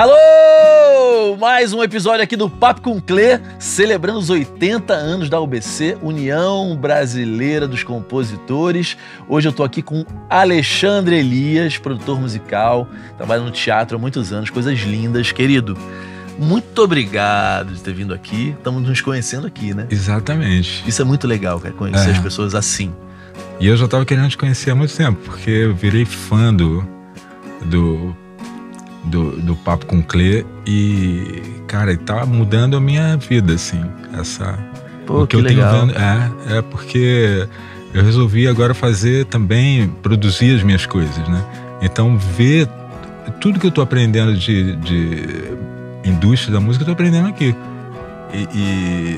Alô! Mais um episódio aqui do Papo com Clê, celebrando os 80 anos da UBC, União Brasileira dos Compositores. Hoje eu tô aqui com Alexandre Elias, produtor musical, trabalha no teatro há muitos anos, coisas lindas, querido. Muito obrigado de ter vindo aqui. Estamos nos conhecendo aqui, né? Exatamente. Isso é muito legal, cara, conhecer é. as pessoas assim. E eu já tava querendo te conhecer há muito tempo, porque eu virei fã do, do do, do Papo com Clê e, cara, tá mudando a minha vida, assim. Essa, Pô, o que, que eu legal. tenho vendo. É, é porque eu resolvi agora fazer também, produzir as minhas coisas, né? Então, ver tudo que eu tô aprendendo de, de indústria da música, eu tô aprendendo aqui. e, e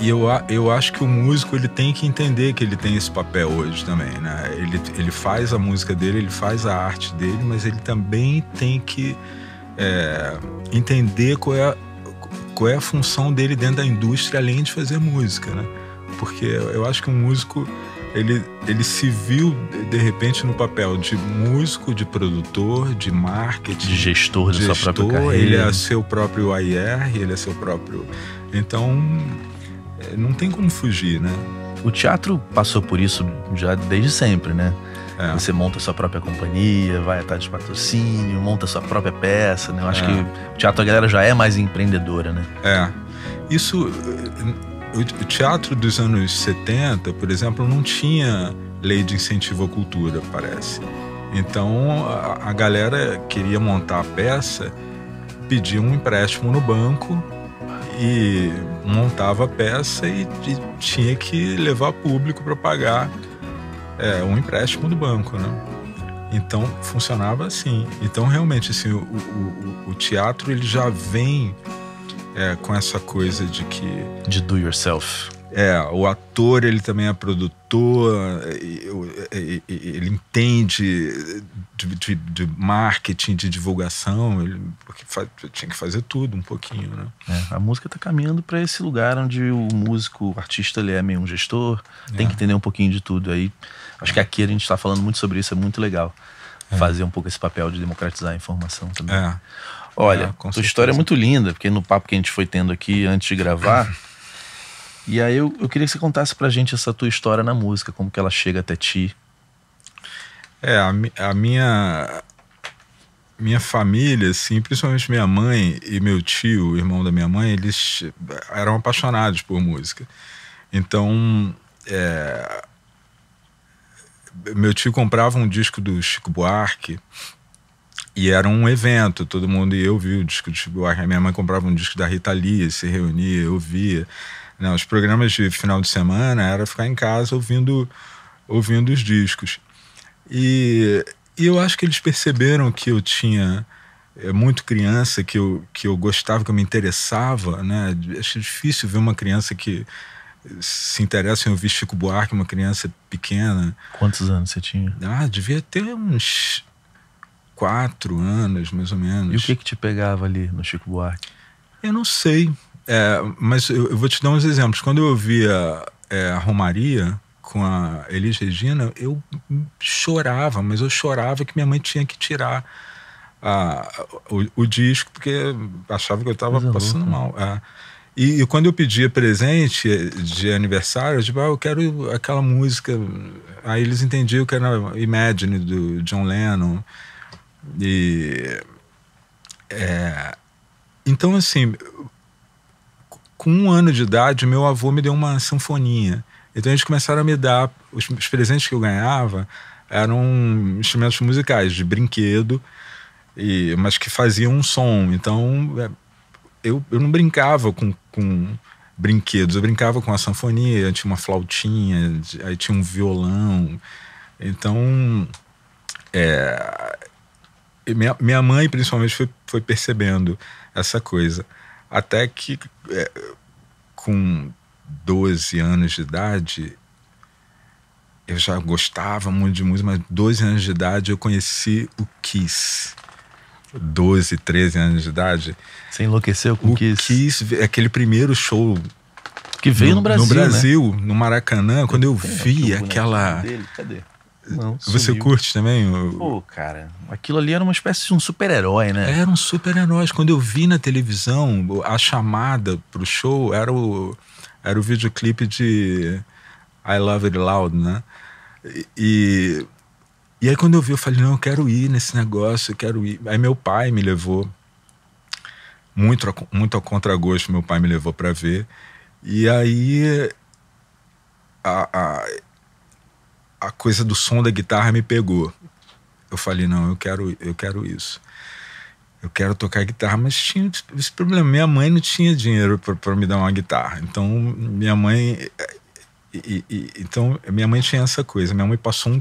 e eu, eu acho que o músico ele tem que entender que ele tem esse papel hoje também, né? Ele, ele faz a música dele, ele faz a arte dele, mas ele também tem que é, entender qual é, a, qual é a função dele dentro da indústria, além de fazer música, né? Porque eu acho que o um músico, ele, ele se viu, de repente, no papel de músico, de produtor, de marketing... De gestor de sua própria carreira. Ele é seu próprio IR ele é seu próprio... Então é, não tem como fugir, né? O teatro passou por isso já desde sempre, né? É. Você monta sua própria companhia, vai atrás de patrocínio, monta sua própria peça, né? Eu acho é. que o teatro a galera já é mais empreendedora, né? É. Isso eh, o teatro dos anos 70, por exemplo, não tinha lei de incentivo à cultura, parece. Então a, a galera queria montar a peça, pedia um empréstimo no banco e montava a peça e, e tinha que levar público para pagar é, um empréstimo do banco, né? Então funcionava assim. Então realmente assim o, o, o teatro ele já vem é, com essa coisa de que de do yourself é, o ator ele também é produtor, ele entende de, de, de marketing, de divulgação, ele tinha que fazer tudo um pouquinho, né? É, a música está caminhando para esse lugar onde o músico, o artista, ele é meio um gestor, é. tem que entender um pouquinho de tudo. Aí, acho que aqui a gente está falando muito sobre isso, é muito legal é. fazer um pouco esse papel de democratizar a informação também. É. Olha, é, história é muito linda, porque no papo que a gente foi tendo aqui antes de gravar E aí eu, eu queria que você contasse pra gente essa tua história na música, como que ela chega até ti. É, a, a minha minha família, assim, principalmente minha mãe e meu tio, irmão da minha mãe, eles eram apaixonados por música. Então, é, meu tio comprava um disco do Chico Buarque e era um evento, todo mundo e eu o disco do Chico Buarque. A minha mãe comprava um disco da Rita Lee, se reunia, eu via. Né? Os programas de final de semana era ficar em casa ouvindo, ouvindo os discos. E, e eu acho que eles perceberam que eu tinha eh, muito criança que eu, que eu gostava, que eu me interessava, né? Acho difícil ver uma criança que se interessa em ouvir Chico Buarque, uma criança pequena. Quantos anos você tinha? Ah, devia ter uns quatro anos, mais ou menos. E o que que te pegava ali no Chico Buarque? Eu não sei. É, mas eu, vou te dar uns exemplos. Quando eu via é, a Romaria com a Elis Regina, eu chorava, mas eu chorava que minha mãe tinha que tirar a, o, o, disco, porque achava que eu estava passando louca. mal. É. E, e, quando eu pedia presente de aniversário, eu tipo, ah, eu quero aquela música. Aí eles entendiam que era Imagine, do John Lennon. E. É, então, assim, com um ano de idade, meu avô me deu uma sanfoninha. Então eles começaram a me dar. Os, os presentes que eu ganhava eram instrumentos musicais, de brinquedo, e, mas que faziam um som. Então é, eu, eu não brincava com, com brinquedos, eu brincava com a sanfonia, tinha uma flautinha, aí tinha um violão. Então. É, minha, minha mãe, principalmente, foi, foi percebendo essa coisa. Até que é, com 12 anos de idade, eu já gostava muito de música, mas 12 anos de idade eu conheci o Kiss. 12, 13 anos de idade. Você enlouqueceu com o Kiss? Kiss, aquele primeiro show. Que veio no, no Brasil. No né? Brasil, né? no Maracanã, quando eu é, vi aquela. Dele, cadê? Não, Você curte também? O... Pô, cara, aquilo ali era uma espécie de um super-herói, né? Eram um super-heróis. Quando eu vi na televisão, a chamada pro show era o, era o videoclipe de I Love It Loud, né? E, e aí quando eu vi, eu falei, não, eu quero ir nesse negócio, eu quero ir. Aí meu pai me levou, muito, muito ao contragosto, meu pai me levou para ver. E aí... a, a a coisa do som da guitarra me pegou. Eu falei, não, eu quero, eu quero isso. Eu quero tocar guitarra, mas tinha esse problema. Minha mãe não tinha dinheiro para me dar uma guitarra. Então, minha mãe. Eh, eh, e, e, então, minha mãe tinha essa coisa. Minha mãe passou um,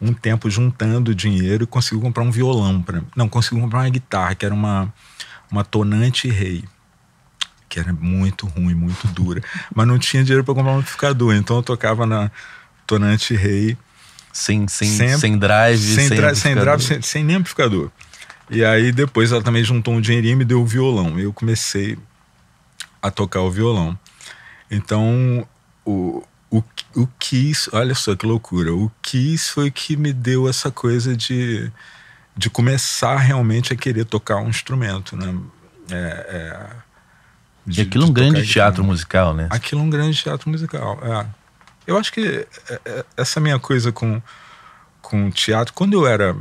um tempo juntando dinheiro e conseguiu comprar um violão. Pra, não, conseguiu comprar uma guitarra, que era uma, uma tonante rei que era muito ruim, muito dura, mas não tinha dinheiro para comprar um amplificador, então eu tocava na tonante rei. Sem, sem, sem, sem drive, sem, drive, sem, drive sem, sem nem amplificador. E aí depois ela também juntou um dinheirinho e me deu o violão. Eu comecei a tocar o violão. Então, o, o, o Kiss, olha só que loucura, o Kiss foi que me deu essa coisa de, de começar realmente a querer tocar um instrumento, né? É, é, de, e aquilo é um grande teatro musical, né? Aquilo é um grande teatro musical, é. Eu acho que é, é, essa minha coisa com, com teatro, quando eu era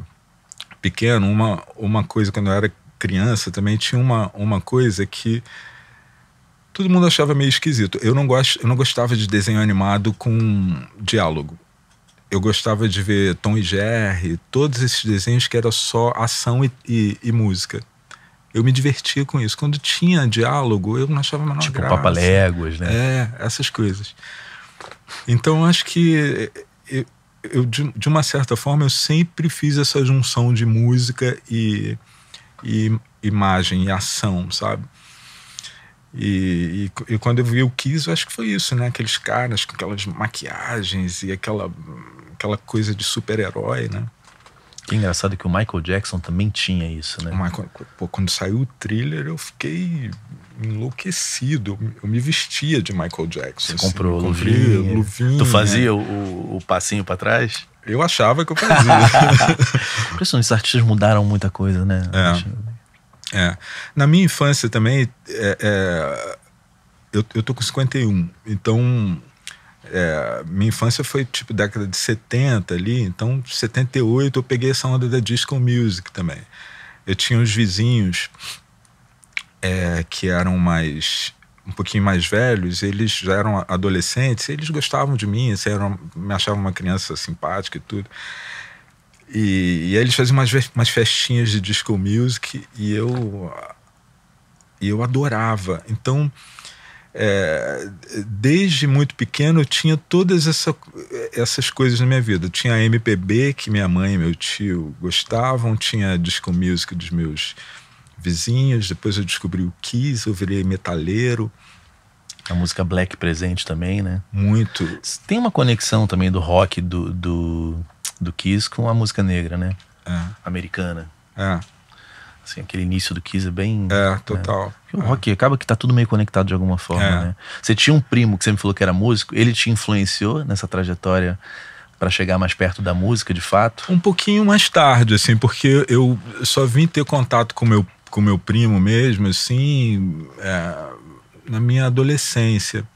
pequeno, uma, uma coisa, quando eu era criança também, tinha uma, uma coisa que todo mundo achava meio esquisito. Eu não, gosto, eu não gostava de desenho animado com diálogo. Eu gostava de ver Tom e Jerry, todos esses desenhos que era só ação e, e, e música. Eu me divertia com isso. Quando tinha diálogo, eu não achava mais menor tipo graça. Tipo Papaléguas, né? É, essas coisas. Então, acho que eu, eh, eh, eu de, de, uma certa forma, eu sempre fiz essa junção de música e, e imagem e ação, sabe? E, e, e, quando eu vi o Kiss, eu acho que foi isso, né? Aqueles caras com aquelas maquiagens e aquela, aquela coisa de super-herói, né? Que engraçado que o Michael Jackson também tinha isso, né? O Michael, pô, quando saiu o thriller, eu fiquei enlouquecido. Eu me vestia de Michael Jackson. Você assim, comprou luvinha. luvinha. Tu fazia o, o passinho para trás? Eu achava que eu fazia. Impressionante, esses artistas mudaram muita coisa, né? É. é. Na minha infância também, é, é, eu, eu tô com 51, então é, minha infância foi tipo década de 70 ali, então 78 eu peguei essa onda da disco music também. Eu tinha uns vizinhos é, que eram mais um pouquinho mais velhos, eles já eram adolescentes, eles gostavam de mim, assim, eram, me achavam uma criança simpática e tudo. E, e aí eles faziam umas, umas festinhas de disco music e eu, e eu adorava. Então, é, desde muito pequeno eu tinha todas essa, essas coisas na minha vida. Eu tinha a MPB que minha mãe e meu tio gostavam, tinha disco music dos meus vizinhos, depois eu descobri o Kiss, eu virei metaleiro. A música black presente também, né? Muito. Tem uma conexão também do rock do, do, do Kiss com a música negra, né? É. Americana. É. Assim, aquele início do Kiss é bem. É, né? total. Né? O rock é. acaba que tá tudo meio conectado de alguma forma, é. né? Você tinha um primo que você me falou que era músico, ele te influenciou nessa trajetória para chegar mais perto da música, de fato? Um pouquinho mais tarde, assim, porque eu só vim ter contato com meu com meu primo mesmo, assim, é, na minha adolescência.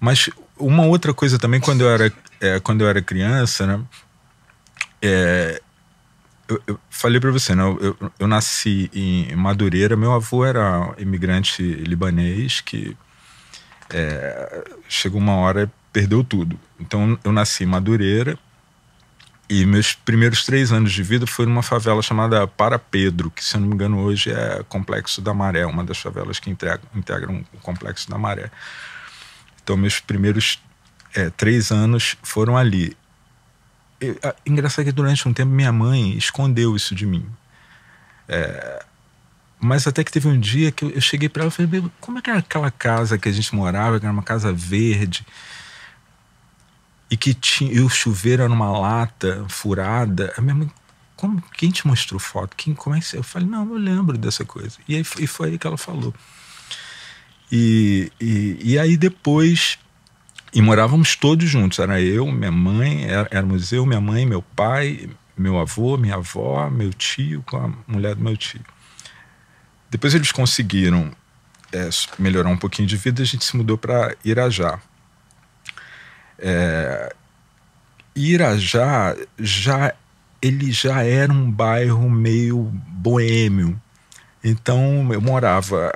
Mas uma outra coisa também, quando eu era, é, quando eu era criança, né? É, eu, eu, falei para você, né? Eu, eu, eu, nasci em Madureira. Meu avô era imigrante libanês que é, chegou uma hora perdeu tudo. Então eu nasci em Madureira e meus primeiros três anos de vida foi numa favela chamada Para Pedro, que, se eu não me engano, hoje é Complexo da Maré, uma das favelas que integram, o Complexo da Maré. Então, meus primeiros é, três anos foram ali. Eu, a, engraçado que durante um tempo minha mãe escondeu isso de mim. É, mas até que teve um dia que eu, eu cheguei para ela e falei: como é que era aquela casa que a gente morava, que era uma casa verde? e que tinha, e o chuveiro era uma lata furada. A minha mãe, como, quem te mostrou foto? Quem, como é que Eu falei, não, eu lembro dessa coisa. E, aí, e foi aí que ela falou. E, e, e, aí depois. E morávamos todos juntos. Era eu, minha mãe, é-, éramos eu, minha mãe, meu pai, meu avô, minha avó, meu tio, com a mulher do meu tio. Depois eles conseguiram é, melhorar um pouquinho de vida, a gente se mudou para Irajá. É, Irajá já ele já era um bairro meio boêmio. Então eu morava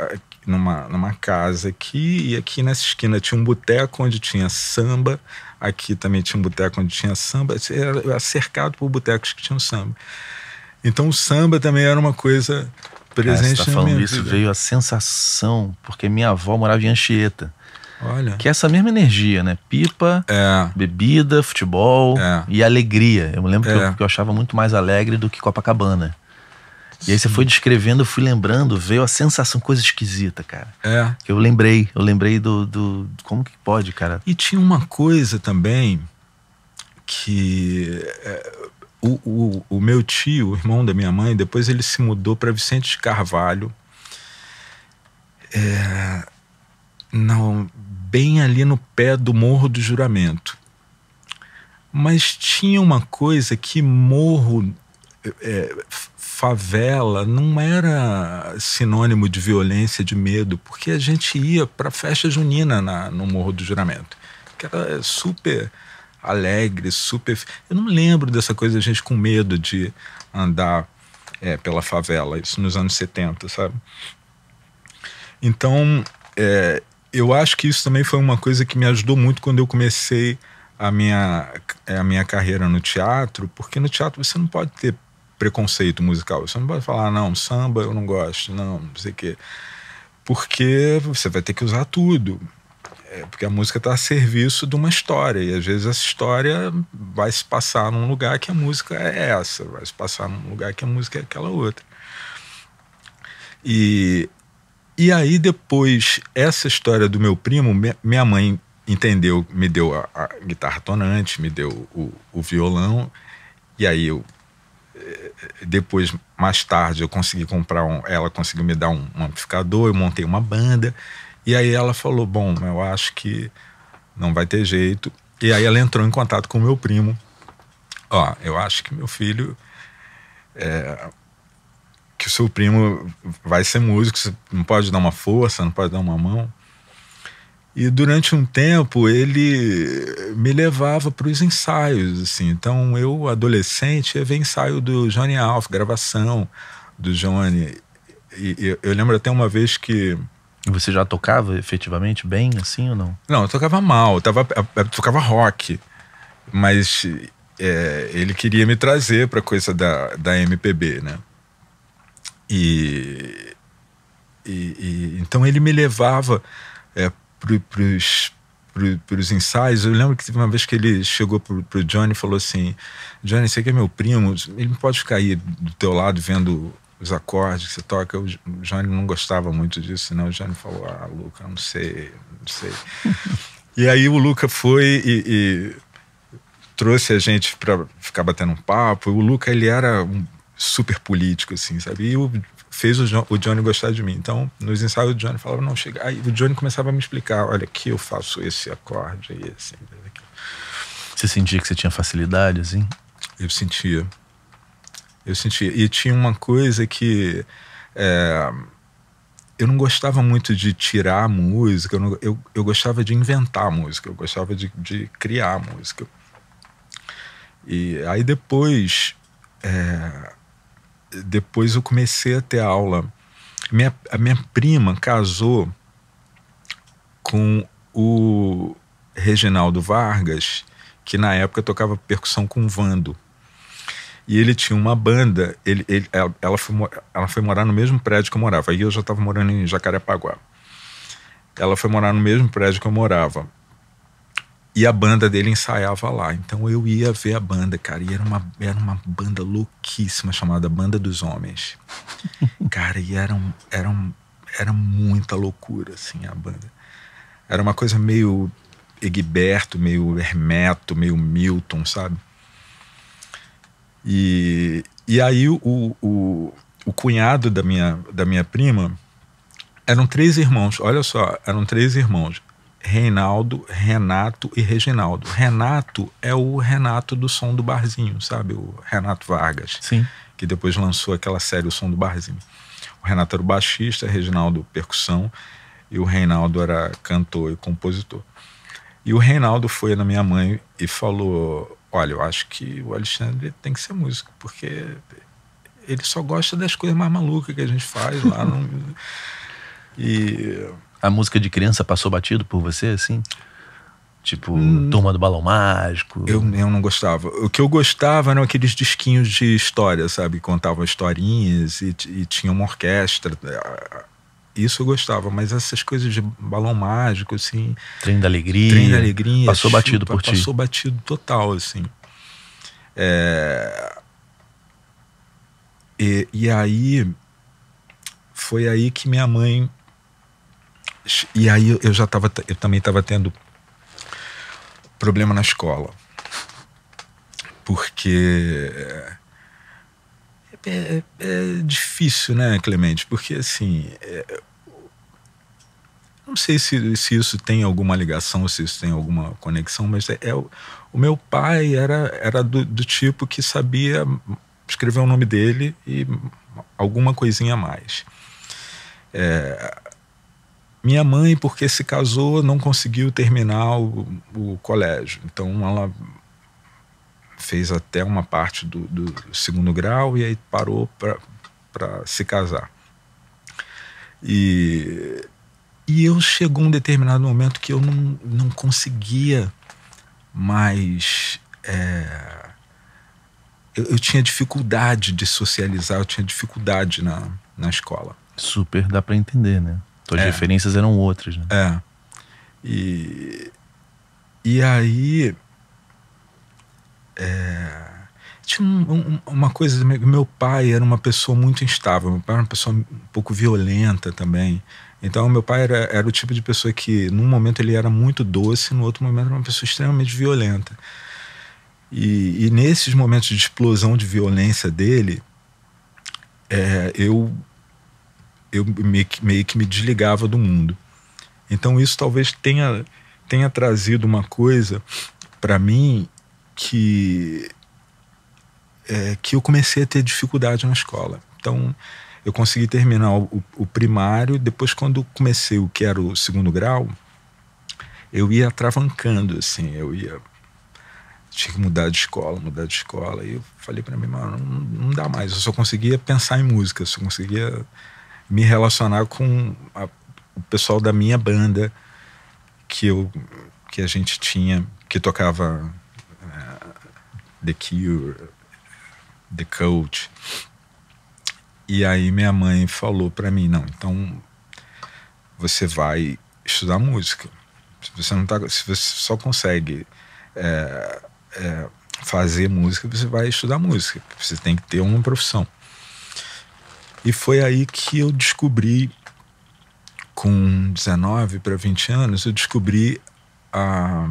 numa, numa casa aqui e aqui nessa esquina tinha um boteco onde tinha samba. Aqui também tinha um boteco onde tinha samba. Era cercado por botecos que tinham samba. Então o samba também era uma coisa presente Cara, você tá falando isso veio a sensação porque minha avó morava em Anchieta. Olha. Que é essa mesma energia, né? Pipa, é. bebida, futebol é. e alegria. Eu me lembro é. que, eu, é. que, eu, achava muito mais alegre do que Copacabana. Sim. E aí você foi descrevendo, eu fui lembrando, veio a sensação, coisa esquisita, cara. É. Que eu lembrei, eu lembrei do, do. Como que pode, cara? E tinha uma coisa também que. É, o, o, o, meu tio, o irmão da minha mãe, depois ele se mudou para Vicente de Carvalho. É, não, bem ali no pé do Morro do Juramento. Mas tinha uma coisa que morro, é, é favela, não era sinônimo de violência, de medo, porque a gente ia para a festa junina na, no Morro do Juramento, que era super alegre, super. Eu não lembro dessa coisa, a gente com medo de andar é, pela favela, isso nos anos 70, sabe? Então, é, eu acho que isso também foi uma coisa que me ajudou muito quando eu comecei a minha, eh, a minha carreira no teatro, porque no teatro você não pode ter preconceito musical. Você não pode falar, não, samba eu não gosto, não, não sei o quê. Porque você vai ter que usar tudo. É, porque a música está a serviço de uma história. E às vezes essa história vai se passar num lugar que a música é essa, vai se passar num lugar que a música é aquela outra. E e aí depois, essa história do meu primo, minha mãe entendeu, me deu a, a guitarra tonante, me deu o, o, violão, e aí eu eh, depois, mais tarde, eu consegui comprar um, ela conseguiu me dar um, um amplificador, eu montei uma banda, e aí ela falou, bom, eu acho que não vai ter jeito, e aí ela entrou em contato com o meu primo, ó, eu acho que meu filho é, que o seu primo vai ser músico, você não pode dar uma força, não pode dar uma mão. E durante um tempo ele me levava para os ensaios, assim. Então eu, adolescente, ia ver ensaio do Johnny Alf, gravação do Johnny. E, e, eu lembro até uma vez que. Você já tocava efetivamente bem, assim ou não? Não, eu tocava mal, eu, tava, eu tocava rock. Mas é, ele queria me trazer para coisa da, da MPB, né? E, e, e então ele me levava é, para os ensaios. Eu lembro que teve uma vez que ele chegou para o Johnny e falou assim: Johnny, você que é meu primo, ele não pode ficar aí do teu lado vendo os acordes que você toca. O Johnny não gostava muito disso, não. Né? O Johnny falou: Ah, Luca, não sei, não sei. e aí o Luca foi e, e trouxe a gente para ficar batendo um papo. O Luca, ele era um super político, assim, sabe? E o, fez o, John, o, Johnny gostar de mim. Então, nos ensaios, o Johnny falava, não, chega. Aí o Johnny começava a me explicar: olha, aqui eu faço esse acorde, aí, assim. Né, aqui. Você sentia que você tinha facilidade, assim? Eu sentia. Eu sentia. E tinha uma coisa que. É, eu não gostava muito de tirar música, eu, não, eu, eu, gostava de inventar música, eu gostava de, de criar música. E aí depois. É, depois eu comecei a ter aula. Minha, a minha prima casou com o Reginaldo Vargas, que na época tocava percussão com Vando. E ele tinha uma banda, ele, ele, ela, foi, ela foi morar no mesmo prédio que eu morava. Aí eu já estava morando em Jacarepaguá. Ela foi morar no mesmo prédio que eu morava. E a banda dele ensaiava lá. Então eu ia ver a banda, cara. E era uma, era uma banda louquíssima chamada Banda dos Homens. cara, e era, um, era, um, era muita loucura, assim, a banda. Era uma coisa meio Egberto, meio Hermeto, meio Milton, sabe? E, e aí o, o, o cunhado da minha, da minha prima eram três irmãos. Olha só, eram três irmãos. Reinaldo, Renato e Reginaldo. Renato é o Renato do Som do Barzinho, sabe? O Renato Vargas. Sim. Que depois lançou aquela série O Som do Barzinho. O Renato era o baixista, Reginaldo percussão e o Reinaldo era cantor e compositor. E o Reinaldo foi na minha mãe e falou: Olha, eu acho que o Alexandre tem que ser músico, porque ele só gosta das coisas mais malucas que a gente faz lá. E a música de criança passou batido por você, assim? Tipo, hum, Turma do Balão Mágico. Eu, eu não gostava. O que eu gostava eram aqueles disquinhos de história, sabe? Contavam historinhas e, e tinha uma orquestra. Isso eu gostava, mas essas coisas de balão mágico, assim. Trem da alegria. Trem da alegria. Passou chupa, batido por passou ti. Passou batido total, assim. É... E, e aí. Foi aí que minha mãe e aí eu já tava, eu também estava tendo problema na escola. Porque é, é, é, é difícil, né, Clemente? Porque assim, é, não sei se, se isso tem alguma ligação ou se isso tem alguma conexão, mas é, é o, o, meu pai era, era do, do, tipo que sabia escrever o nome dele e alguma coisinha a mais. É, minha mãe, porque se casou, não conseguiu terminar o, o colégio. Então ela fez até uma parte do, do segundo grau e aí parou para se casar. E, e eu chegou um determinado momento que eu não, não conseguia mais. É, eu, eu, tinha dificuldade de socializar, eu tinha dificuldade na, na escola. Super, dá para entender, né? Tuas é. referências eram outras, né? É. E, e aí. É, tinha um, uma coisa. Meu pai era uma pessoa muito instável, meu pai era uma pessoa um pouco violenta também. Então, meu pai era, era o tipo de pessoa que, num momento, ele era muito doce, no outro momento, era uma pessoa extremamente violenta. E, e nesses momentos de explosão de violência dele, é, eu eu meio que, meio que me desligava do mundo. Então isso talvez tenha, tenha trazido uma coisa para mim que é, que eu comecei a ter dificuldade na escola. Então eu consegui terminar o, o primário. Depois quando comecei o que era o segundo grau, eu ia atravancando assim, eu ia tinha que mudar de escola, mudar de escola. E eu falei para mim, mano, não, não dá mais. Eu só conseguia pensar em música, eu só conseguia me relacionar com a, o pessoal da minha banda que eu que a gente tinha que tocava uh, The Cure, The Coach. E aí minha mãe falou para mim, não, então você vai estudar música. Se você não tá, se você só consegue é, é, fazer música, você vai estudar música. Você tem que ter uma profissão. E foi aí que eu descobri, com 19 para 20 anos, eu descobri a,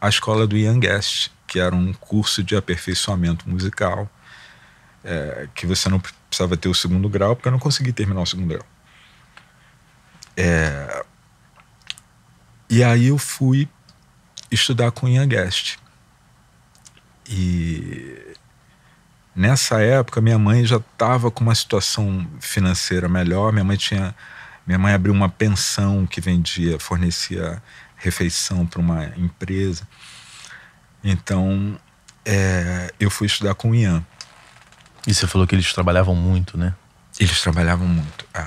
a escola do Ian Guest, que era um curso de aperfeiçoamento musical, é, que você não precisava ter o segundo grau, porque eu não consegui terminar o segundo grau. É, e aí eu fui estudar com Ian Guest. E Nessa época, minha mãe já estava com uma situação financeira melhor. Minha mãe tinha, minha mãe abriu uma pensão que vendia, fornecia refeição para uma empresa. Então, é, eu fui estudar com o Ian. E você falou que eles trabalhavam muito, né? Eles trabalhavam muito. É.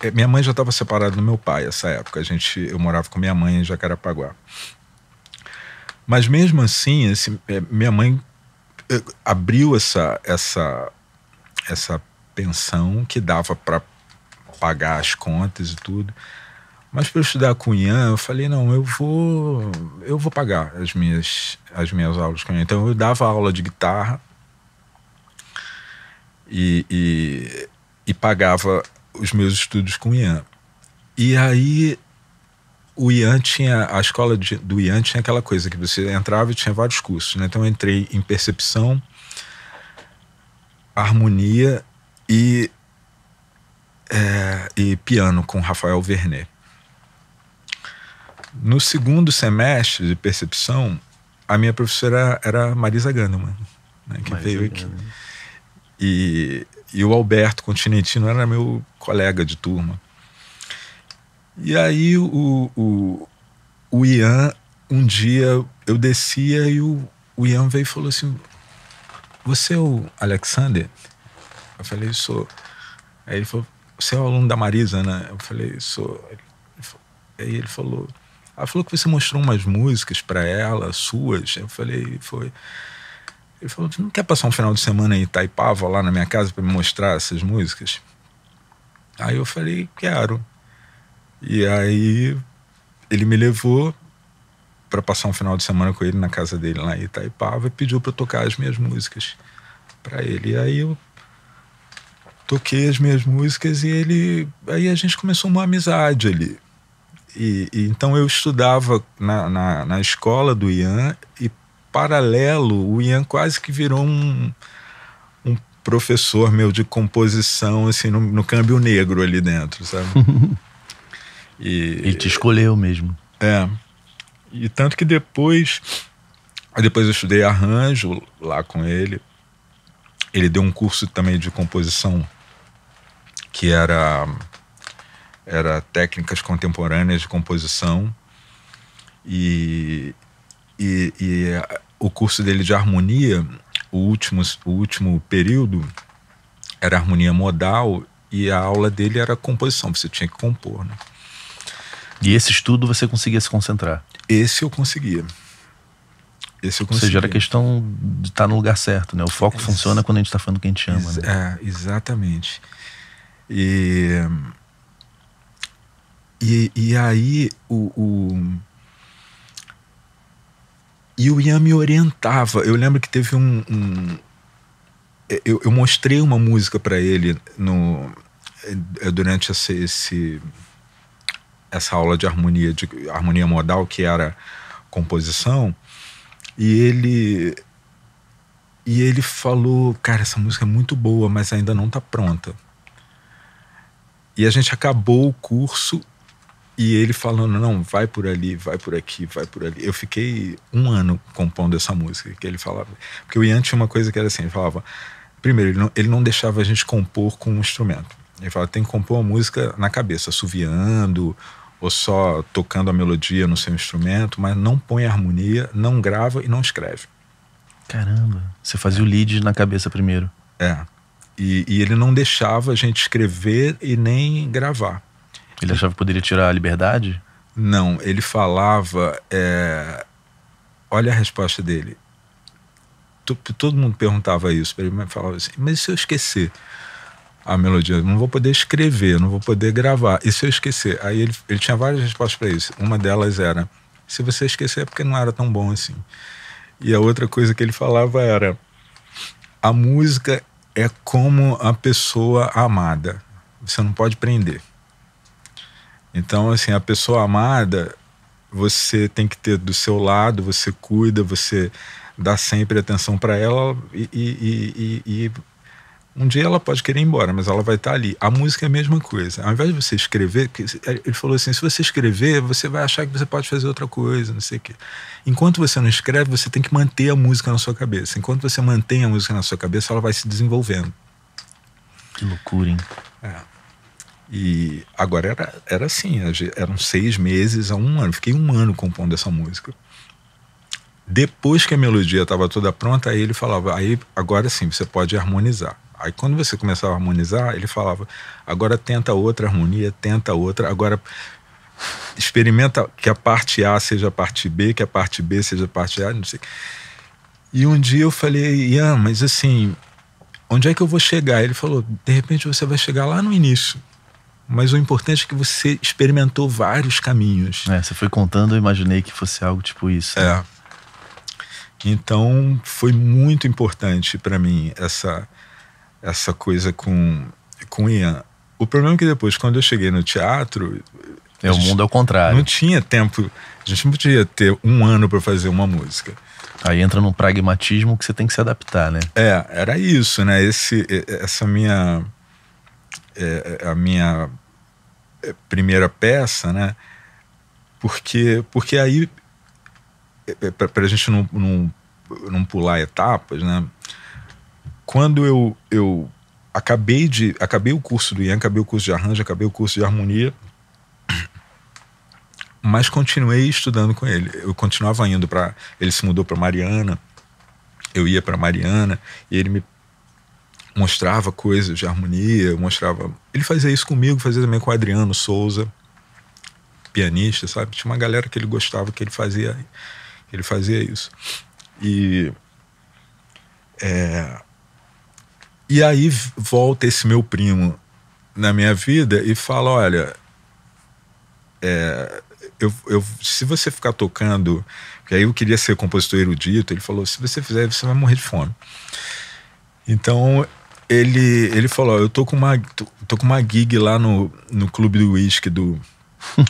É, minha mãe já estava separada do meu pai essa época. A gente, eu morava com minha mãe em Jacarepaguá. Mas mesmo assim, esse, é, minha mãe abriu essa, essa, essa pensão que dava para pagar as contas e tudo. Mas para estudar com o Ian, eu falei, não, eu vou eu vou pagar as minhas as minhas aulas com o Ian. Então eu dava aula de guitarra e, e, e pagava os meus estudos com o Ian. E aí o Ian tinha, a escola de, do Ian tinha aquela coisa que você entrava e tinha vários cursos, né? Então eu entrei em percepção, harmonia e, é, e piano com Rafael Vernet. No segundo semestre de percepção, a minha professora era Marisa Gandemann, né, que Marisa veio aqui. E, e o Alberto Continentino era meu colega de turma. E aí o, o, o Ian, um dia eu descia e o, o Ian veio e falou assim: Você é o Alexander? Eu falei, sou. Aí ele falou, você é o aluno da Marisa, né? Eu falei, sou. Aí ele falou, ela ah, falou que você mostrou umas músicas para ela, suas. Eu falei, foi. Ele falou, não quer passar um final de semana em Itaipava, lá na minha casa, para me mostrar essas músicas? Aí eu falei, quero. E aí ele me levou para passar um final de semana com ele na casa dele lá em Itaipava e pediu para tocar as minhas músicas para ele. E aí eu toquei as minhas músicas e ele aí a gente começou uma amizade ali. E, e então eu estudava na, na, na, escola do Ian e paralelo o Ian quase que virou um, um professor meu de composição assim no, no câmbio negro ali dentro, sabe? E, Ele te escolheu mesmo. É. E tanto que depois. Depois eu estudei arranjo lá com ele. Ele deu um curso também de composição que era era técnicas contemporâneas de composição e, e, e, o curso dele de harmonia o último o último período era harmonia modal e a aula dele era composição você tinha que compor né? E esse estudo você conseguia se concentrar? Esse eu conseguia. Esse eu conseguia. Ou seja, era questão de estar tá no lugar certo, né? O foco Ex funciona quando a gente está falando a gente ama, né? É, exatamente. E, e, e aí o, o e o Ian me orientava. Eu lembro que teve um. um é, eu, eu, mostrei uma música para ele no, é, durante esse, esse essa aula de harmonia, de harmonia modal, que era composição, e ele e ele falou, cara, essa música é muito boa, mas ainda não está pronta. E a gente acabou o curso e ele falando, não, vai por ali, vai por aqui, vai por ali. Eu fiquei um ano compondo essa música que ele falava. Porque o Ian tinha uma coisa que era assim, ele falava, primeiro, ele não, ele não deixava a gente compor com um instrumento. Ele falava, tem que compor a música na cabeça, assoviando, ou só tocando a melodia no seu instrumento, mas não põe harmonia, não grava e não escreve. Caramba, você fazia é. o lead na cabeça primeiro. É. E, e, ele não deixava a gente escrever e nem gravar. Ele achava que poderia tirar a liberdade? Não, ele falava. É... Olha a resposta dele. Todo mundo perguntava isso para ele, mas falava assim: mas e se eu esquecer? a melodia. Não vou poder escrever, não vou poder gravar. E se eu esquecer? Aí ele, ele tinha várias respostas para isso. Uma delas era: se você esquecer é porque não era tão bom assim. E a outra coisa que ele falava era: a música é como a pessoa amada. Você não pode prender. Então, assim, a pessoa amada, você tem que ter do seu lado, você cuida, você dá sempre atenção para ela e, e, e, e um dia ela pode querer ir embora, mas ela vai estar tá ali. A música é a mesma coisa. Ao invés de você escrever, eh, ele falou assim: se você escrever, você vai achar que você pode fazer outra coisa, não sei o quê. Enquanto você não escreve, você tem que manter a música na sua cabeça. Enquanto você mantém a música na sua cabeça, ela vai se desenvolvendo. Que loucura, hein? É. E agora era, era assim: eram seis meses a um ano. Fiquei um ano compondo essa música depois que a melodia estava toda pronta, aí ele falava, aí agora sim você pode harmonizar. Aí quando você começava a harmonizar, ele falava: agora tenta outra harmonia, tenta outra, agora experimenta que a parte A seja a parte B, que a parte B seja a parte A, não sei. E um dia eu falei: Ian, mas assim, onde é que eu vou chegar? Ele falou: de repente você vai chegar lá no início. Mas o importante é que você experimentou vários caminhos. É, você foi contando, eu imaginei que fosse algo tipo isso. Né? É. Então foi muito importante para mim essa essa coisa com, com Ian. O problema é que depois, quando eu cheguei no teatro. É o mundo ao é contrário. Não tinha tempo. A gente não podia ter um ano para fazer uma música. Aí entra num pragmatismo que você tem que se adaptar, né? É, era isso, né? Esse, essa minha. É, é a minha é, primeira peça, né? Porque, porque aí. Para a gente não, não, não pular etapas, né? quando eu, eu acabei de acabei o curso do Ian, acabei o curso de arranjo, acabei o curso de harmonia, mas continuei estudando com ele. Eu continuava indo para, ele se mudou para Mariana, eu ia para Mariana e ele me mostrava coisas de harmonia, mostrava, ele fazia isso comigo, fazia também com o Adriano Souza, pianista, sabe? Tinha uma galera que ele gostava que ele fazia, ele fazia isso. E é, e aí volta esse meu primo na minha vida e fala: olha, é, eu, eu, se você ficar tocando, porque aí eu queria ser compositor erudito, ele falou: se você fizer, você vai morrer de fome. Então ele, ele falou: eu tô com uma, tô, tô com uma gig lá no, no clube do uísque do,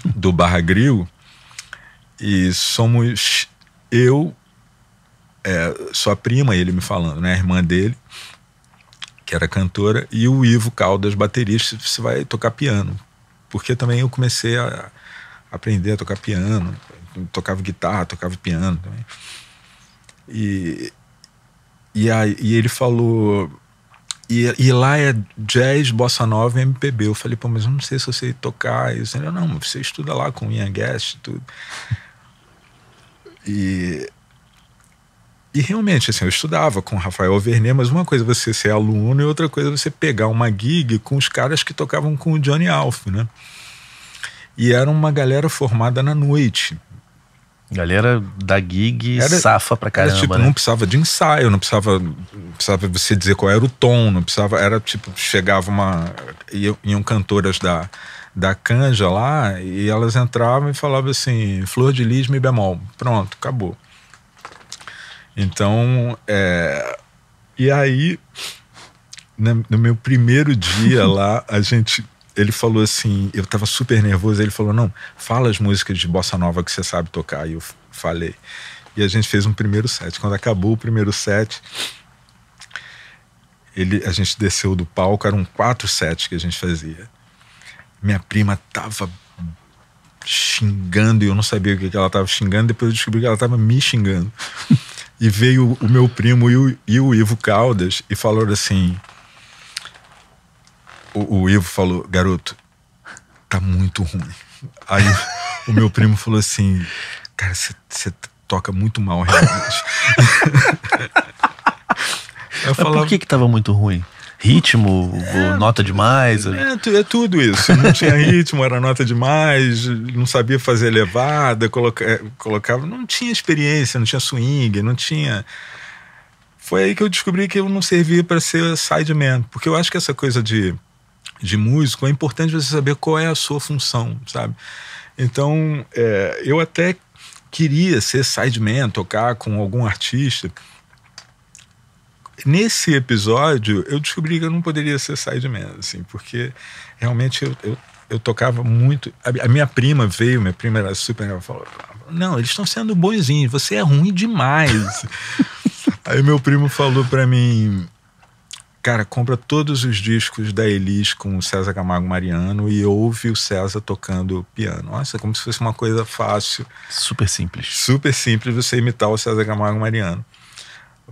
do Barra Grill e somos eu, é, sua prima, ele me falando, né, a irmã dele que era cantora, e o Ivo Caldas, baterista, se vai tocar piano. Porque também eu comecei a aprender a tocar piano, tocava guitarra, tocava piano também. E, e, aí, e ele falou. E, e, lá é jazz, bossa nova e MPB. Eu falei, pô, mas eu não sei se eu sei tocar. Ele falou, não, você estuda lá com o Ian Guest e tudo. E e realmente, assim, eu estudava com Rafael Vernet, mas uma coisa é você ser aluno e outra coisa é você pegar uma gig com os caras que tocavam com o Johnny Alf, né? E era uma galera formada na noite. Galera da gig era, safa pra caramba. Era, tipo, né? não precisava de ensaio, não precisava, não precisava você dizer qual era o tom, não precisava. Era tipo, chegava uma. iam cantoras da, da canja lá e elas entravam e falavam assim: flor de lis, mi bemol. Pronto, acabou. Então, é, e aí, no meu primeiro dia lá, a gente. Ele falou assim, eu tava super nervoso. Ele falou: Não, fala as músicas de bossa nova que você sabe tocar. E eu falei. E a gente fez um primeiro set. Quando acabou o primeiro set, ele, a gente desceu do palco, eram quatro sets que a gente fazia. Minha prima tava xingando e eu não sabia o que, que ela tava xingando. Depois eu descobri que ela tava me xingando. e veio o meu primo e o, e o Ivo Caldas e falou assim: o, o, Ivo falou, garoto, tá muito ruim. Aí o meu primo falou assim: cara, você toca muito mal realmente. eu falava, Mas por que que tava muito ruim? ritmo, é, nota demais? É, né? é, tudo isso. Não tinha ritmo, era nota demais, não sabia fazer levada, coloca, é, colocava. Não tinha experiência, não tinha swing, não tinha. Foi aí que eu descobri que eu não servia para ser sideman, porque eu acho que essa coisa de, de músico é importante você saber qual é a sua função, sabe? Então, é, eu até queria ser sideman, tocar com algum artista nesse episódio, eu descobri que eu não poderia ser sideman, assim, porque realmente eu, eu, eu tocava muito. A, a, minha prima veio, minha prima era super. Ela falou: Não, eles estão sendo boizinhos, você é ruim demais. Aí meu primo falou para mim. Cara, compra todos os discos da Elis com o César Camargo Mariano e ouve o César tocando piano. Nossa, como se fosse uma coisa fácil. Super simples. Super simples você imitar o César Camargo Mariano.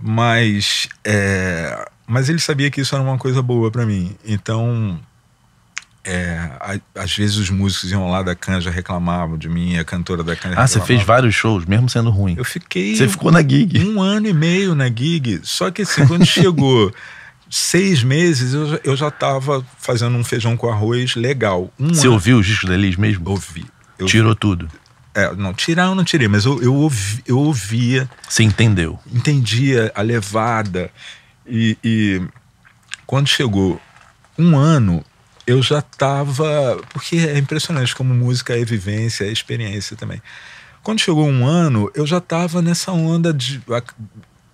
Mas, é, mas ele sabia que isso era uma coisa boa para mim. Então, é, a, às vezes os músicos iam lá da Canja reclamavam de mim, a cantora da Canja. Ah, reclamava. você fez vários shows, mesmo sendo ruim. Eu fiquei. Você ficou na gig? Um ano e meio na gig. Só que assim, quando chegou seis meses, eu, eu já estava fazendo um feijão com arroz legal. Um você ano. ouviu os discos deles mesmo? Ouvi. Eu, Tirou tudo. É, não, tirar eu não tirei, mas eu, eu, ouvi, eu ouvia. Você entendeu? Entendia a levada. E, e quando chegou um ano, eu já estava. Porque é impressionante como música é vivência, é experiência também. Quando chegou um ano, eu já estava nessa onda de. A,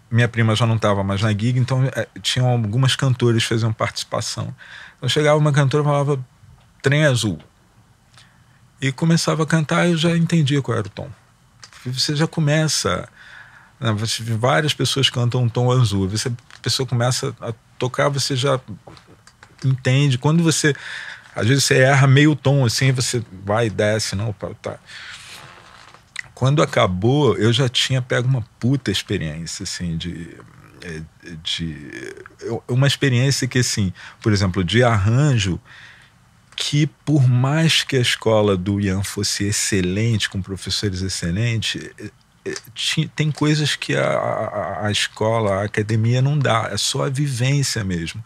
minha prima já não estava mais na gig, então é, tinham algumas cantoras que faziam participação. Então chegava uma cantora e falava trem azul e começava a cantar, eu já entendia qual era o tom. Você já começa. Né, várias pessoas cantam um tom azul. Você, a pessoa começa a tocar, você já entende. Quando você. Às vezes você erra meio tom, assim, você vai e desce, não, tá. Quando acabou, eu já tinha pego uma puta experiência, assim, de. Eh, de uma experiência que, assim, por exemplo, de arranjo, que por mais que a escola do Ian fosse excelente, com professores excelentes, eh, eh, tem coisas que a, a, a, escola, a academia não dá, é só a vivência mesmo.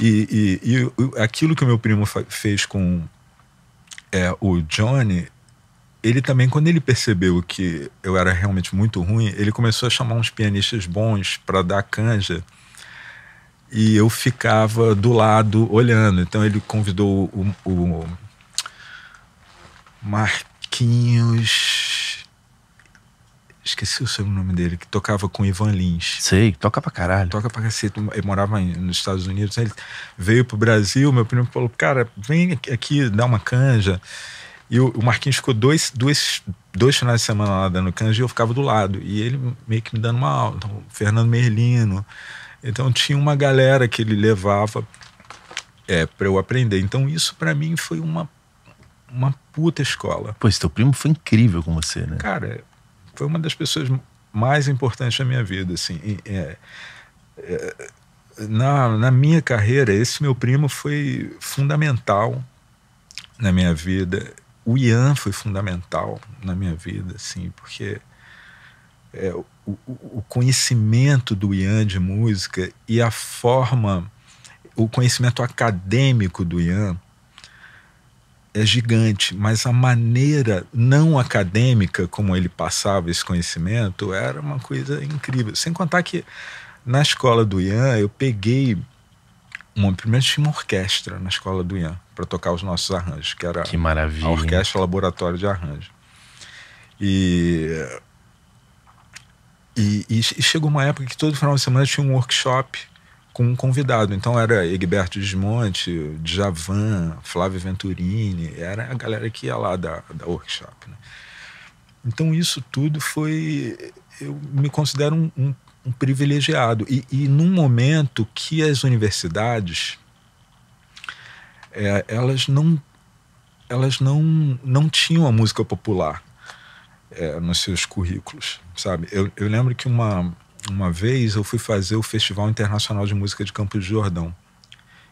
E, e, e aquilo que o meu primo fez com é, o Johnny, ele também, quando ele percebeu que eu era realmente muito ruim, ele começou a chamar uns pianistas bons para dar canja e eu ficava do lado olhando. Então ele convidou o, o Marquinhos. Esqueci o sobrenome dele, que tocava com Ivan Lins. Sei, toca pra caralho. Toca pra cacete. Eu morava nos Estados Unidos. Né? Ele veio pro Brasil, meu primo falou: Cara, vem aqui dar uma canja. E o Marquinhos ficou dois, dois, dois finais de semana lá dando canja e eu ficava do lado. E ele meio que me dando uma aula. Então, Fernando Merlino, então tinha uma galera que ele levava é, para eu aprender. Então isso para mim foi uma, uma puta escola. Pois teu primo foi incrível com você, né? Cara, foi uma das pessoas mais importantes da minha vida, assim. E, é, é, na, na minha carreira, esse meu primo foi fundamental na minha vida. O Ian foi fundamental na minha vida, assim, porque é, o, o, conhecimento do Ian de música e a forma, o conhecimento acadêmico do Ian é gigante, mas a maneira não acadêmica como ele passava esse conhecimento era uma coisa incrível. Sem contar que na escola do Ian eu peguei uma primeiro tinha uma orquestra na escola do Ian para tocar os nossos arranjos, que era que a orquestra laboratório de arranjo. E e, e, chegou uma época que todo final de semana tinha um workshop com um convidado. Então era Egberto Desmonte, Djavan, Flávio Venturini, era a galera que ia lá da, da workshop. Né? Então isso tudo foi. Eu me considero um, um, um privilegiado. E, e, num momento que as universidades. É, elas não elas não, não tinham a música popular é, nos seus currículos, sabe? Eu, eu lembro que uma, uma vez eu fui fazer o Festival Internacional de Música de Campos de Jordão,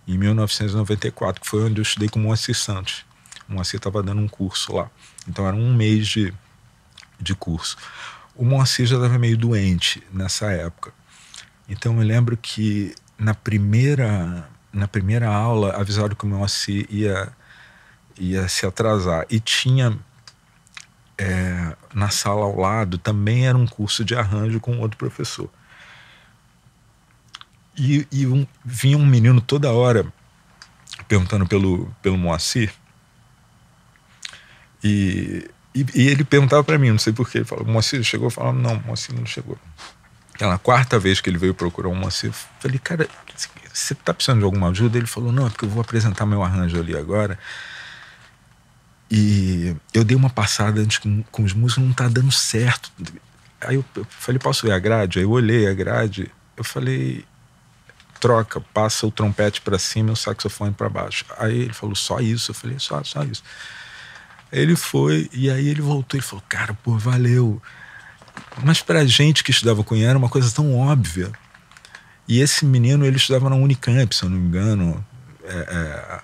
em 1994, que foi onde eu estudei com o Moacir Santos. O Moacir estava dando um curso lá. Então era um mês de, de curso. O Moacir já estava meio doente nessa época. Então eu lembro que na primeira, na primeira aula avisaram que o Moacir ia, ia se atrasar. E tinha é, na sala ao lado também era um curso de arranjo com outro professor. E, e um, vinha um menino toda hora perguntando pelo, pelo Moacir. E, e, e ele perguntava para mim, não sei porquê. Ele falou: Moacir chegou? Eu falava: Não, Moacir não chegou. Aquela quarta vez que ele veio procurar o Moacir, eu falei: Cara, você tá precisando de alguma ajuda? Ele falou: Não, é porque eu vou apresentar meu arranjo ali agora. E eu dei uma passada antes com, com os músicos, não tá dando certo. Aí eu, eu falei, posso ver a grade? Aí eu olhei a grade, eu falei, troca, passa o trompete para cima e o saxofone para baixo. Aí ele falou, só isso? Eu falei, só, só isso. Ele foi, e aí ele voltou e falou, cara, pô, valeu. Mas pra gente que estudava com ele era uma coisa tão óbvia. E esse menino, ele estudava na Unicamp, se eu não me engano. É, é,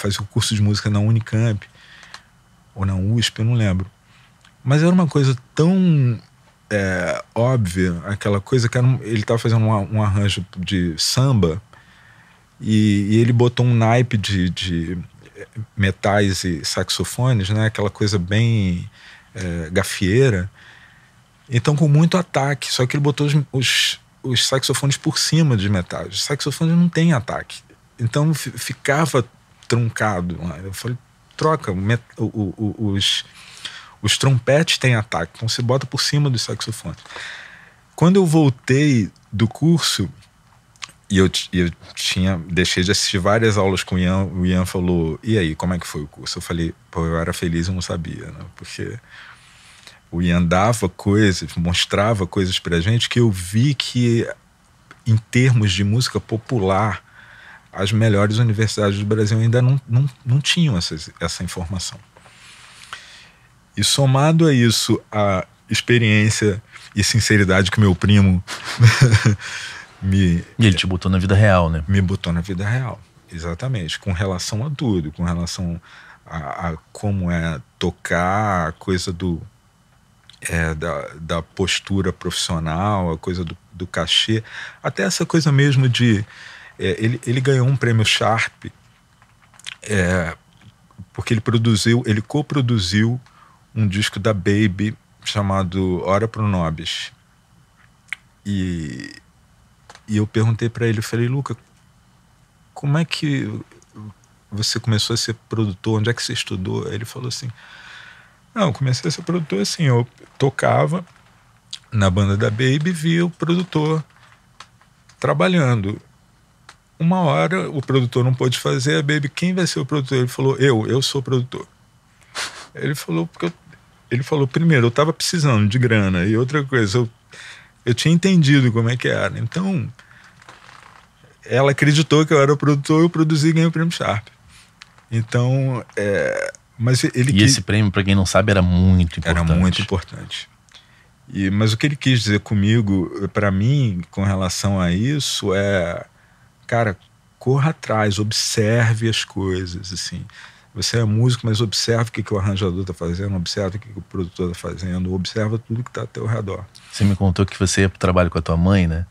fazia o curso de música na Unicamp ou na USP, eu não lembro. Mas era uma coisa tão é, óbvia, aquela coisa que um, ele estava fazendo um, um, arranjo de samba e, e, ele botou um naipe de, de é, metais e saxofones, né? Aquela coisa bem é, gafieira. Então, com muito ataque, só que ele botou os, os, os saxofones por cima de metais. Os saxofones não têm ataque. Então, ficava truncado. Eu falei, troca, o, o, os, os trompetes têm ataque, então você bota por cima dos saxofones. Quando eu voltei do curso, e eu, eu tinha, deixei de assistir várias aulas com o Ian, o Ian falou, e aí, como é que foi o curso? Eu falei, pô, eu era feliz, eu não sabia, né? Porque o Ian dava coisas, mostrava coisas pra gente que eu vi que, em termos de música popular, as melhores universidades do Brasil ainda não, não, não tinham essa, essa informação. E somado a isso, a experiência e sinceridade que meu primo me. E ele te botou na vida real, né? Me botou na vida real, exatamente. Com relação a tudo, com relação a, a como é tocar, a coisa do. É, da, da postura profissional, a coisa do, do cachê, até essa coisa mesmo de é, ele, ele ganhou um prêmio Sharp é, porque ele produziu, ele coproduziu um disco da Baby chamado Hora pro Nobis. E, e eu perguntei para ele, eu falei, Luca, como é que você começou a ser produtor? Onde é que você estudou? Aí ele falou assim, não, eu comecei a ser produtor assim, eu tocava na banda da Baby e via o produtor trabalhando uma hora o produtor não pôde fazer, a Baby, quem vai ser o produtor? Ele falou, eu, eu sou o produtor. Ele falou, porque eu, ele falou, primeiro, eu tava precisando de grana, e outra coisa, eu, eu tinha entendido como é que era. Então, ela acreditou que eu era o produtor, eu produzi e ganhei o prêmio Sharp. Então, é, mas ele. E esse prêmio, para quem não sabe, era muito importante. Era muito importante. E, mas o que ele quis dizer comigo, para mim, com relação a isso, é cara, corra atrás, observe as coisas, assim. Você é músico, mas observe o que, que o arranjador está fazendo, observe o que, que o produtor está fazendo, observa tudo que está ao teu redor. Você me contou que você ia para o trabalho com a tua mãe, né?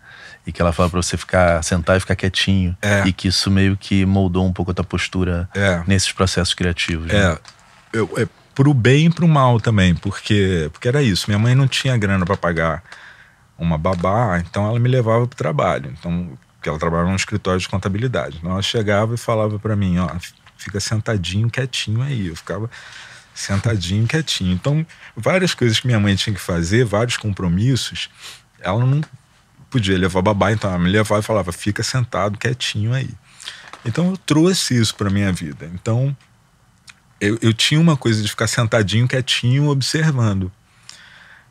E que ela fala para você ficar sentar e ficar quietinho. É. E que isso meio que moldou um pouco a tua postura é. nesses processos criativos. Né? É. Né? Eu, é pro bem e pro mal também, porque, porque era isso. Minha mãe não tinha grana para pagar uma babá, então ela me levava para o trabalho. Então porque ela trabalhava num escritório de contabilidade. Então ela chegava e falava para mim, ó, fica sentadinho, quietinho aí. Eu ficava sentadinho, quietinho. Então, várias coisas que minha mãe tinha que fazer, vários compromissos, ela não podia levar babá, então ela me levava e falava, fica sentado, quietinho aí. Então eu trouxe isso para minha vida. Então eu, eu, tinha uma coisa de ficar sentadinho, quietinho, observando.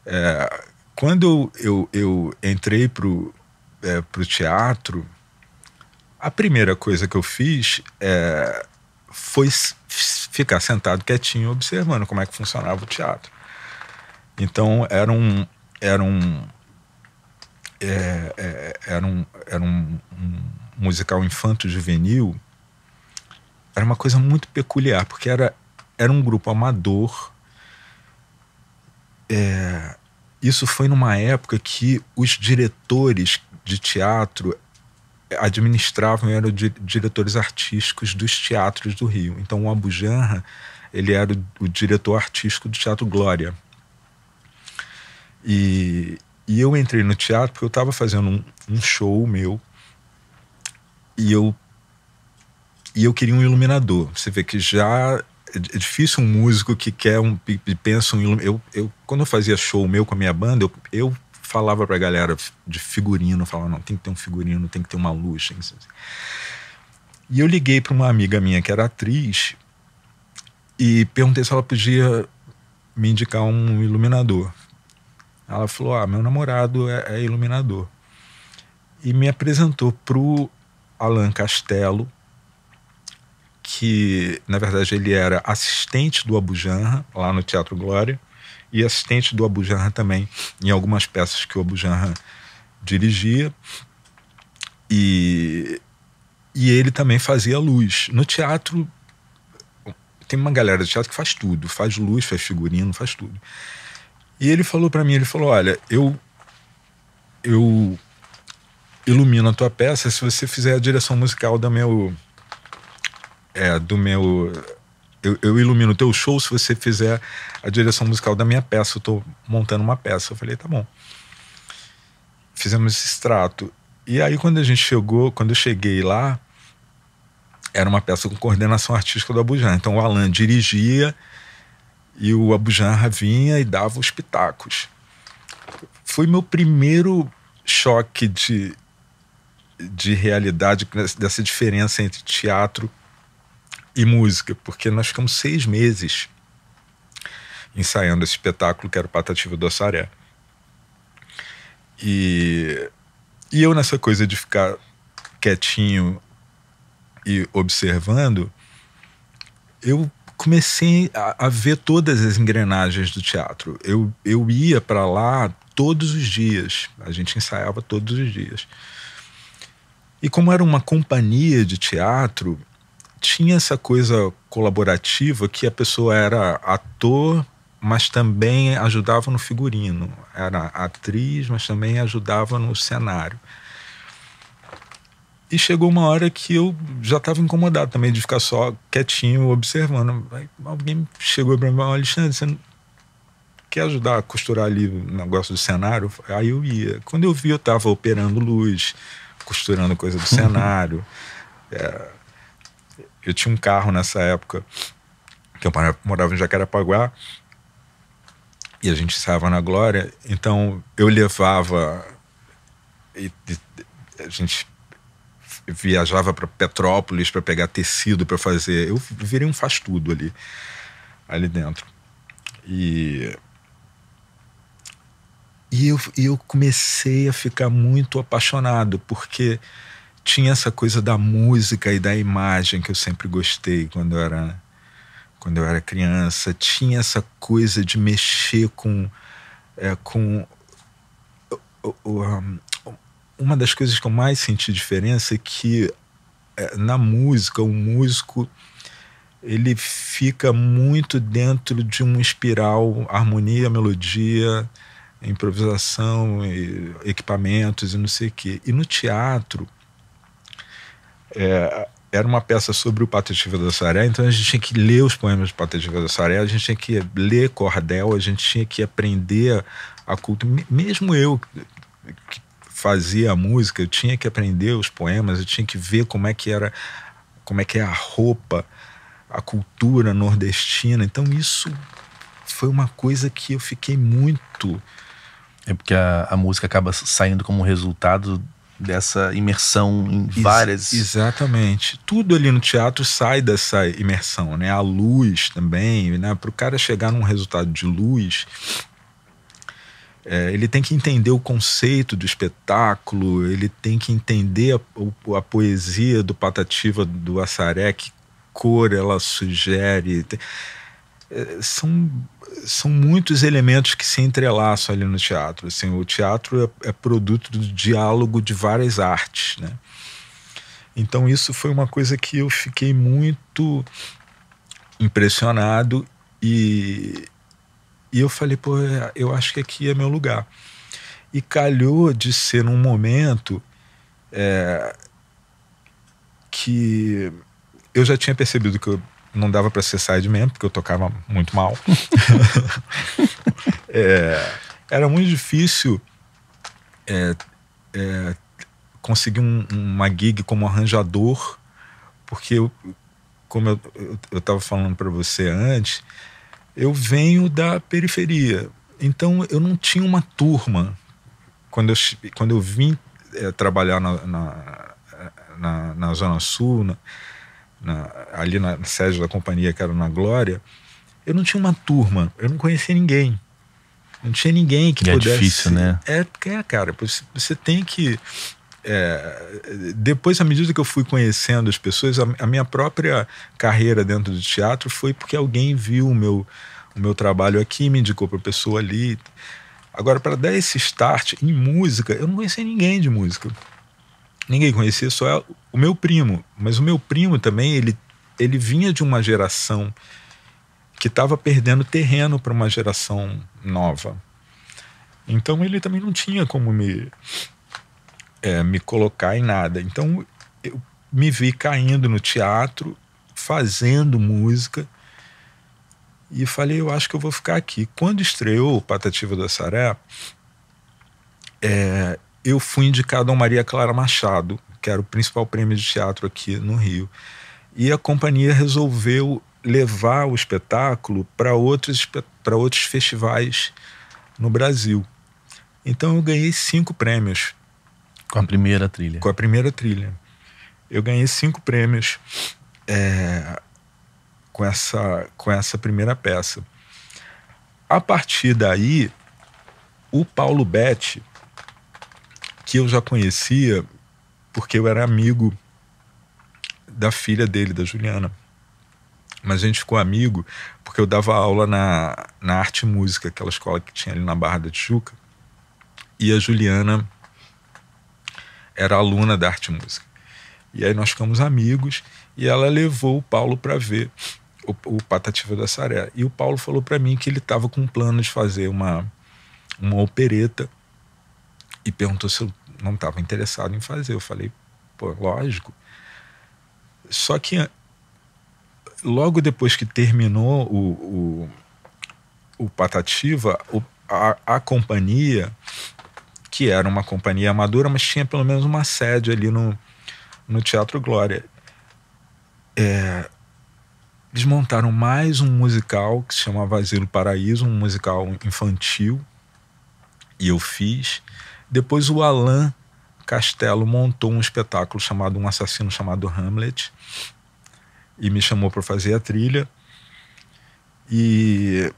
É, quando eu, eu, eu entrei pro, é, para o teatro, a primeira coisa que eu fiz é, foi ficar sentado quietinho observando como é que funcionava o teatro. Então era um era um é, é, era um era um, um musical infanto juvenil era uma coisa muito peculiar porque era era um grupo amador. É, isso foi numa época que os diretores de teatro administravam eram di diretores artísticos dos teatros do Rio. Então o Abu Janra, ele era o, o diretor artístico do Teatro Glória. E, e eu entrei no teatro porque eu estava fazendo um, um, show meu e eu e eu queria um iluminador. Você vê que já é, é difícil um músico que quer um pensa um eu, eu quando eu fazia show meu com a minha banda eu, eu falava pra galera de figurino, falava, não, tem que ter um figurino, tem que ter uma luz. Assim. E eu liguei para uma amiga minha que era atriz e perguntei se ela podia me indicar um iluminador. Ela falou: Ah, meu namorado é, é iluminador. E me apresentou pro Alan Castelo, que na verdade ele era assistente do Abujanra, lá no Teatro Glória e assistente do Abu Janra também, em algumas peças que o Abu Janra dirigia. E, e ele também fazia luz. No teatro, tem uma galera do teatro que faz tudo, faz luz, faz figurino, faz tudo. E ele falou para mim, ele falou, olha, eu eu ilumino a tua peça se você fizer a direção musical do meu é, do meu eu, eu ilumino o teu show se você fizer a direção musical da minha peça. Eu estou montando uma peça. Eu falei, tá bom. Fizemos esse extrato. E aí, quando a gente chegou, quando eu cheguei lá, era uma peça com coordenação artística do Abujan. Então, o Alan dirigia e o Abujan vinha e dava os pitacos. Foi meu primeiro choque de, de realidade, dessa diferença entre teatro e música, porque nós ficamos seis meses ensaiando esse espetáculo que era o Patativa do Assaré. E, e eu, nessa coisa de ficar quietinho e observando, eu comecei a, a ver todas as engrenagens do teatro. Eu, eu ia para lá todos os dias, a gente ensaiava todos os dias. E como era uma companhia de teatro, tinha essa coisa colaborativa que a pessoa era ator, mas também ajudava no figurino, era atriz, mas também ajudava no cenário. E chegou uma hora que eu já estava incomodado também de ficar só quietinho observando. Aí alguém chegou para mim, Alexandre, você quer ajudar a costurar ali o negócio do cenário? Aí eu ia. Quando eu vi, eu estava operando luz, costurando coisa do cenário. É, eu tinha um carro nessa época, que eu morava em Jacarepaguá, e a gente estava na Glória, então eu levava. E, e, a gente viajava para Petrópolis para pegar tecido para fazer. Eu virei um faz-tudo ali, ali dentro. E. E eu, eu comecei a ficar muito apaixonado, porque tinha essa coisa da música e da imagem que eu sempre gostei quando eu era quando eu era criança tinha essa coisa de mexer com é, com uma das coisas que eu mais senti diferença é que é, na música o músico ele fica muito dentro de uma espiral harmonia melodia improvisação equipamentos e não sei o quê e no teatro é, era uma peça sobre o Patetivo da Saré, então a gente tinha que ler os poemas do Patetivo da Saré, a gente tinha que ler Cordel, a gente tinha que aprender a cultura. Mesmo eu, que fazia a música, eu tinha que aprender os poemas, eu tinha que ver como é que era, como é que é a roupa, a cultura nordestina. Então isso foi uma coisa que eu fiquei muito. É porque a, a música acaba saindo como resultado dessa imersão em várias. Ex exatamente. Tudo ali no teatro sai dessa imersão, né? A luz também, né? Para o cara chegar num resultado de luz, é, ele tem que entender o conceito do espetáculo, ele tem que entender a, a, poesia do Patativa, do Assaré, que cor ela sugere. É, são são muitos elementos que se entrelaçam ali no teatro. Assim, o teatro é, é produto do diálogo de várias artes, né? Então isso foi uma coisa que eu fiquei muito impressionado e, e eu falei, pô, eu acho que aqui é meu lugar. E calhou de ser um momento é, que eu já tinha percebido que eu não dava para ser sideman, porque eu tocava muito mal. é, era muito difícil é, é, conseguir um, uma gig como arranjador, porque eu, como eu estava falando para você antes, eu venho da periferia. Então eu não tinha uma turma. Quando eu, quando eu vim é, trabalhar na, na, na, na Zona Sul, na, né, na, ali na sede da companhia, que era na Glória, eu não tinha uma turma, eu não conhecia ninguém. Não tinha ninguém que e é pudesse. É difícil, né? É, é cara, você tem que. É, depois, à medida que eu fui conhecendo as pessoas, a, a, minha própria carreira dentro do teatro foi porque alguém viu o meu, o meu trabalho aqui, me indicou para pessoa ali. Agora, para dar esse start em música, eu não conhecia ninguém de música ninguém conhecia, só o meu primo. Mas o meu primo também, ele, ele vinha de uma geração que estava perdendo terreno para uma geração nova. Então ele também não tinha como me, é, me colocar em nada. Então eu me vi caindo no teatro, fazendo música, e falei: eu acho que eu vou ficar aqui. Quando estreou Patativa da Saré, é, eu fui indicado ao Maria Clara Machado, que era o principal prêmio de teatro aqui no Rio. E a companhia resolveu levar o espetáculo para outros, outros festivais no Brasil. Então eu ganhei cinco prêmios. Com a primeira trilha? Com a primeira trilha. Eu ganhei cinco prêmios é, com, essa, com essa primeira peça. A partir daí, o Paulo Betti, que eu já conhecia porque eu era amigo da filha dele, da Juliana. Mas a gente ficou amigo porque eu dava aula na, na Arte e Música, aquela escola que tinha ali na Barra da Tijuca. E a Juliana era aluna da Arte e Música. E aí nós ficamos amigos e ela levou o Paulo para ver o, o Patativa da Saré. E o Paulo falou para mim que ele estava com um plano de fazer uma, uma opereta e perguntou se eu não estava interessado em fazer. Eu falei, pô, lógico. Só que logo depois que terminou o, o, o Patativa, o, a, a, companhia, que era uma companhia amadora, mas tinha pelo menos uma sede ali no, no Teatro Glória, é, eles montaram mais um musical que se chamava Asilo Paraíso, um musical infantil, e eu fiz. Depois o Alan Castelo montou um espetáculo chamado Um Assassino Chamado Hamlet e me chamou para fazer a trilha. E,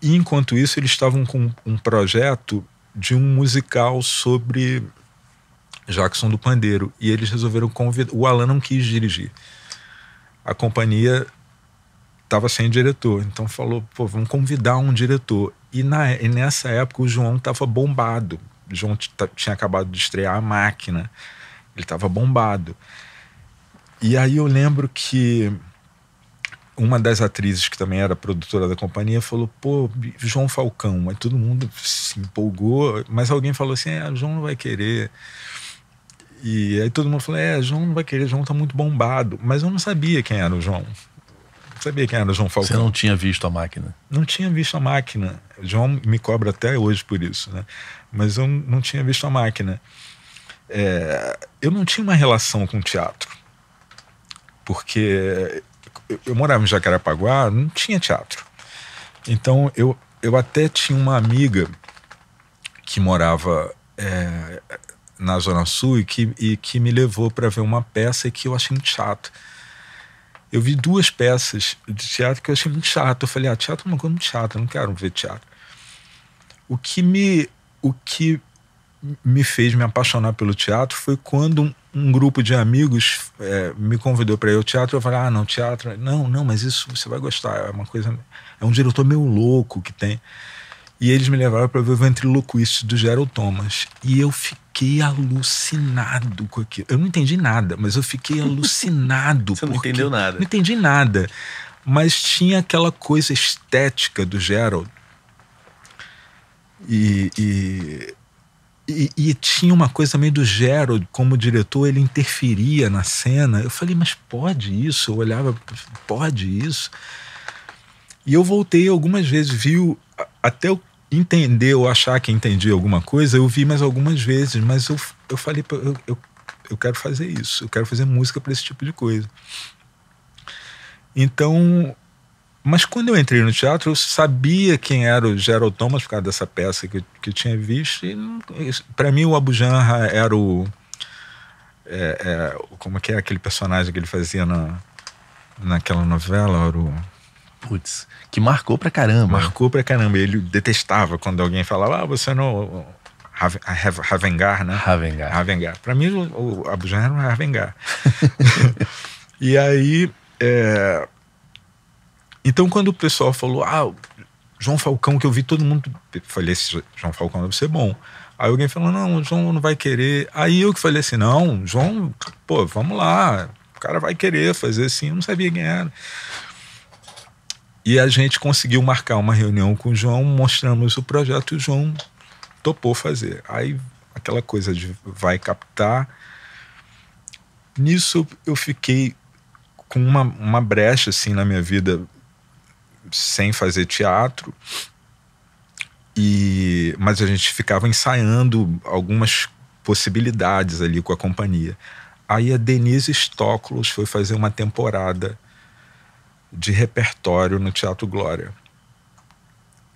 e, enquanto isso, eles estavam com um projeto de um musical sobre Jackson do Pandeiro e eles resolveram convidar. O Alan não quis dirigir. A companhia estava sem diretor, então falou: pô, vamos convidar um diretor. E, na, e nessa época o João estava bombado, João tinha acabado de estrear a máquina. Ele estava bombado. E aí eu lembro que uma das atrizes que também era produtora da companhia falou, pô, João Falcão. Aí todo mundo se empolgou, mas alguém falou assim: é, João não vai querer. E aí todo mundo falou: é, João não vai querer, João tá muito bombado. Mas eu não sabia quem era o João. Não sabia quem era o João Falcão. Você não tinha visto a máquina? Não tinha visto a máquina. João me cobra até hoje por isso, né? mas eu não tinha visto a máquina. É, eu não tinha uma relação com teatro, porque eu, morava em Jacarepaguá, não tinha teatro. Então eu, eu até tinha uma amiga que morava é, na Zona Sul e que, e que me levou para ver uma peça que eu achei muito chato. Eu vi duas peças de teatro que eu achei muito chato. Eu falei, ah, teatro é uma coisa muito chata, eu não quero ver teatro. O que me o que me fez me apaixonar pelo teatro foi quando um, um grupo de amigos é, me convidou para ir ao teatro. Eu falei, ah, não, teatro, não, não, mas isso você vai gostar. É uma coisa, é um diretor meio louco que tem. E eles me levaram para ver o Ventriloquist do Gerald Thomas. E eu fiquei alucinado com aquilo. Eu não entendi nada, mas eu fiquei alucinado. você não entendeu nada. Não entendi nada. Mas tinha aquela coisa estética do Gerald e, e, e, e, tinha uma coisa meio do Gerald, como diretor, ele interferia na cena. Eu falei, mas pode isso? Eu olhava, pode isso? E eu voltei algumas vezes, viu, até eu entender ou achar que entendi alguma coisa, eu vi mais algumas vezes, mas eu, eu falei, eu, eu, eu quero fazer isso, eu quero fazer música para esse tipo de coisa. Então, mas quando eu entrei no teatro, eu sabia quem era o Gerald Thomas por causa dessa peça que, que eu tinha visto. para mim, o Abu Janra era o. É, é, como é que é aquele personagem que ele fazia na, naquela novela? Era o. Putz, que marcou pra caramba. Marcou pra caramba. Ele detestava quando alguém falava, ah, você não. Ravengar, né? Ravengar. Ravengar. Pra mim, o, o Abu Janra era um Ravengar. e aí. É, então, quando o pessoal falou, ah, João Falcão, que eu vi todo mundo. Eu falei, esse João Falcão deve ser bom. Aí alguém falou, não, o João não vai querer. Aí eu que falei assim, não, João, pô, vamos lá, o cara vai querer fazer assim, eu não sabia quem era. E a gente conseguiu marcar uma reunião com o João, mostramos o projeto e o João topou fazer. Aí aquela coisa de vai captar. Nisso eu fiquei com uma, uma brecha assim na minha vida sem fazer teatro. E, mas a gente ficava ensaiando algumas possibilidades ali com a companhia. Aí a Denise Stoklos foi fazer uma temporada de repertório no Teatro Glória.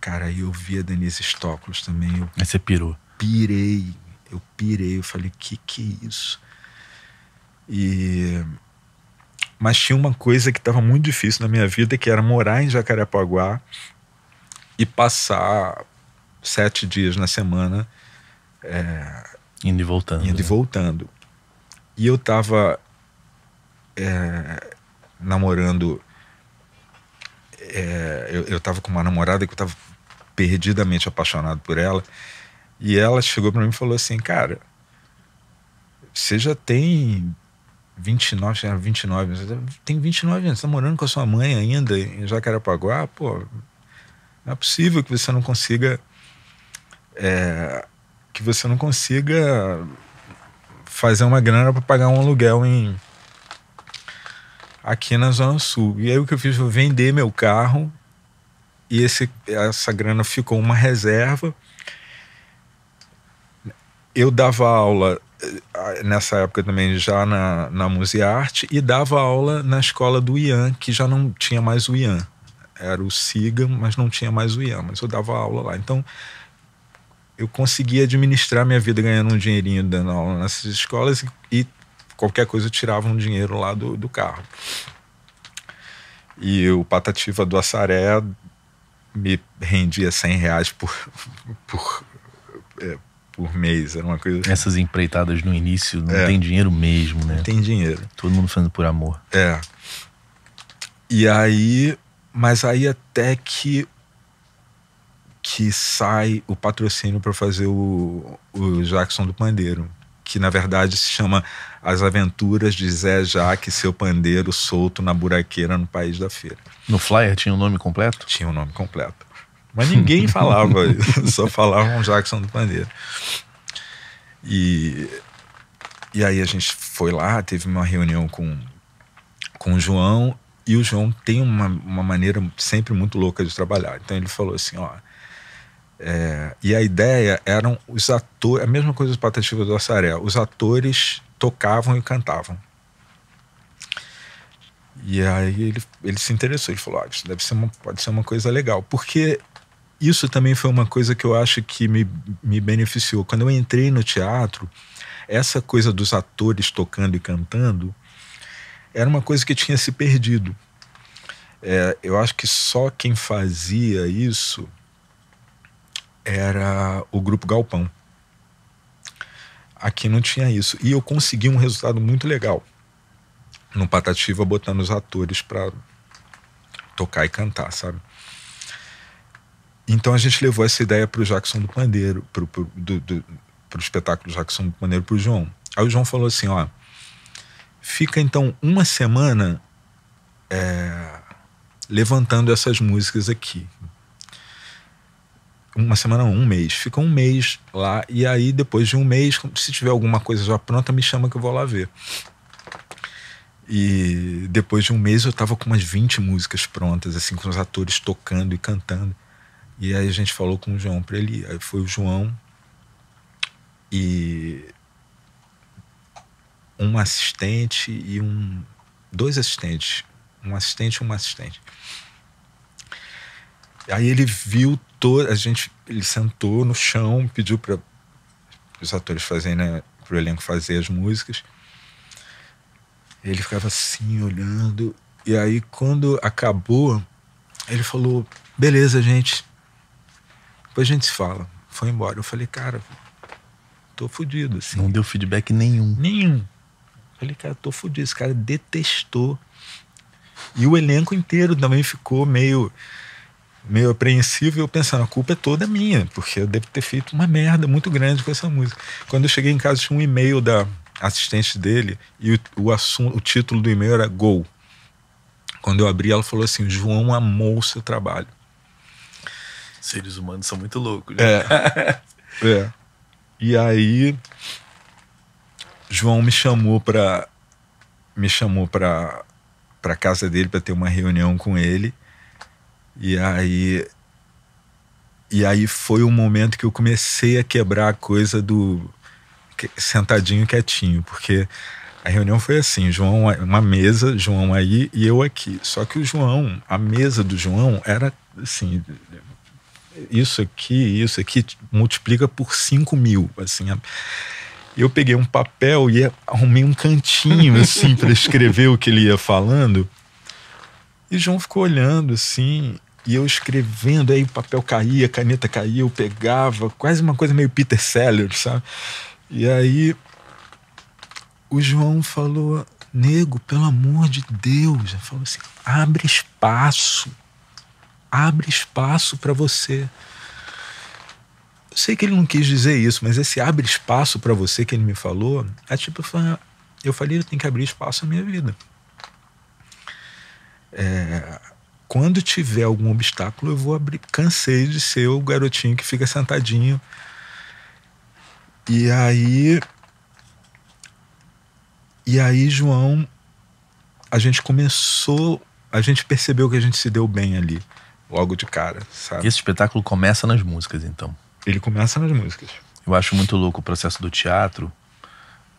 Cara, aí eu vi a Denise Stoklos também. Eu Aí você pirou. pirei, eu pirei, eu falei, que que é isso? E mas tinha uma coisa que estava muito difícil na minha vida, que era morar em Jacarepaguá e passar sete dias na semana é, indo e voltando. Indo né? e voltando. E eu estava é, namorando. É, eu, eu tava com uma namorada que eu tava perdidamente apaixonado por ela. E ela chegou para mim e falou assim: Cara, você já tem 29, tinha 29 anos. Tem 29 anos, você tá morando com a sua mãe ainda em Jacarepaguá, pô. Não é possível que você não consiga. É, que você não consiga fazer uma grana para pagar um aluguel em aqui na Zona Sul. E aí o que eu fiz foi vender meu carro e esse, essa grana ficou uma reserva. Eu dava aula nessa época também já na, na Música e Arte e dava aula na escola do Ian, que já não tinha mais o Ian. Era o Siga mas não tinha mais o Ian, mas eu dava aula lá. Então, eu conseguia administrar minha vida ganhando um dinheirinho dando aula nessas escolas e, e qualquer coisa eu tirava um dinheiro lá do, do carro. E o Patativa do Assaré me rendia 100 reais por, por, é, por mês. Era uma coisa. Assim. Essas empreitadas no início não é. tem dinheiro mesmo, né? Não tem dinheiro. Todo mundo fazendo por amor. É. E aí. Mas aí até que. Que sai o patrocínio para fazer o, o Jackson do Pandeiro que na verdade se chama As Aventuras de Zé Jaque, seu pandeiro solto na buraqueira no País da Feira. No flyer tinha o um nome completo? Tinha o um nome completo. Mas ninguém falava só falavam Jackson do Pandeiro. E, e aí a gente foi lá, teve uma reunião com, com o João, e o João tem uma, uma maneira sempre muito louca de trabalhar. Então ele falou assim: ó. É, e a ideia eram os atores, a mesma coisa dos Patativas do Assaré, os atores tocavam e cantavam. E aí ele, ele se interessou, ele falou: ah, isso deve ser uma, pode ser uma coisa legal, porque isso também foi uma coisa que eu acho que me, me beneficiou. Quando eu entrei no teatro, essa coisa dos atores tocando e cantando era uma coisa que tinha se perdido. É, eu acho que só quem fazia isso era o Grupo Galpão. Aqui não tinha isso. E eu consegui um resultado muito legal no Patativa, botando os atores para tocar e cantar, sabe? Então a gente levou essa ideia para o Jackson do Pandeiro, para o espetáculo Jackson do Pandeiro, para o João. Aí o João falou assim: ó, fica então uma semana é, levantando essas músicas aqui. Uma semana, um mês. Fica um mês lá, e aí depois de um mês, se tiver alguma coisa já pronta, me chama que eu vou lá ver. E depois de um mês eu estava com umas 20 músicas prontas, assim, com os atores tocando e cantando. E aí a gente falou com o João para ele. Aí foi o João e um assistente e um. Dois assistentes. Um assistente e uma assistente. Aí ele viu toda A gente. Ele sentou no chão, pediu para os atores fazerem, né? Para o elenco fazer as músicas. Ele ficava assim, olhando. E aí, quando acabou, ele falou: beleza, gente, depois a gente se fala. Foi embora. Eu falei, cara, tô fudido. Assim. Não deu feedback nenhum. Nenhum. falei, cara, tô fudido. Esse cara detestou. E o elenco inteiro também ficou meio meio apreensivo e eu pensando, a culpa é toda minha, porque eu devo ter feito uma merda muito grande com essa música. Quando eu cheguei em casa, tinha um e-mail da assistente dele e o, o, assunto, o título do e-mail era Gol. Quando eu abri, ela falou assim: João amou o seu trabalho seres humanos são muito loucos. Né? É. é. E aí, João me chamou para me chamou para para casa dele para ter uma reunião com ele. E aí e aí foi o um momento que eu comecei a quebrar a coisa do sentadinho quietinho, porque a reunião foi assim, João uma mesa, João aí e eu aqui. Só que o João, a mesa do João era assim, isso aqui, isso aqui, multiplica por 5 mil, assim. Eu peguei um papel e arrumei um cantinho, assim, para escrever o que ele ia falando. E João ficou olhando, assim, e eu escrevendo, aí o papel caía, a caneta caía, eu pegava, quase uma coisa meio Peter Sellers, sabe? E aí o João falou, nego, pelo amor de Deus, falou assim, abre espaço abre espaço para você. Eu sei que ele não quis dizer isso, mas esse abre espaço para você que ele me falou, é tipo, eu falei, eu tenho que abrir espaço na minha vida. É, quando tiver algum obstáculo, eu vou abrir. Cansei de ser o garotinho que fica sentadinho. E aí. E aí, João, a gente começou. A gente percebeu que a gente se deu bem ali logo de cara, sabe? Esse espetáculo começa nas músicas, então. Ele começa nas músicas. Eu acho muito louco o processo do teatro,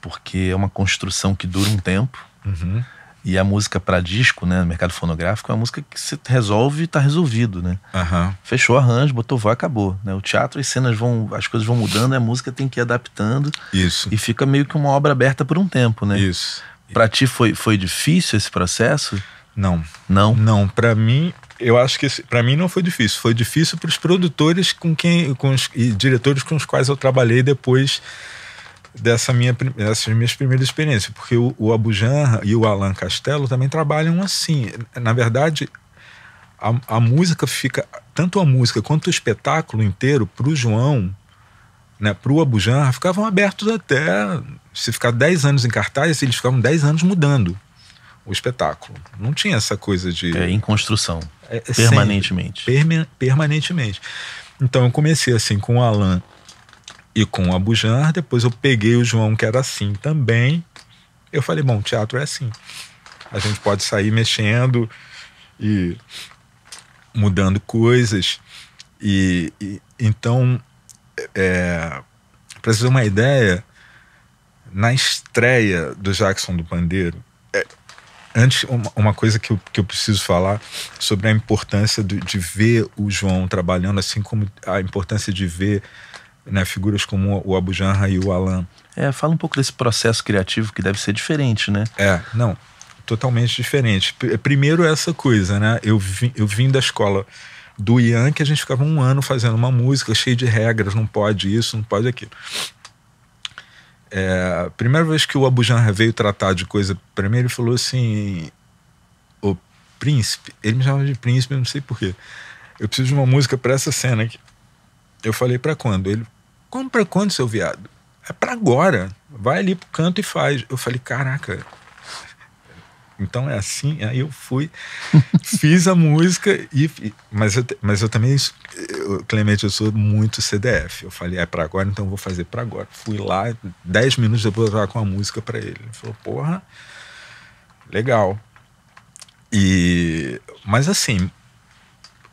porque é uma construção que dura um tempo. Uhum. E a música para disco, né, no mercado fonográfico, é uma música que se resolve e tá resolvido, né? Uhum. Fechou arranjo, botou voz, acabou, né? O teatro, as cenas vão, as coisas vão mudando, a música tem que ir adaptando. Isso. E fica meio que uma obra aberta por um tempo, né? Isso. Para ti foi, foi difícil esse processo? Não. Não? Não, para mim eu acho que para mim não foi difícil. Foi difícil para os produtores com quem, com os, e diretores com os quais eu trabalhei depois dessa minha, dessas minhas primeiras experiências, porque o, o Abujanra e o Alan Castelo também trabalham assim. Na verdade, a, a música fica tanto a música quanto o espetáculo inteiro para o João né, para o Abujanra ficavam abertos até se ficar 10 anos em cartaz, eles ficavam 10 anos mudando o espetáculo. Não tinha essa coisa de. É em construção. É, permanentemente. Sempre, permanentemente. Então eu comecei assim com o Alan e com o Abujar, depois eu peguei o João, que era assim também. Eu falei, bom, teatro é assim. A gente pode sair mexendo e mudando coisas. E, e então, é, para vocês terem uma ideia, na estreia do Jackson do Pandeiro, é, antes, uma, coisa que eu, que eu preciso falar sobre a importância de, de ver o João trabalhando, assim como a importância de ver né, figuras como o Abu Janra e o Alan. É, fala um pouco desse processo criativo que deve ser diferente, né? É, não, totalmente diferente. primeiro, essa coisa, né? Eu, vi, eu vim da escola do Ian que a gente ficava um ano fazendo uma música cheia de regras, não pode isso, não pode aquilo. É, primeira vez que o Abu Janra veio tratar de coisa para mim, ele falou assim: O príncipe, ele me chama de príncipe, eu não sei porquê. Eu preciso de uma música para essa cena aqui. Eu falei: Para quando? Ele: Como para quando, seu viado? É para agora. Vai ali pro canto e faz. Eu falei: Caraca, então é assim, aí eu fui, fiz a música e mas eu, mas eu também eu, Clemente, eu sou muito CDF. Eu falei, é para agora, então eu vou fazer para agora. Fui lá, dez minutos depois eu tava com a música para ele. Ele falou: "Porra, legal". E mas assim,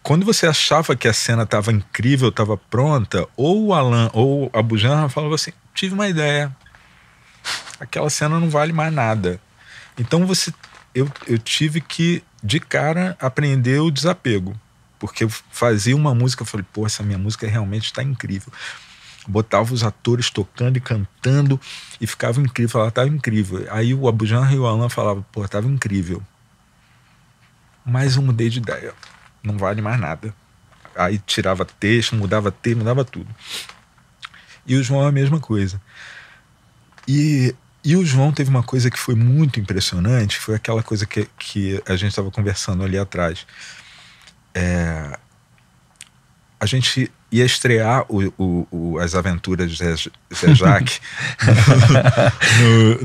quando você achava que a cena estava incrível, estava pronta, ou o Alan ou a Bujanra falava assim: "Tive uma ideia. Aquela cena não vale mais nada". Então você eu, eu tive que, de cara, aprender o desapego. Porque eu fazia uma música, eu falei, pô, essa minha música realmente está incrível. Botava os atores tocando e cantando e ficava incrível, falava estava incrível. Aí o Abujan e o Alan falavam, pô, estava incrível. Mas eu mudei de ideia, não vale mais nada. Aí tirava texto, mudava texto, mudava tudo. E o João é a mesma coisa. E e o João teve uma coisa que foi muito impressionante, foi aquela coisa que, que a gente estava conversando ali atrás. É, a gente ia estrear o, o, o, as aventuras de Zé, Jaque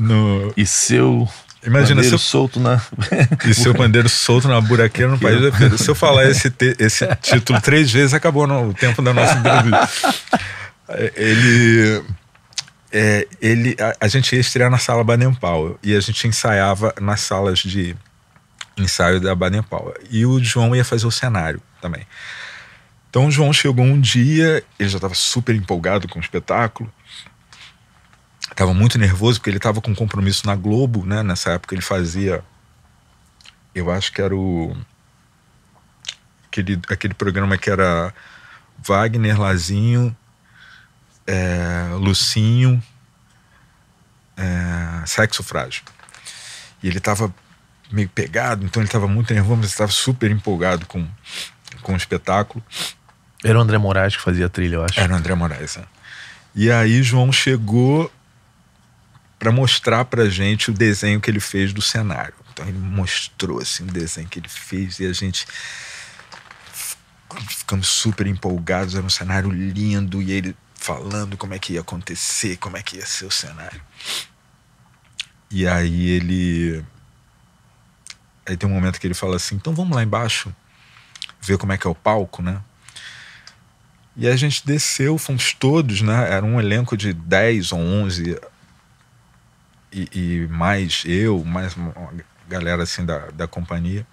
no, no, no, E seu. Imagina seu solto na. e seu pandeiro solto na buraqueira no país Se eu falar esse, te, esse título três vezes, acabou no, o tempo da nossa entrevista. Ele é, ele, a, a, gente ia estrear na sala Baden Powell e a gente ensaiava nas salas de ensaio da Baden Powell. E o João ia fazer o cenário também. Então o João chegou um dia, ele já estava super empolgado com o espetáculo, estava muito nervoso porque ele estava com compromisso na Globo, né? Nessa época ele fazia, eu acho que era o aquele, aquele programa que era Wagner, Lazinho, é, Lucinho, é, Sexo Frágil. E ele estava meio pegado, então ele estava muito nervoso, mas estava super empolgado com, com o espetáculo. Era o André Moraes que fazia a trilha, eu acho. Era o André Moraes, é. E aí João chegou para mostrar pra gente o desenho que ele fez do cenário. Então ele mostrou assim o desenho que ele fez e a gente ficamos super empolgados, era um cenário lindo e ele falando como é que ia acontecer, como é que ia ser o cenário. E aí ele. Aí tem um momento que ele fala assim: então vamos lá embaixo ver como é que é o palco, né? E a gente desceu, fomos todos, né? Era um elenco de 10 ou 11 e, e mais eu, mais uma galera assim da, da companhia.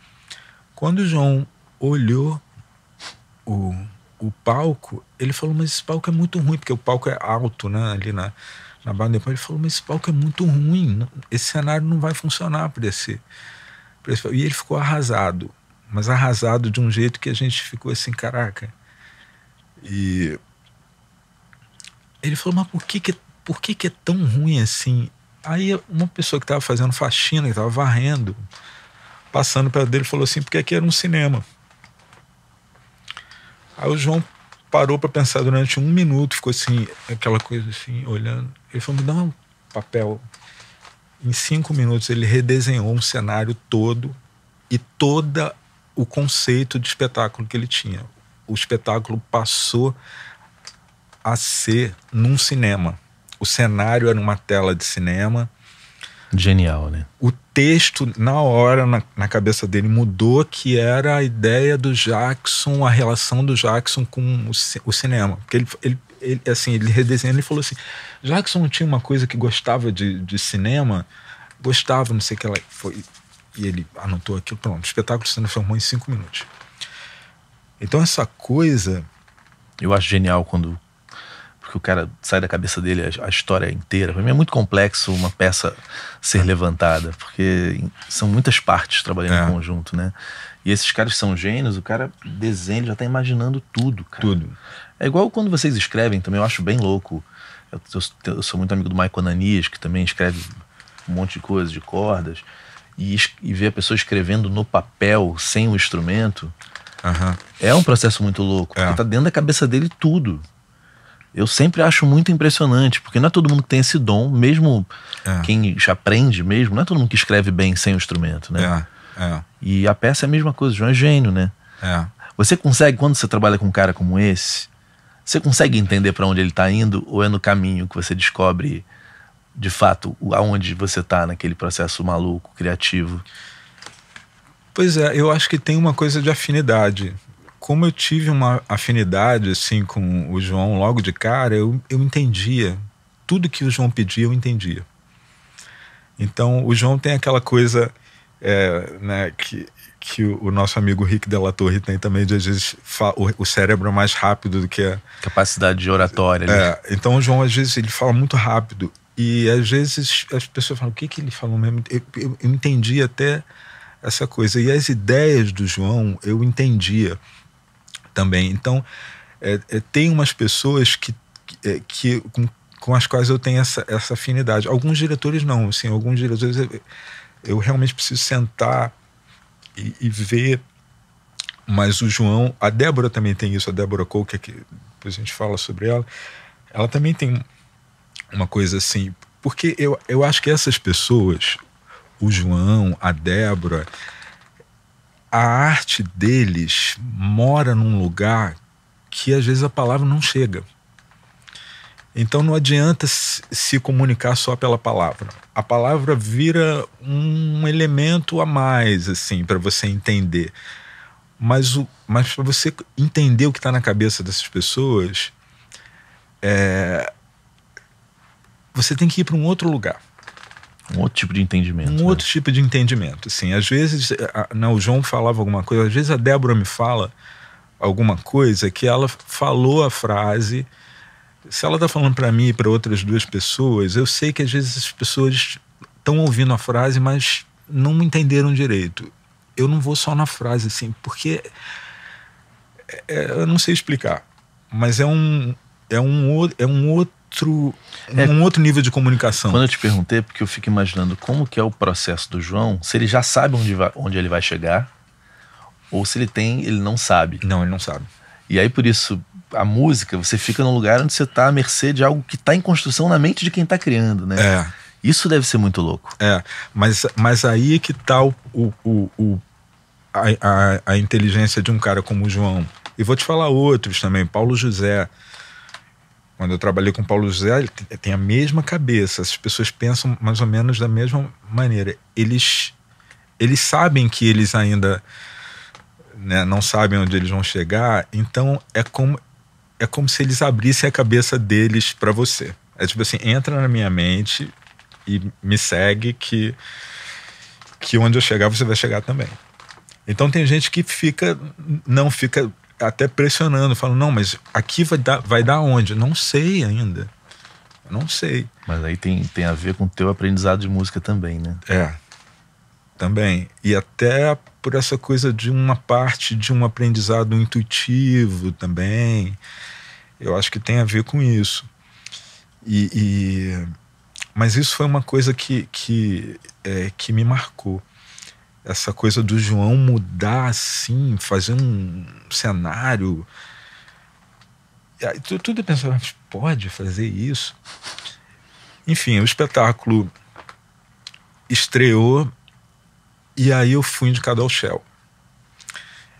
Quando o João olhou o o palco, ele falou, mas esse palco é muito ruim, porque o palco é alto, né, ali na, na de depois ele falou, mas esse palco é muito ruim, esse cenário não vai funcionar para esse, pra E ele ficou arrasado, mas arrasado de um jeito que a gente ficou assim, caraca. E ele falou, mas por que que, por que, que é tão ruim assim? Aí uma pessoa que estava fazendo faxina, que estava varrendo, passando perto dele, falou assim, porque aqui era um cinema. Aí o João parou para pensar durante um minuto, ficou assim, aquela coisa assim, olhando. Ele falou: me dá um papel. Em cinco minutos ele redesenhou um cenário todo e toda o conceito de espetáculo que ele tinha. O espetáculo passou a ser num cinema. O cenário era uma tela de cinema, Genial, né? O texto, na hora, na, na, cabeça dele, mudou, que era a ideia do Jackson, a relação do Jackson com o, o cinema. Porque ele, ele, ele, assim, ele redesenhou, e falou assim, Jackson tinha uma coisa que gostava de, de cinema, gostava, não sei o que ela foi... E ele anotou aquilo, pronto, o espetáculo se transformou em cinco minutos. Então essa coisa... Eu acho genial quando porque o cara sai da cabeça dele a, a história inteira. Para mim é muito complexo uma peça ser levantada, porque são muitas partes trabalhando é. em conjunto, né? E esses caras são gênios, o cara desenha, já tá imaginando tudo, cara. Tudo. É igual quando vocês escrevem também, eu acho bem louco. Eu, eu, eu sou muito amigo do Maicon Ananias, que também escreve um monte de coisas, de cordas. E, e ver a pessoa escrevendo no papel, sem o instrumento, uhum. é um processo muito louco. É. tá dentro da cabeça dele tudo eu sempre acho muito impressionante, porque não é todo mundo que tem esse dom, mesmo é. quem aprende mesmo, não é todo mundo que escreve bem sem o instrumento, né? É, é. E a peça é a mesma coisa, o João é gênio, né? É. Você consegue, quando você trabalha com um cara como esse, você consegue entender para onde ele está indo ou é no caminho que você descobre de fato aonde você está naquele processo maluco, criativo? Pois é, eu acho que tem uma coisa de afinidade como eu tive uma afinidade assim com o João logo de cara, eu, eu entendia. Tudo que o João pedia, eu entendia. Então, o João tem aquela coisa é, né, que, que o nosso amigo Rick Della Torre tem também, de às vezes o, cérebro é mais rápido do que a. Capacidade de oratória. É, então o João, às vezes, ele fala muito rápido. E às vezes as pessoas falam: o que, que ele falou mesmo? Eu, eu, eu entendi até essa coisa. E as ideias do João, eu entendia também. Então, é, é, tem umas pessoas que, que, é, que com, com, as quais eu tenho essa, essa afinidade. Alguns diretores não, assim, alguns diretores eu, eu realmente preciso sentar e, e, ver. Mas o João, a Débora também tem isso, a Débora Cole, que, que depois a gente fala sobre ela, ela também tem uma coisa assim, porque eu, eu acho que essas pessoas, o João, a Débora, a arte deles mora num lugar que às vezes a palavra não chega. Então não adianta se comunicar só pela palavra. A palavra vira um elemento a mais assim para você entender. Mas mas para você entender o que está na cabeça dessas pessoas, é, você tem que ir para um outro lugar. Um outro tipo de entendimento. Um né? outro tipo de entendimento. Assim, às vezes, eh, a, não, o João falava alguma coisa, às vezes a Débora me fala alguma coisa que ela falou a frase. Se ela está falando para mim e para outras duas pessoas, eu sei que às vezes as pessoas estão ouvindo a frase, mas não entenderam direito. Eu não vou só na frase, assim, porque é, eu não sei explicar, mas é um, é um, é um outro outro é, um outro nível de comunicação. Quando eu te perguntei, é porque eu fico imaginando como que é o processo do João, se ele já sabe onde, vai, onde ele vai chegar, ou se ele tem, ele não sabe. Não, ele não sabe. E aí, por isso, a música, você fica num lugar onde você está à mercê de algo que está em construção na mente de quem está criando, né? É. Isso deve ser muito louco. É, mas, mas aí que tá o, o, o, a, a, a inteligência de um cara como o João. E vou te falar outros também, Paulo José quando eu trabalhei com Paulo José, ele tem a mesma cabeça. As pessoas pensam mais ou menos da mesma maneira. Eles, eles sabem que eles ainda né, não sabem onde eles vão chegar. Então é como é como se eles abrissem a cabeça deles para você. É tipo assim, entra na minha mente e me segue que que onde eu chegar você vai chegar também. Então tem gente que fica não fica até pressionando, falando, não, mas aqui vai dar, vai dar onde? Não sei ainda. Não sei. Mas aí tem, tem a ver com o teu aprendizado de música também, né? É. Também. E até por essa coisa de uma parte de um aprendizado intuitivo também. Eu acho que tem a ver com isso. E, e... mas isso foi uma coisa que, que, é, que me marcou essa coisa do João mudar assim, fazer um cenário. tudo pensando, mas pode fazer isso? Enfim, o espetáculo estreou e aí eu fui indicado ao Shell.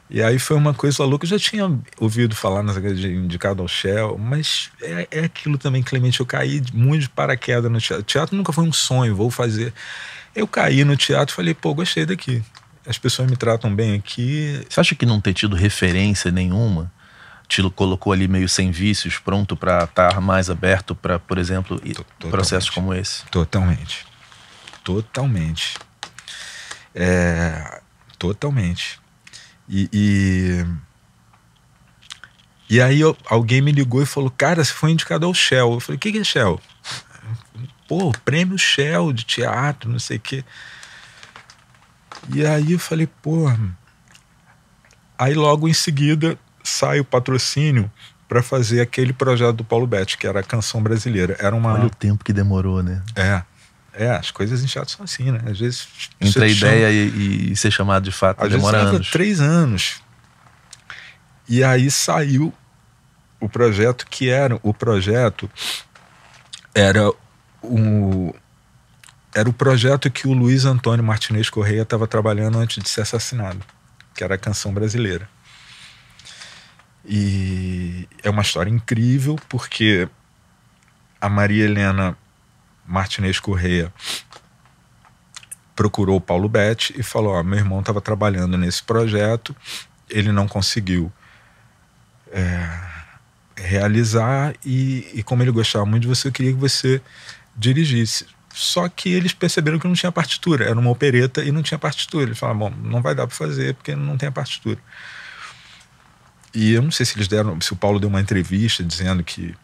E aí foi uma coisa louca. Eu já tinha ouvido falar nas de indicado ao Shell, mas é, é aquilo também, Clemente. Eu caí muito de paraquedas no teatro. teatro nunca foi um sonho, vou fazer. Eu caí no teatro e falei, pô, gostei daqui. As pessoas me tratam bem aqui. Você acha que não ter tido referência nenhuma te colocou ali meio sem vícios, pronto para estar tá mais aberto para, por exemplo, Totalmente. processos como esse? Totalmente. Totalmente. É, totalmente. E, e, e aí eu, alguém me ligou e falou, cara, você foi indicado ao Shell. Eu falei, o que, que é Shell? pô, prêmio Shell de teatro, não sei o quê. E aí eu falei, pô. Aí logo em seguida sai o patrocínio para fazer aquele projeto do Paulo Betti, que era a canção brasileira. Era uma... Olha o tempo que demorou, né? É. É, as coisas em teatro são assim, né? Às vezes. Entre a ideia chama... e, e, ser chamado de fato, Às demora vezes, anos. Três anos. E aí saiu o projeto que era. O projeto era o, era o projeto que o Luiz Antônio Martinez Correia estava trabalhando antes de ser assassinado, que era a canção brasileira. E é uma história incrível porque a Maria Helena Martinez Correia procurou o Paulo Betti e falou: ó, meu irmão estava trabalhando nesse projeto, ele não conseguiu é, realizar e, e, como ele gostava muito de você, eu queria que você dirigisse. Só que eles perceberam que não tinha partitura, era uma opereta e não tinha partitura. Eles falaram, bom, não vai dar para fazer porque não tem a partitura. E eu não sei se eles deram, se o Paulo deu uma entrevista dizendo que,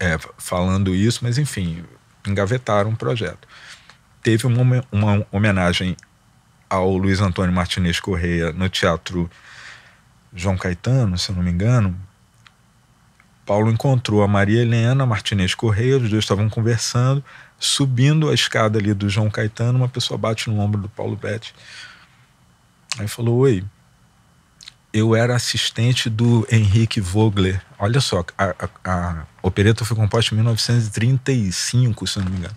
é, falando isso, mas enfim, engavetaram o projeto. Teve uma, uma homenagem ao Luiz Antônio Martinez Correia no Teatro João Caetano, se eu não me engano, Paulo encontrou a Maria Helena Martinez Correia, os dois estavam conversando, subindo a escada ali do João Caetano, uma pessoa bate no ombro do Paulo Betti. Aí falou: Oi, eu era assistente do Henrique Vogler. Olha só, a, a, a opereta foi composta em 1935, se não me engano.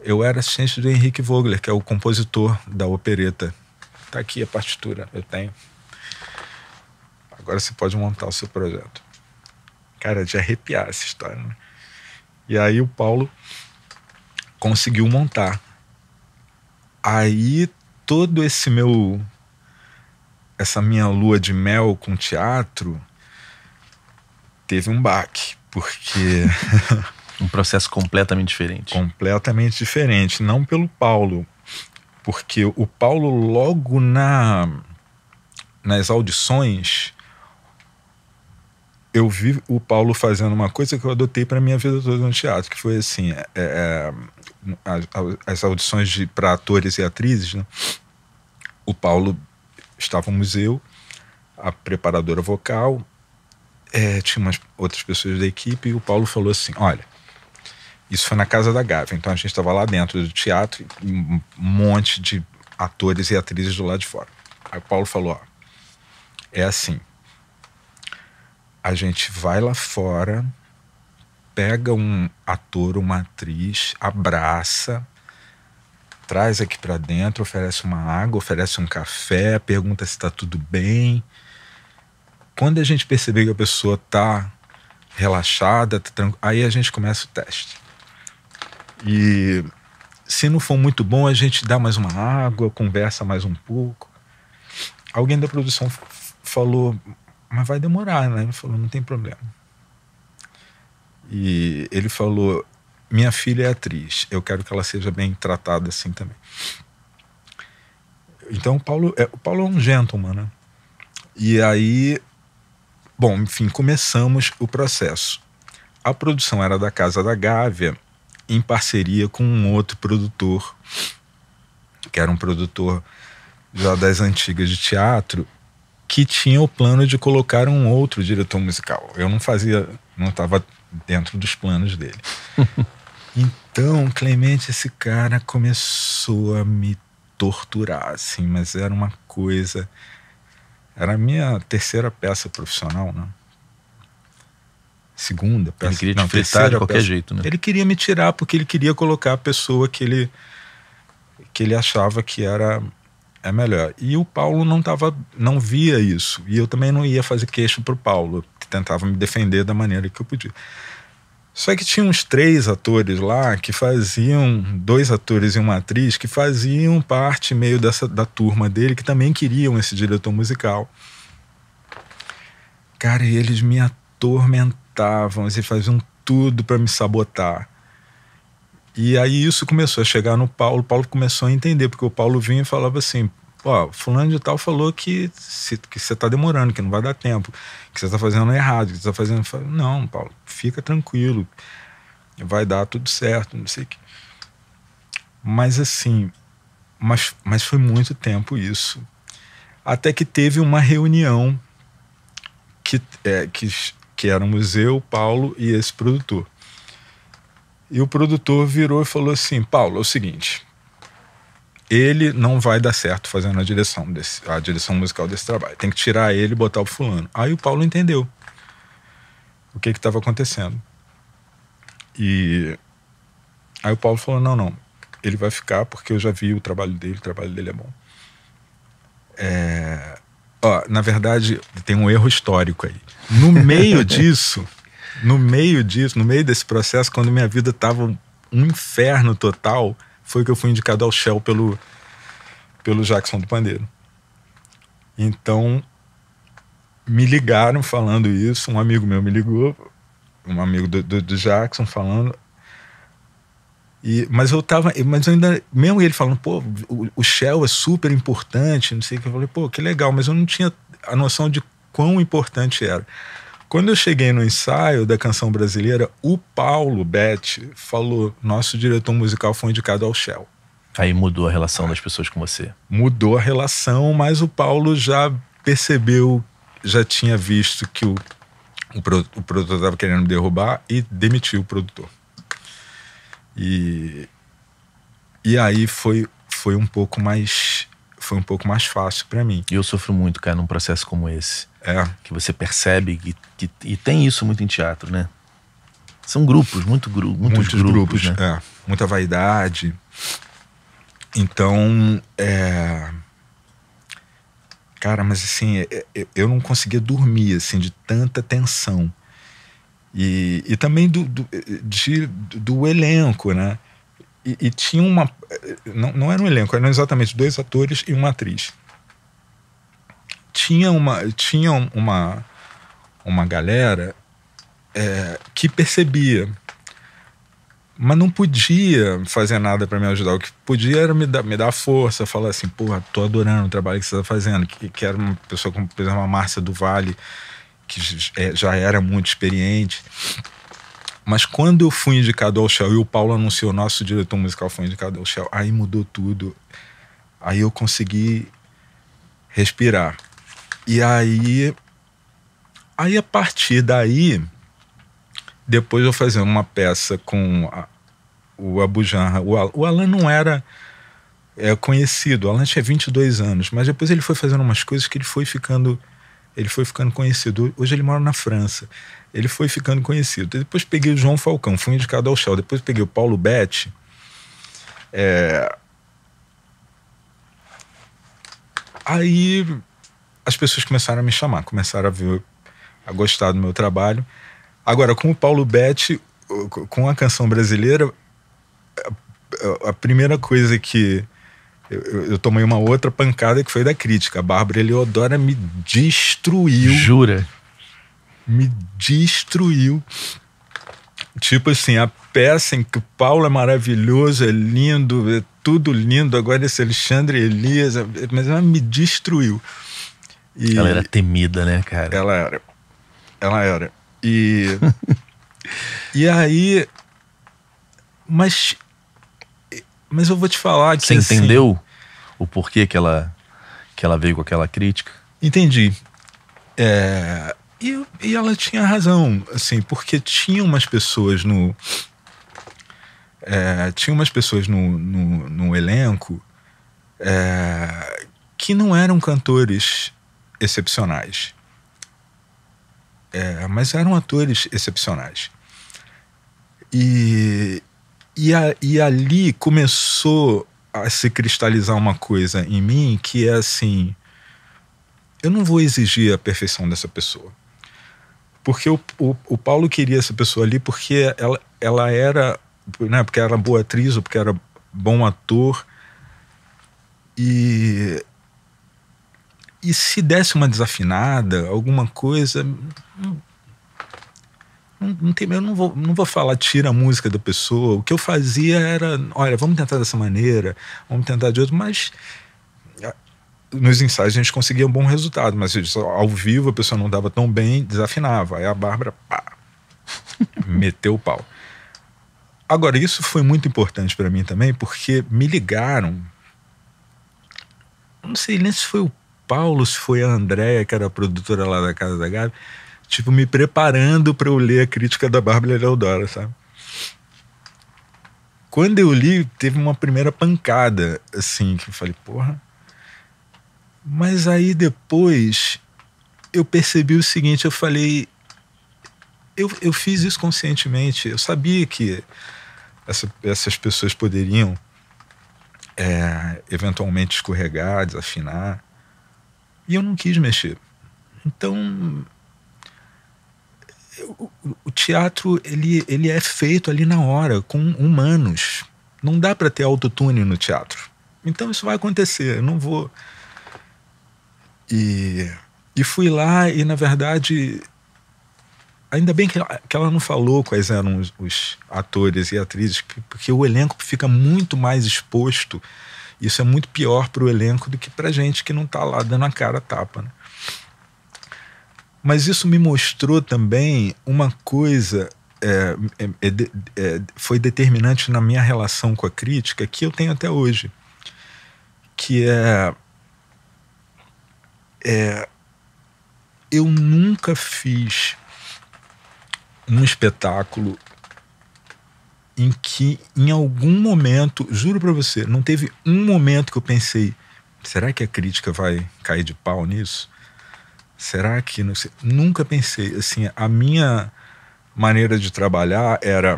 Eu era assistente do Henrique Vogler, que é o compositor da opereta. Tá aqui a partitura, eu tenho. Agora você pode montar o seu projeto. Cara, de arrepiar essa história. Né? E aí o Paulo conseguiu montar. Aí todo esse meu essa minha lua de mel com teatro teve um baque, porque um processo completamente diferente. Completamente diferente, não pelo Paulo, porque o Paulo logo na nas audições eu vi o Paulo fazendo uma coisa que eu adotei para minha vida toda no teatro, que foi assim, é, é, as, as, audições para atores e atrizes, né? o Paulo estava no museu, a preparadora vocal, é, tinha umas outras pessoas da equipe, e o Paulo falou assim, olha, isso foi na casa da Gávea, então a gente estava lá dentro do teatro, um monte de atores e atrizes do lado de fora. Aí o Paulo falou, ó, é assim, a gente vai lá fora, pega um ator, uma atriz, abraça, traz aqui para dentro, oferece uma água, oferece um café, pergunta se está tudo bem. Quando a gente perceber que a pessoa está relaxada, tá tranqu... aí a gente começa o teste. E se não for muito bom, a gente dá mais uma água, conversa mais um pouco. Alguém da produção falou mas vai demorar, né? Ele falou, não tem problema. E ele falou, minha filha é atriz, eu quero que ela seja bem tratada assim também. Então o Paulo é, o Paulo é um gentleman, né? E aí, bom, enfim, começamos o processo. A produção era da Casa da Gávea, em parceria com um outro produtor, que era um produtor já das antigas de teatro, que tinha o plano de colocar um outro diretor musical. Eu não fazia, não estava dentro dos planos dele. então, Clemente, esse cara começou a me torturar, assim, mas era uma coisa. Era a minha terceira peça profissional, né? Segunda peça. Ele queria te não, de qualquer peça. jeito, né? Ele queria me tirar porque ele queria colocar a pessoa que ele que ele achava que era é melhor. E o Paulo não tava, não via isso. E eu também não ia fazer queixo para o Paulo, que tentava me defender da maneira que eu podia. Só que tinha uns três atores lá que faziam, dois atores e uma atriz, que faziam parte meio dessa, da turma dele, que também queriam esse diretor musical. Cara, e eles me atormentavam, eles faziam tudo para me sabotar. E aí isso começou a chegar no Paulo, o Paulo começou a entender, porque o Paulo vinha e falava assim, ó, fulano de tal falou que se, que você tá demorando, que não vai dar tempo, que você tá fazendo errado, que você tá fazendo... não, Paulo, fica tranquilo, vai dar tudo certo, não sei o que. Mas assim, mas, mas foi muito tempo isso. Até que teve uma reunião que, é, que, que éramos eu, Paulo e esse produtor e o produtor virou e falou assim: Paulo, é o seguinte, ele não vai dar certo fazendo a direção, desse, a direção musical desse trabalho. Tem que tirar ele e botar o fulano. Aí o Paulo entendeu o que estava acontecendo. E aí o Paulo falou: não, não, ele vai ficar porque eu já vi o trabalho dele, o trabalho dele é bom. É... Ó, na verdade, tem um erro histórico aí. No meio disso, no meio disso, no meio desse processo, quando minha vida estava um inferno total, foi que eu fui indicado ao Shell pelo, pelo Jackson do Pandeiro. Então, me ligaram falando isso, um amigo meu me ligou, um amigo do, do, do Jackson falando, e, mas eu tava, mas eu ainda, mesmo ele falando, pô, o, o Shell é super importante, não sei o que, eu falei, pô, que legal, mas eu não tinha a noção de quão importante era. Quando eu cheguei no ensaio da canção brasileira, o Paulo Beth falou: nosso diretor musical foi indicado ao Shell. Aí mudou a relação das pessoas com você. Mudou a relação, mas o Paulo já percebeu, já tinha visto que o, o, o produtor estava querendo me derrubar e demitiu o produtor. E, e aí foi, foi um pouco mais foi um pouco mais fácil para mim. E eu sofro muito, cara, num processo como esse. É. Que você percebe que, que, e tem isso muito em teatro, né? São grupos, muito gru, muitos, muitos grupos, grupos né? é, muita vaidade. Então, é... cara, mas assim, é, é, eu não conseguia dormir assim de tanta tensão. E, e também do, do, de, do elenco, né? E, e tinha uma. Não, não era um elenco, eram exatamente dois atores e uma atriz. Tinha uma, tinha uma, uma galera é, que percebia mas não podia fazer nada para me ajudar. O que podia era me dar, me dar força, falar assim, porra, tô adorando o trabalho que você está fazendo. Que, que era uma pessoa como, por exemplo, a Márcia do Vale, que é, já era muito experiente. Mas quando eu fui indicado ao Shell e o Paulo anunciou, nosso diretor musical foi indicado ao Shell, aí mudou tudo. Aí eu consegui respirar. E aí. Aí a partir daí. Depois eu fazia uma peça com a, o Abu O, o Alan não era é, conhecido. O Alan tinha 22 anos, mas depois ele foi fazendo umas coisas que ele foi ficando ele foi ficando conhecido. Hoje ele mora na França ele foi ficando conhecido. Depois peguei o João Falcão, fui indicado ao Shell. Depois peguei o Paulo Betti. É... Aí as pessoas começaram a me chamar, começaram a ver, a gostar do meu trabalho. Agora, com o Paulo Betti, com a canção brasileira, a primeira coisa que eu, eu, tomei uma outra pancada que foi da crítica. A Bárbara Eleodora me destruiu. Jura? me destruiu. Tipo assim, a peça em que o Paulo é maravilhoso, é lindo, é tudo lindo. Agora esse Alexandre Elias, mas ela me destruiu. E ela era temida, né, cara? Ela era. Ela era. E. e aí. Mas. Mas eu vou te falar que. Você assim, entendeu o porquê que ela, que ela veio com aquela crítica? Entendi. É, e, e ela tinha razão, assim, porque tinha umas pessoas no. É, tinha umas pessoas no, no, no elenco é, que não eram cantores excepcionais, é, mas eram atores excepcionais. E, e, a, e ali começou a se cristalizar uma coisa em mim que é assim: eu não vou exigir a perfeição dessa pessoa. Porque o, o, o Paulo queria essa pessoa ali porque ela, ela era, né, porque era boa atriz ou porque era bom ator. E, e se desse uma desafinada, alguma coisa. Hum, não, não, tem, eu não vou, não vou falar tira a música da pessoa. O que eu fazia era, olha, vamos tentar dessa maneira, vamos tentar de outro, mas nos ensaios a gente conseguia um bom resultado, mas disse, ao vivo a pessoa não dava tão bem, desafinava. Aí a Bárbara, pá, meteu o pau. Agora, isso foi muito importante para mim também, porque me ligaram. Não sei nem se foi o Paulo, se foi a Andréia, que era a produtora lá da Casa da Gabi, tipo, me preparando para eu ler a crítica da Bárbara Leodora, sabe? Quando eu li, teve uma primeira pancada, assim, que eu falei, porra mas aí depois eu percebi o seguinte: eu falei. Eu, eu fiz isso conscientemente. Eu sabia que essa, essas pessoas poderiam é, eventualmente escorregar, desafinar. E eu não quis mexer. Então, eu, o teatro ele, ele é feito ali na hora, com humanos. Não dá para ter autotune no teatro. Então isso vai acontecer. Eu não vou e, e fui lá e, na verdade, ainda bem que, que ela não falou quais eram os, os, atores e atrizes, porque o elenco fica muito mais exposto. Isso é muito pior para o elenco do que para gente que não está lá dando a cara a tapa. Né? Mas isso me mostrou também uma coisa é, é, é, é foi determinante na minha relação com a crítica que eu tenho até hoje, que é é, eu nunca fiz um espetáculo em que, em algum momento, juro para você, não teve um momento que eu pensei: será que a crítica vai cair de pau nisso? Será que não sei? Nunca pensei. Assim, a minha maneira de trabalhar era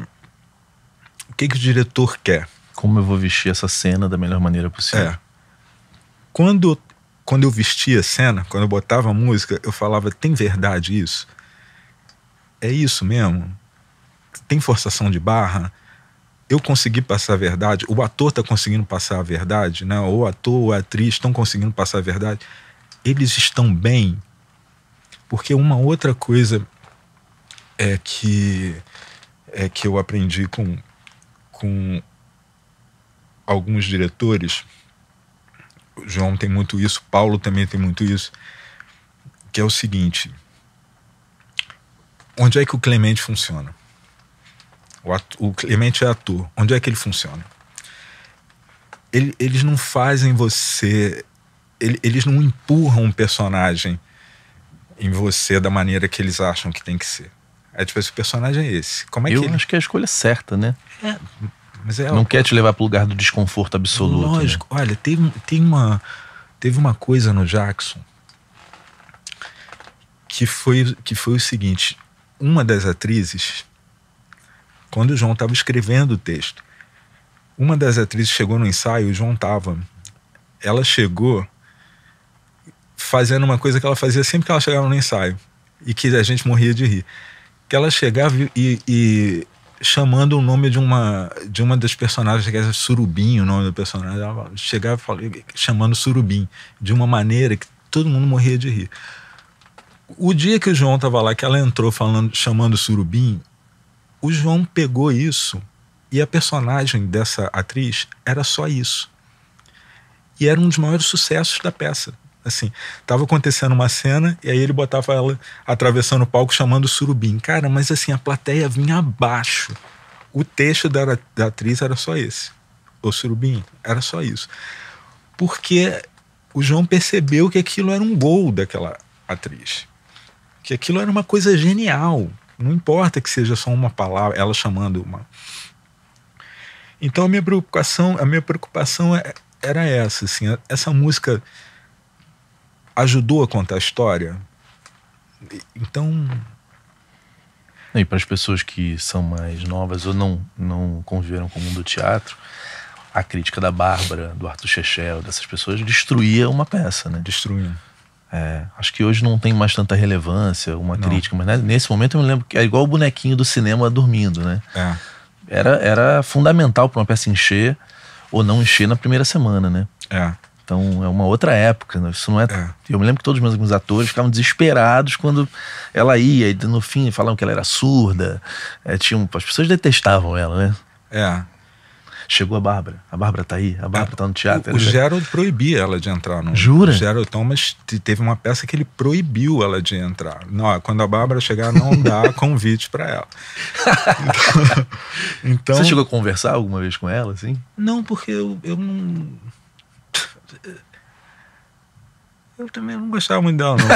o que, que o diretor quer. Como eu vou vestir essa cena da melhor maneira é. possível? É. Quando quando eu vestia a cena, quando eu botava música, eu falava: tem verdade isso? É isso mesmo? Tem forçação de barra? Eu consegui passar a verdade? O ator está conseguindo passar a verdade? Né? Ou o ator ou a atriz estão conseguindo passar a verdade? Eles estão bem? Porque uma outra coisa é que, é que eu aprendi com, com alguns diretores João tem muito isso, Paulo também tem muito isso, que é o seguinte: onde é que o Clemente funciona? O, o Clemente é ator. Onde é que ele funciona? Ele, eles não fazem você. Ele, eles não empurram um personagem em você da maneira que eles acham que tem que ser. É tipo, esse personagem é esse. Como é Eu que ele... acho que é a escolha certa, né? É. Mas é, não quer te levar para o lugar do desconforto absoluto. Né? Lógico. Né? Olha, teve, tem uma, teve uma coisa no Jackson que foi, que foi o seguinte: uma das atrizes, quando o João estava escrevendo o texto, uma das atrizes chegou no ensaio, o João estava. Ela chegou fazendo uma coisa que ela fazia sempre que ela chegava no ensaio e que a gente morria de rir. Que ela chegava e, e chamando o nome de uma de uma das personagens que era é Surubim, o nome do personagem, ela chegava falava, chamando Surubim de uma maneira que todo mundo morria de rir. O dia que o João estava lá, que ela entrou falando, chamando Surubim, o João pegou isso e a personagem dessa atriz era só isso. E era um dos maiores sucessos da peça. Assim, tava acontecendo uma cena e aí ele botava ela atravessando o palco chamando o surubim. Cara, mas assim, a plateia vinha abaixo. O texto da, da atriz era só esse. O surubim, era só isso. Porque o João percebeu que aquilo era um gol daquela atriz. Que aquilo era uma coisa genial. Não importa que seja só uma palavra, ela chamando uma. Então a minha preocupação, a minha preocupação é, era essa, assim, essa música ajudou a contar a história. Então. E para as pessoas que são mais novas ou não, não conviveram com o mundo do teatro, a crítica da Bárbara, do Arthur Chechel, dessas pessoas, destruía uma peça, né? Destruía. É, acho que hoje não tem mais tanta relevância uma não. crítica, mas né, nesse momento eu me lembro que é igual o bonequinho do cinema dormindo, né? É. Era, era fundamental para uma peça encher ou não encher na primeira semana, né? É. Então é uma outra época. Né? Isso não é... é. Eu me lembro que todos os meus atores ficavam desesperados quando ela ia. E no fim falavam que ela era surda. É, As pessoas detestavam ela, né? É. Chegou a Bárbara. A Bárbara tá aí. A Bárbara é, tá no teatro. O, o Gerald proibia ela de entrar. No, Jura? O Gerald Thomas então, teve uma peça que ele proibiu ela de entrar. Não, quando a Bárbara chegar, não dá convite para ela. Então, então, Você chegou a conversar alguma vez com ela, assim? Não, porque eu, eu não eu também não gostava muito dela, não.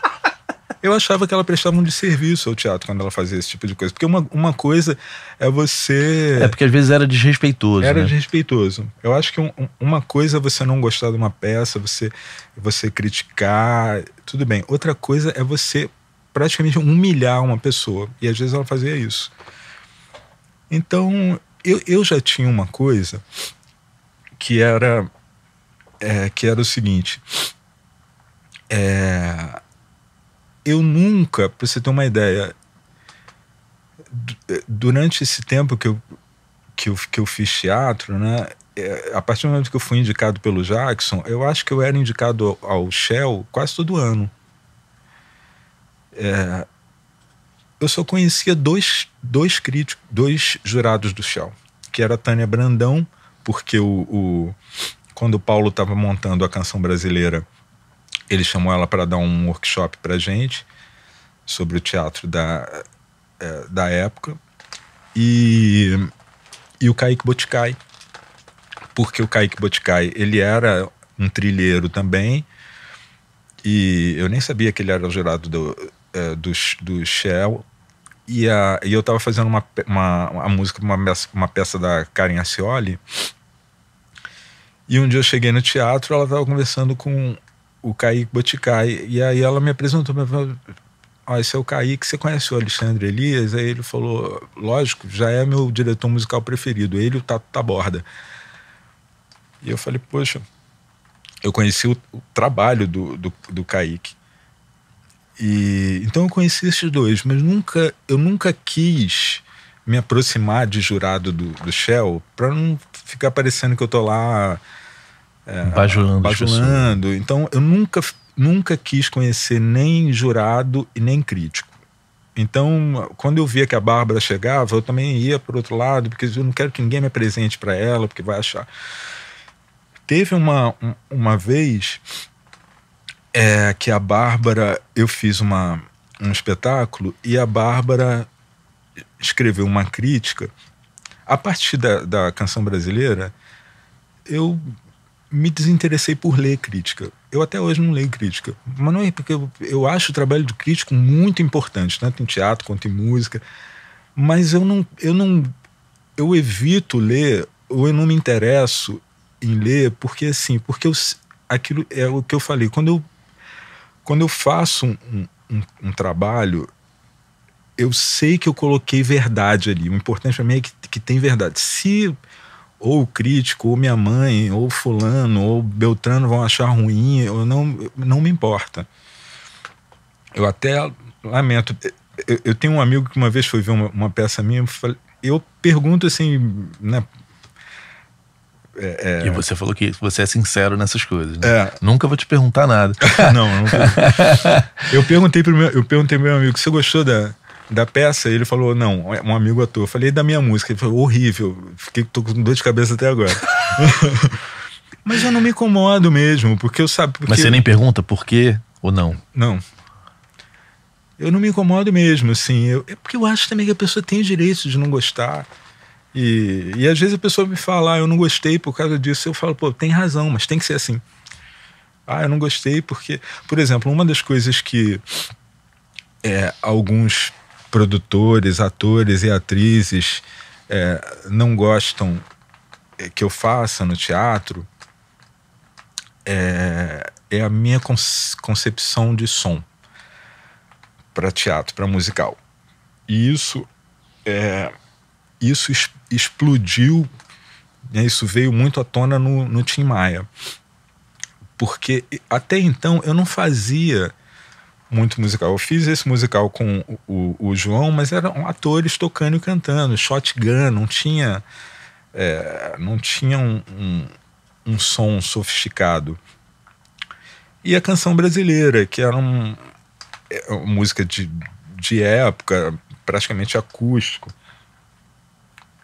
eu achava que ela prestava um desserviço ao teatro quando ela fazia esse tipo de coisa. Porque uma, uma coisa é você. É porque às vezes era desrespeitoso. Era né? desrespeitoso. Eu acho que um, uma coisa é você não gostar de uma peça, você, você criticar, tudo bem. Outra coisa é você praticamente humilhar uma pessoa. E às vezes ela fazia isso. Então, eu, eu já tinha uma coisa que era. É, que era o seguinte é, eu nunca, para você ter uma ideia, é, durante esse tempo que eu, que eu, que eu fiz teatro, né, é, a partir do momento que eu fui indicado pelo Jackson, eu acho que eu era indicado ao, Shell quase todo ano. É, eu só conhecia dois, dois críticos, dois jurados do Shell, que era a Tânia Brandão, porque o, o quando o Paulo estava montando a canção brasileira, ele chamou ela para dar um workshop para gente sobre o teatro da, é, da época. E, e o Kaique Boticai, porque o Kaique Boticai, ele era um trilheiro também, e eu nem sabia que ele era o jurado do, é, do, do Shell, e, a, e eu estava fazendo uma, uma, uma música uma, uma peça da Karen Ascioli, e um dia eu cheguei no teatro, ela estava conversando com o Kaique Boticai. E aí ela me apresentou, me falou, ah esse é o Kaique, você conhece o Alexandre Elias? Aí ele falou, lógico, já é meu diretor musical preferido, ele e o Tato Taborda. E eu falei, poxa, eu conheci o, o trabalho do, do, do Kaique. E, então eu conheci esses dois, mas nunca eu nunca quis me aproximar de jurado do, do Shell para não ficar parecendo que eu tô lá é, bajulando. Bajulando. Então, eu nunca, nunca quis conhecer nem jurado e nem crítico. Então, quando eu via que a Bárbara chegava, eu também ia para outro lado, porque eu não quero que ninguém me apresente para ela, porque vai achar. Teve uma, uma vez é, que a Bárbara, eu fiz uma, um espetáculo e a Bárbara escreveu uma crítica. A partir da, da canção brasileira, eu me desinteressei por ler crítica. Eu até hoje não leio crítica. Mas não é porque eu, eu acho o trabalho do crítico muito importante, né? tanto em teatro quanto em música. Mas eu não, eu não. Eu evito ler, ou eu não me interesso em ler, porque assim, porque eu, aquilo é o que eu falei. Quando eu, quando eu faço um, um, um trabalho, eu sei que eu coloquei verdade ali. O importante para mim é que, que tem verdade. Se ou o crítico, ou minha mãe, ou fulano, ou Beltrano vão achar ruim, eu não, não me importa. Eu até lamento. Eu, eu tenho um amigo que uma vez foi ver uma, uma peça minha, eu, eu pergunto assim, né? É, é... E você falou que você é sincero nessas coisas. Né? É... Nunca vou te perguntar nada. não, nunca. Eu perguntei pro meu, eu perguntei pro meu amigo, você gostou da, da peça? Ele falou, não, é um amigo ator. Eu falei da minha música. Ele falou, horrível. Fiquei tô com dor de cabeça até agora. Mas eu não me incomodo mesmo, porque eu sabe. Porque... Mas você nem pergunta por quê ou não? Não. Eu não me incomodo mesmo, assim. Eu, é porque eu acho também que a pessoa tem direito de não gostar. E, e às vezes a pessoa me fala, ah, eu não gostei por causa disso. Eu falo, pô, tem razão, mas tem que ser assim. Ah, eu não gostei porque. Por exemplo, uma das coisas que é, alguns produtores, atores e atrizes é, não gostam é, que eu faça no teatro é, é a minha concepção de som para teatro, para musical. E isso, é, isso es explodiu, né, isso veio muito à tona no, no Tim Maia. Porque até então eu não fazia muito musical. Eu fiz esse musical com o, o, João, mas eram atores tocando e cantando, shotgun, não tinha, é, não tinha um, um, um, som sofisticado. E a canção brasileira, que era um, é, música de, de época, praticamente acústico.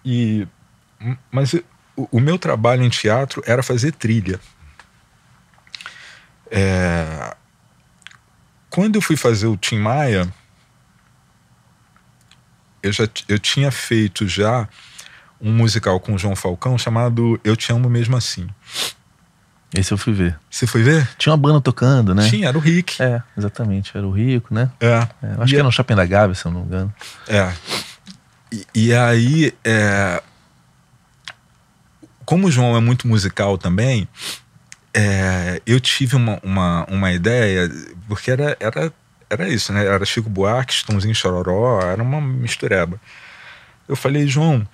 E, mas o, o meu trabalho em teatro era fazer trilha. É, quando eu fui fazer o Tim Maia, eu já eu tinha feito já um musical com o João Falcão chamado Eu Te Amo Mesmo Assim. Esse eu fui ver. Você foi ver? Tinha uma banda tocando, né? Tinha, era o Rick. É, exatamente, era o Rico, né? É. é acho e que era no Shopping da Gávea, se eu não me engano. É. E, e aí, é... como o João é muito musical também, é, eu tive uma, uma, uma ideia, porque era, era, era isso, né? Era Chico Buarque, Estãozinho Chororó, era uma mistureba. Eu falei, João,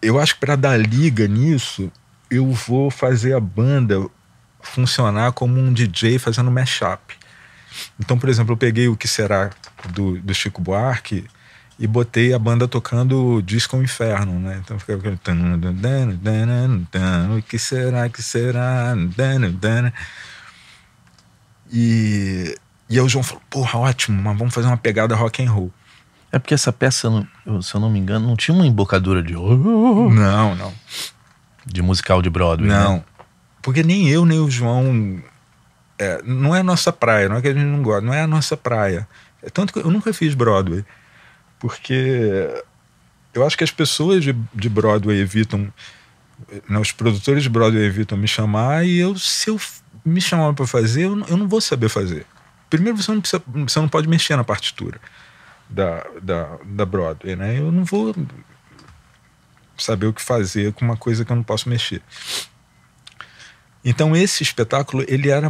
eu acho que para dar liga nisso, eu vou fazer a banda funcionar como um DJ fazendo mashup. Então, por exemplo, eu peguei o que será do, do Chico Buarque e botei a banda tocando Disco Inferno, né? Então ficava aquele. O que será, que será? E, e aí o João falou: porra, ótimo, mas vamos fazer uma pegada rock and roll. É porque essa peça, se eu não me engano, não tinha uma embocadura de. Oh, oh, oh, não, não. De musical de Broadway. Né? Não. Né? Porque nem eu, nem o João. É, não é a nossa praia, não é que a gente não gosta, não é a nossa praia. É tanto que eu nunca fiz Broadway porque eu acho que as pessoas de, de Broadway evitam, né, os produtores de Broadway evitam me chamar e eu, se eu me chamar para fazer, eu, eu não vou saber fazer. Primeiro, você não, precisa, você não pode mexer na partitura da, da, da Broadway, né? Eu não vou saber o que fazer com uma coisa que eu não posso mexer. Então esse espetáculo ele era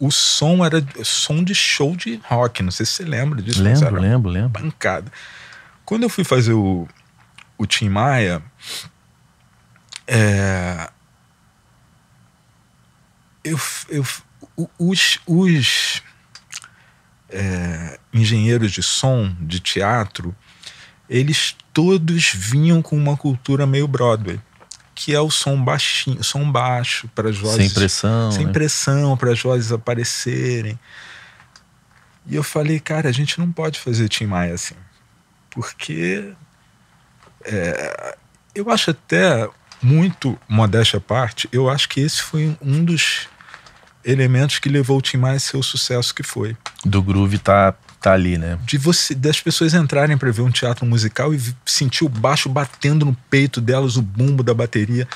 o som era som de show de rock. Não sei se você lembra disso. Lembro, lembro, lembro. bancada Quando eu fui fazer o, o Tim Maia, é, eu, eu, os, os é, engenheiros de som, de teatro, eles todos vinham com uma cultura meio Broadway que é o som baixinho, som baixo para as vozes. Sem pressão. Sem né? pressão para as vozes aparecerem. E eu falei, cara, a gente não pode fazer Tim Maia assim. Porque é, eu acho até muito modéstia à parte, eu acho que esse foi um dos elementos que levou o Tim Maia a ser o sucesso que foi. Do groove tá tá ali, né? De você, das pessoas entrarem para ver um teatro musical e sentir o baixo batendo no peito delas, o bumbo da bateria.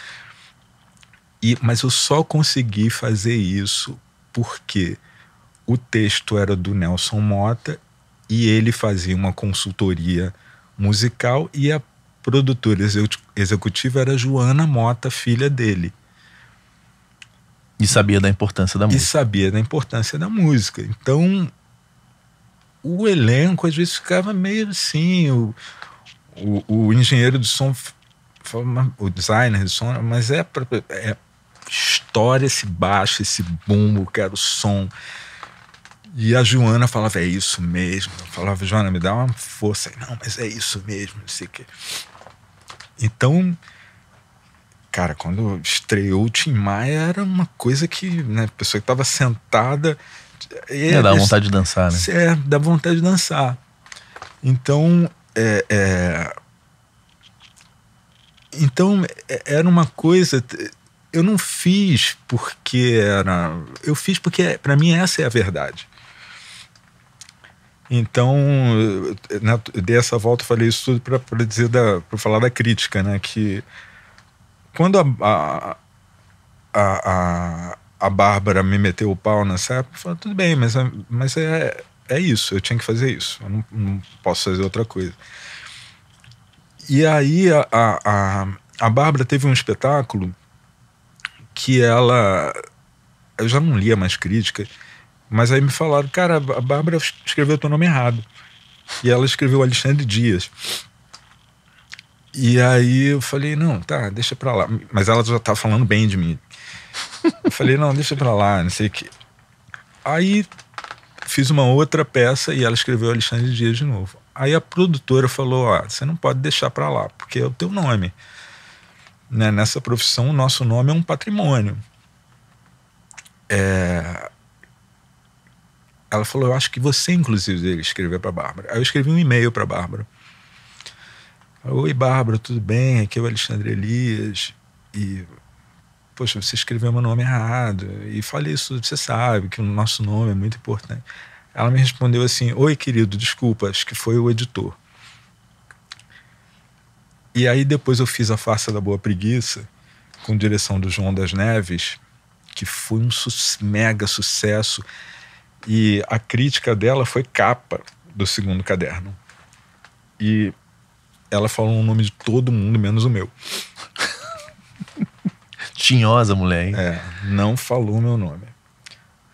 E, mas eu só consegui fazer isso porque o texto era do Nelson Mota e ele fazia uma consultoria musical e a produtora executiva era Joana Mota, filha dele. E sabia da importância da música. E sabia da importância da música. Então, o elenco às vezes ficava meio assim. O, o, o engenheiro de som, o designer de som, mas é, é história esse baixo, esse bumbo, quero som. E a Joana falava, é isso mesmo. Eu falava, Joana, me dá uma força. Eu, Não, mas é isso mesmo, não sei o quê. Então, cara, quando estreou o Tim Maia, era uma coisa que, né, pessoa que estava sentada é, é, dá é, vontade de dançar, né? É, dá vontade de dançar. Então, é, é, então é, era uma coisa. Eu não fiz porque era. Eu fiz porque para mim essa é a verdade. Então, na, dei essa volta, falei isso tudo para dizer da, pra falar da crítica, né? Que quando a, a, a a Bárbara me meteu o pau nessa época, eu falei, tudo bem, mas, é, mas é, é isso, eu tinha que fazer isso, eu não, não posso fazer outra coisa. E aí a, a, a Bárbara teve um espetáculo que ela. Eu já não lia mais críticas, mas aí me falaram, cara, a Bárbara escreveu teu nome errado. E ela escreveu Alexandre Dias. E aí eu falei, não, tá, deixa pra lá. Mas ela já tá falando bem de mim, eu falei, não, deixa pra lá, não sei o que. Aí fiz uma outra peça e ela escreveu Alexandre Dias de novo. Aí a produtora falou: Ó, você não pode deixar pra lá, porque é o teu nome. Né? Nessa profissão, o nosso nome é um patrimônio. É... Ela falou: Eu acho que você, inclusive, escreveu escrever pra Bárbara. Aí eu escrevi um e-mail pra Bárbara. Oi, Bárbara, tudo bem? Aqui é o Alexandre Elias. E poxa, você escreveu meu nome errado. E falei isso, você sabe que o nosso nome é muito importante. Ela me respondeu assim: Oi, querido, desculpa, acho que foi o editor. E aí depois eu fiz A Farsa da Boa Preguiça, com direção do João das Neves, que foi um mega sucesso. E a crítica dela foi capa do segundo caderno. E ela falou o nome de todo mundo, menos o meu. Tinhosa, mulher, hein? É, não falou meu nome.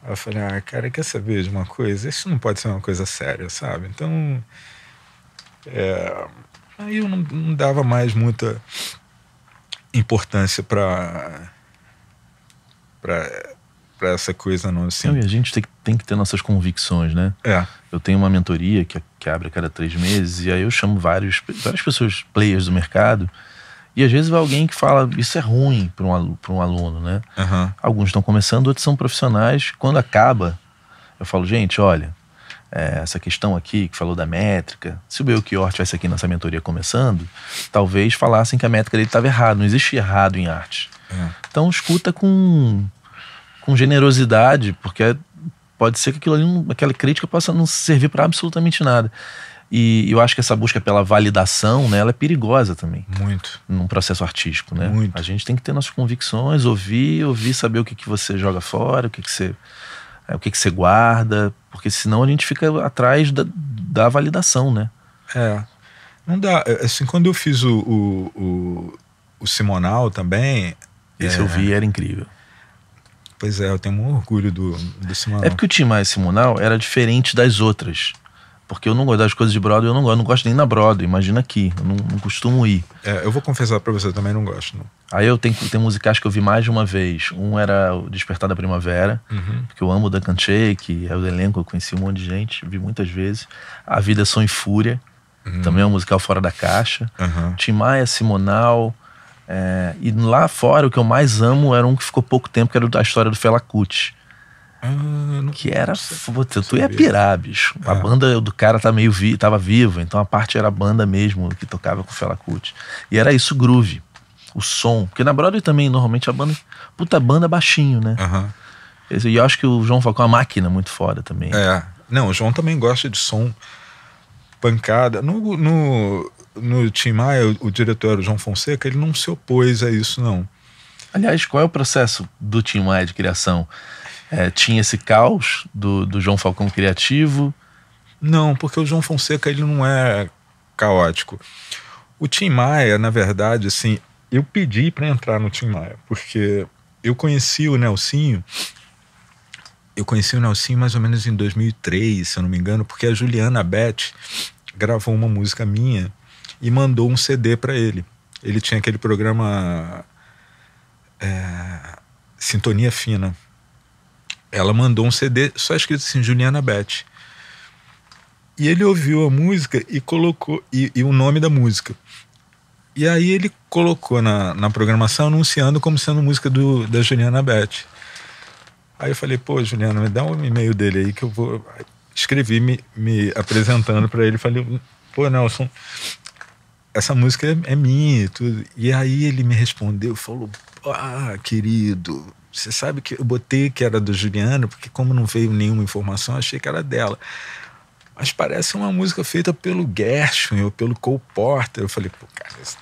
Aí eu falei, ah, cara, quer saber de uma coisa? Isso não pode ser uma coisa séria, sabe? Então. É, aí eu não, não dava mais muita importância para para para essa coisa não assim. a gente tem que, tem que ter nossas convicções, né? É. Eu tenho uma mentoria que, que abre a cada três meses e aí eu chamo vários, várias pessoas, players do mercado e às vezes vai alguém que fala, isso é ruim para um, aluno, um aluno, né? Uhum. Alguns estão começando, outros são profissionais. Quando acaba, eu falo, gente, olha, é, essa questão aqui que falou da métrica, se o Belchior tivesse aqui nessa mentoria começando, talvez falassem que a métrica dele estava errada, não existe errado em arte. É. Então escuta com, com generosidade, porque pode ser que aquilo ali, aquela crítica possa não servir para absolutamente nada. E eu acho que essa busca pela validação, né, ela é perigosa também. Muito. Num processo artístico, né? Muito. A gente tem que ter nossas convicções, ouvir, ouvir, saber o que, que você joga fora, o que, que você é, o que, que você guarda, porque senão a gente fica atrás da, da validação, né? É. Não dá. É, assim, quando eu fiz o, o, o, o Simonal também. Esse é... eu vi era incrível. Pois é, eu tenho um orgulho do, do Simonal. É porque o Tim Maia Simonal era diferente das outras. Porque eu não gosto das coisas de Broadway, eu não gosto, eu não gosto nem na Broadway, imagina aqui, eu não, não costumo ir. É, eu vou confessar para você, eu também não gosto. Não. Aí eu tenho, tem musicais que eu vi mais de uma vez. Um era o Despertar da Primavera, uhum. que eu amo o Duncan Shake, é o elenco, eu conheci um monte de gente, vi muitas vezes. A Vida Som e Fúria, uhum. também é um musical fora da caixa. Uhum. Tim Maia, Simonal, é, e lá fora, o que eu mais amo era um que ficou pouco tempo, que era a história do Fela Kuti. Ah, que era foda, tu ia pirar, bicho. A é. banda do cara tá meio vi, tava viva, então a parte era a banda mesmo que tocava com o Fela Kuti. E era isso groove, o som. Porque na Broadway também, normalmente a banda, puta banda é baixinho, né? E eu acho que o João Falcão é uma máquina muito foda também. É. Não, o João também gosta de som pancada. No, no, no Tim Maia, o, o diretor João Fonseca, ele não se opôs a isso, não. Aliás, qual é o processo do Tim Maia de criação? É, tinha esse caos do, do João Falcão criativo? Não, porque o João Fonseca ele não é caótico. O Tim Maia, na verdade, assim, eu pedi para entrar no Tim Maia, porque eu conheci o Nelsinho. Eu conheci o Nelsinho mais ou menos em 2003, se eu não me engano, porque a Juliana Beth gravou uma música minha e mandou um CD para ele. Ele tinha aquele programa é, Sintonia Fina ela mandou um CD só escrito assim, Juliana Beth. E ele ouviu a música e colocou. E, e, o nome da música. E aí ele colocou na, na programação, anunciando como sendo música do, da Juliana Beth. Aí eu falei, pô, Juliana, me dá um e-mail dele aí que eu vou. Escrevi me, me apresentando para ele. Falei, pô, Nelson, essa música é, é minha e tudo. E aí ele me respondeu, falou, ah, querido, você sabe que eu botei que era do Juliano, porque como não veio nenhuma informação, achei que era dela. Mas parece uma música feita pelo Gershwin ou pelo Cole Porter. Eu falei, pô, cara, esse,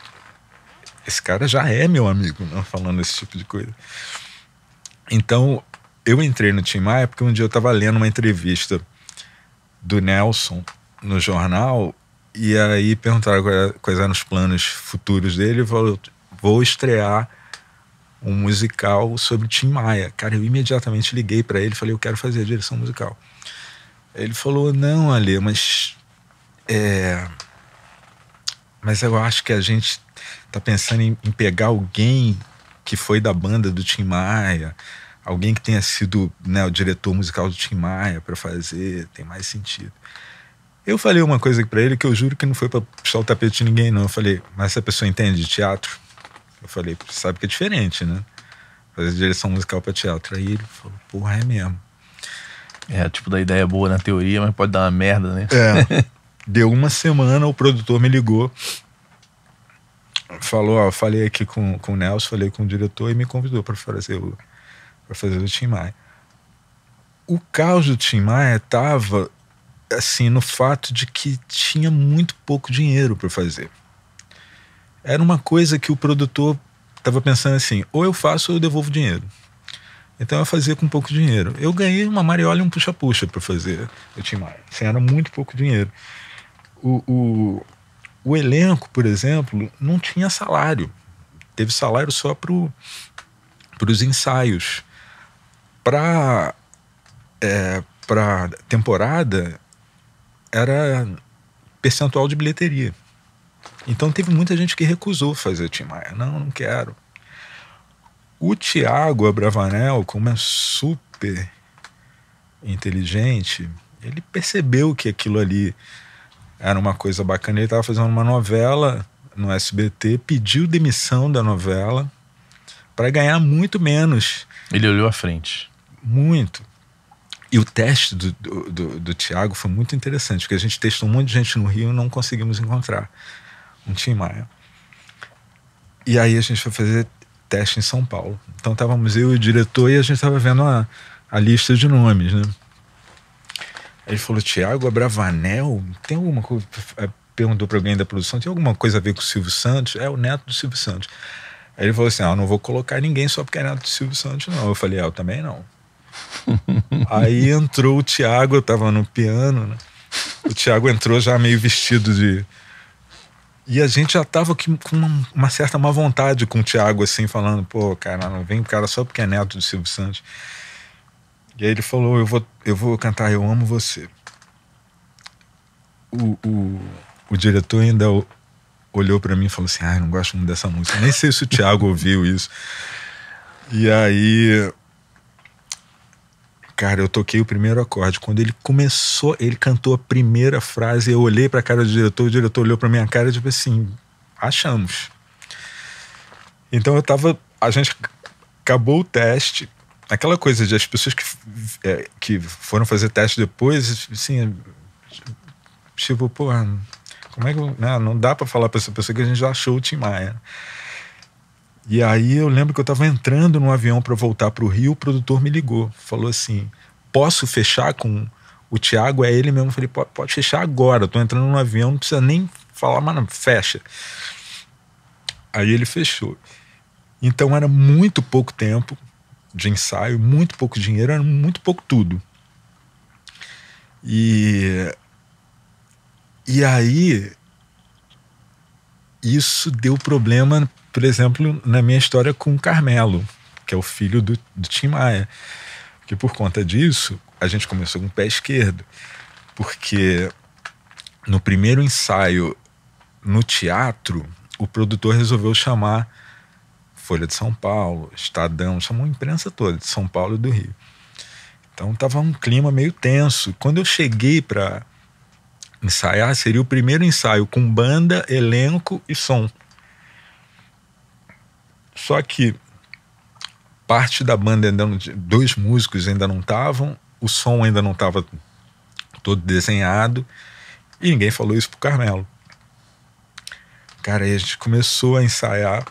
esse cara já é meu amigo, não né, falando esse tipo de coisa. Então, eu entrei no Tim Maia porque um dia eu estava lendo uma entrevista do Nelson no jornal e aí perguntaram quais eram os planos futuros dele. Ele falou: vou estrear um musical sobre Tim Maia. Cara, eu imediatamente liguei para ele, falei, eu quero fazer a direção musical. Ele falou, não, Ale, mas é, mas eu acho que a gente tá pensando em, em pegar alguém que foi da banda do Tim Maia, alguém que tenha sido né, o diretor musical do Tim Maia para fazer, tem mais sentido. Eu falei uma coisa para ele que eu juro que não foi para puxar o tapete de ninguém, não. Eu falei, mas essa pessoa entende de teatro? Eu falei, sabe que é diferente, né? Fazer direção musical para teatro. Aí ele falou, porra, é mesmo. É, tipo, da ideia é boa na teoria, mas pode dar uma merda, né? É. Deu uma semana, o produtor me ligou. Falou, ó, falei aqui com, com o Nelson, falei com o diretor e me convidou para fazer o para fazer o Tim Maia. O caos do Tim Maia tava assim no fato de que tinha muito pouco dinheiro para fazer era uma coisa que o produtor estava pensando assim: ou eu faço ou eu devolvo dinheiro. Então eu fazia com pouco dinheiro. Eu ganhei uma mariola e um puxa-puxa para fazer. Eu tinha assim, era muito pouco dinheiro. O, o, o, elenco, por exemplo, não tinha salário. Teve salário só para os ensaios. Para é, para temporada era percentual de bilheteria. Então teve muita gente que recusou fazer Tim Maia. Não, não quero. O Tiago Abravanel, como é super inteligente, ele percebeu que aquilo ali era uma coisa bacana. Ele estava fazendo uma novela no SBT, pediu demissão da novela para ganhar muito menos. Ele olhou à frente. Muito. E o teste do, do, do, do Tiago foi muito interessante, porque a gente testou um monte de gente no Rio e não conseguimos encontrar em Tim Maia. E aí a gente foi fazer teste em São Paulo. Então estávamos eu e o diretor e a gente estava vendo a, a lista de nomes, né? Ele falou, Tiago Abravanel, tem alguma coisa... É, perguntou para alguém da produção, tem alguma coisa a ver com o Silvio Santos? É o neto do Silvio Santos. Aí ele falou assim, ah, não vou colocar ninguém só porque é neto do Silvio Santos, não. Eu falei, ah, eu também não. Aí entrou o Tiago, eu tava no piano, né? O Tiago entrou já meio vestido de e a gente já tava aqui com uma, uma certa má vontade com o Thiago, assim, falando, pô, cara, não vem o cara só porque é neto do Silvio Santos. E aí ele falou, eu vou, eu vou cantar Eu Amo Você. O, o, o diretor ainda olhou para mim e falou assim, ai, ah, não gosto muito dessa música. Nem sei se o Thiago ouviu isso. E aí Cara, eu toquei o primeiro acorde. Quando ele começou, ele cantou a primeira frase, eu olhei para a cara do diretor, o diretor olhou para minha cara e tipo assim, achamos. Então eu tava, a gente acabou o teste, aquela coisa de as pessoas que, é, que foram fazer teste depois, assim, tipo, pô, como é que, né, não dá para falar para essa pessoa que a gente já achou o Tim Maia. E aí eu lembro que eu estava entrando no avião para voltar para o Rio, o produtor me ligou, falou assim: posso fechar com o Thiago? É ele mesmo. Eu falei: pode, fechar agora, estou entrando no avião, não precisa nem falar, mas não, fecha. Aí ele fechou. Então era muito pouco tempo de ensaio, muito pouco dinheiro, era muito pouco tudo. E, e aí isso deu problema, por exemplo, na minha história com o Carmelo, que é o filho do, do Tim Maia. Porque por conta disso, a gente começou com o pé esquerdo. Porque no primeiro ensaio no teatro, o produtor resolveu chamar Folha de São Paulo, Estadão, chamou a imprensa toda de São Paulo e do Rio. Então tava um clima meio tenso. Quando eu cheguei para ensaiar seria o primeiro ensaio com banda, elenco e som. Só que parte da banda ainda não, dois músicos ainda não estavam, o som ainda não estava todo desenhado e ninguém falou isso pro Carmelo. Cara, aí a gente começou a ensaiar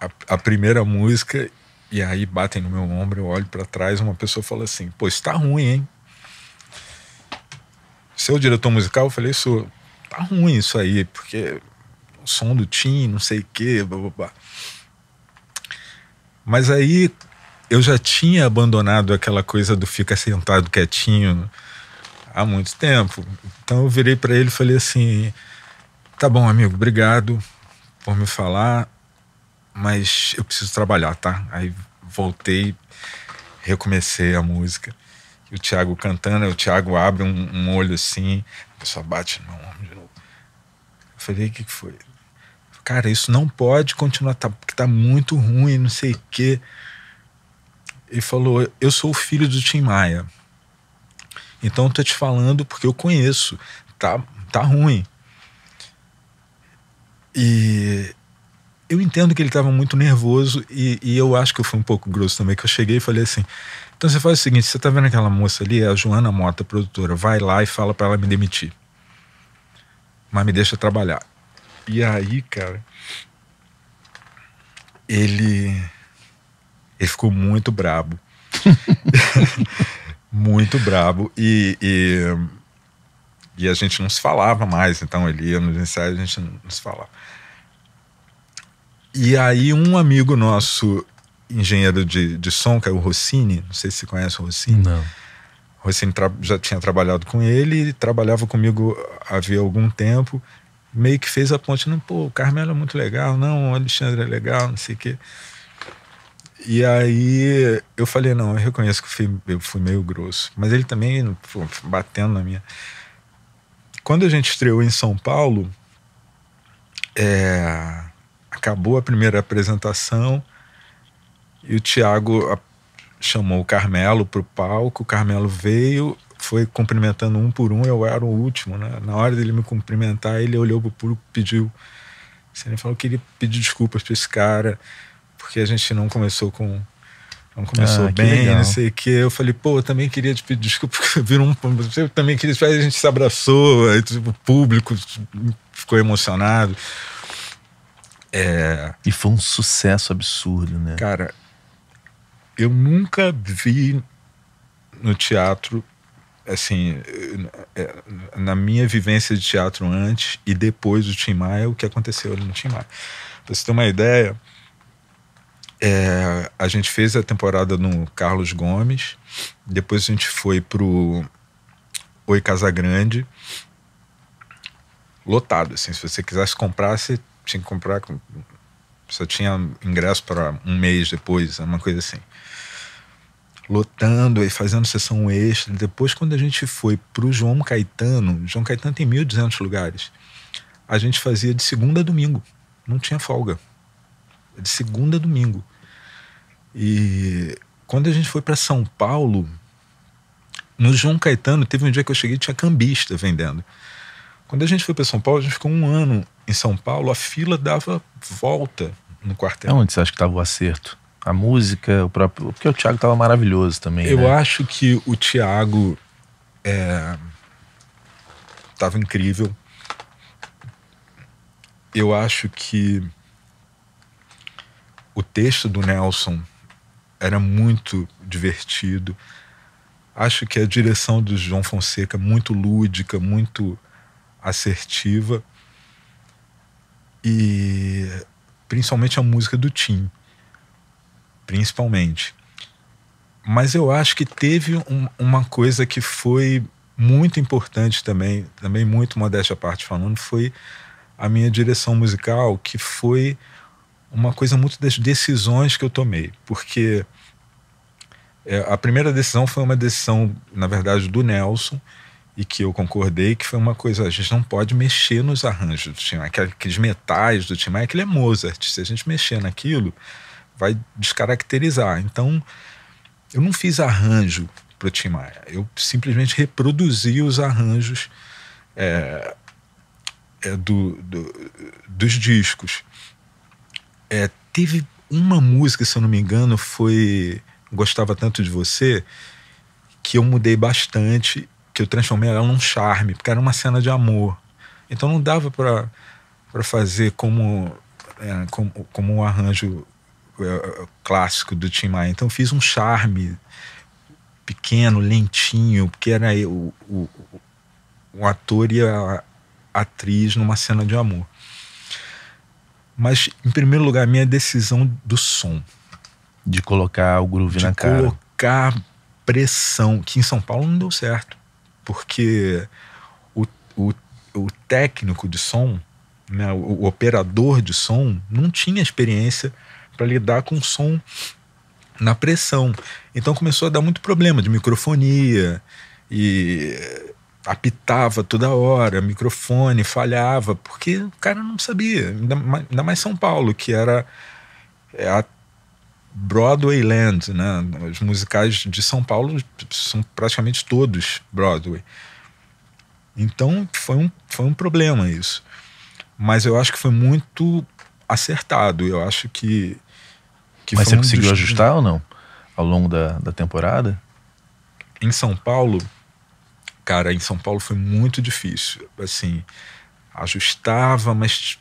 a, a primeira música e aí batem no meu ombro, eu olho para trás, uma pessoa fala assim: "Pô, está ruim, hein?" seu diretor musical, eu falei isso, tá ruim isso aí, porque o som do Tim, não sei o quê, blá, blá, blá. Mas aí eu já tinha abandonado aquela coisa do fica sentado quietinho há muito tempo. Então eu virei para ele e falei assim: "Tá bom, amigo, obrigado por me falar, mas eu preciso trabalhar, tá?" Aí voltei, recomecei a música. E o Thiago cantando, o Thiago abre um, um olho assim, a pessoa bate no meu ombro de novo. Eu falei, o que, que foi? Cara, isso não pode continuar, tá, porque tá muito ruim, não sei o quê. Ele falou, eu sou o filho do Tim Maia. Então eu tô te falando porque eu conheço. Tá, tá ruim. E eu entendo que ele estava muito nervoso e, e, eu acho que eu fui um pouco grosso também, que eu cheguei e falei assim, então você faz o seguinte: você tá vendo aquela moça ali, a Joana Mota, produtora, vai lá e fala para ela me demitir. Mas me deixa trabalhar. E aí, cara, ele, ele ficou muito brabo. muito brabo. E, e, e, a gente não se falava mais, então ele ia nos ensaios, a gente não se falava. E aí um amigo nosso engenheiro de, de som, que é o Rossini, não sei se você conhece o Rossini. Não. Rossini já tinha trabalhado com ele, trabalhava comigo havia algum tempo, meio que fez a ponte, não, pô, o Carmelo é muito legal, não, o Alexandre é legal, não sei o quê. E aí eu falei, não, eu reconheço que eu fui, eu fui meio grosso, mas ele também pô, batendo na minha. Quando a gente estreou em São Paulo, é, acabou a primeira apresentação, e o Tiago chamou o Carmelo para o palco, o Carmelo veio, foi cumprimentando um por um, eu era o último, né? Na hora dele me cumprimentar, ele olhou pro público e pediu. Você nem assim, falou que ele pediu desculpas para esse cara, porque a gente não começou com. Não começou ah, bem, não sei o quê. Eu falei, pô, eu também queria te pedir desculpa, porque virou um. Eu também queria. A gente se abraçou, aí, tipo, o público ficou emocionado. É... E foi um sucesso absurdo, né? Cara, eu nunca vi no teatro, assim, é, na minha vivência de teatro antes e depois do Tim Maia, o que aconteceu ali no Tim Maia. Pra você ter uma ideia, é, a gente fez a temporada no Carlos Gomes, depois a gente foi pro Oi Casagrande, lotado, assim, se você quisesse comprar, você tinha que comprar, só tinha ingresso para um mês depois, uma coisa assim lotando e fazendo sessão extra. Depois, quando a gente foi para o João Caetano, João Caetano tem 1.200 lugares, a gente fazia de segunda a domingo, não tinha folga. De segunda a domingo. E quando a gente foi para São Paulo, no João Caetano, teve um dia que eu cheguei tinha cambista vendendo. Quando a gente foi para São Paulo, a gente ficou um ano em São Paulo, a fila dava volta no quartel. Onde você acha que estava o acerto? a música, o próprio. Porque o Thiago estava maravilhoso também. Eu né? acho que o Thiago estava é, incrível. Eu acho que o texto do Nelson era muito divertido. Acho que a direção do João Fonseca muito lúdica, muito assertiva. E principalmente a música do Tim principalmente. Mas eu acho que teve um, uma coisa que foi muito importante também, também muito modéstia à parte falando, foi a minha direção musical, que foi uma coisa muito das decisões que eu tomei, porque é, a primeira decisão foi uma decisão, na verdade, do Nelson, e que eu concordei que foi uma coisa, a gente não pode mexer nos arranjos do Tim Maia, aqueles metais do Tim Maia, aquele é Mozart, se a gente mexer naquilo, vai descaracterizar. Então, eu não fiz arranjo para o Tim Maia. Eu simplesmente reproduzi os arranjos é, é, do, do, dos discos. É, teve uma música, se eu não me engano, foi Gostava Tanto de Você, que eu mudei bastante, que eu transformei ela num charme, porque era uma cena de amor. Então não dava para fazer como, é, como, como um arranjo é, é, clássico do Tim Maia. Então fiz um charme pequeno, lentinho, porque era o, o, o ator e a atriz numa cena de amor. Mas, em primeiro lugar, minha decisão do som. De colocar o groove de na cara. De colocar pressão, que em São Paulo não deu certo. Porque o, o, o técnico de som, né, o, o operador de som, não tinha experiência para lidar com som na pressão. Então começou a dar muito problema de microfonia e apitava toda hora, microfone falhava, porque o cara não sabia. Ainda mais São Paulo, que era é a Land, né? Os musicais de São Paulo são praticamente todos Broadway. Então foi um, foi um problema isso. Mas eu acho que foi muito acertado. Eu acho que que Mas você um conseguiu dos... ajustar ou não? Ao longo da, da temporada? Em São Paulo, cara, em São Paulo foi muito difícil. Assim, ajustava, mas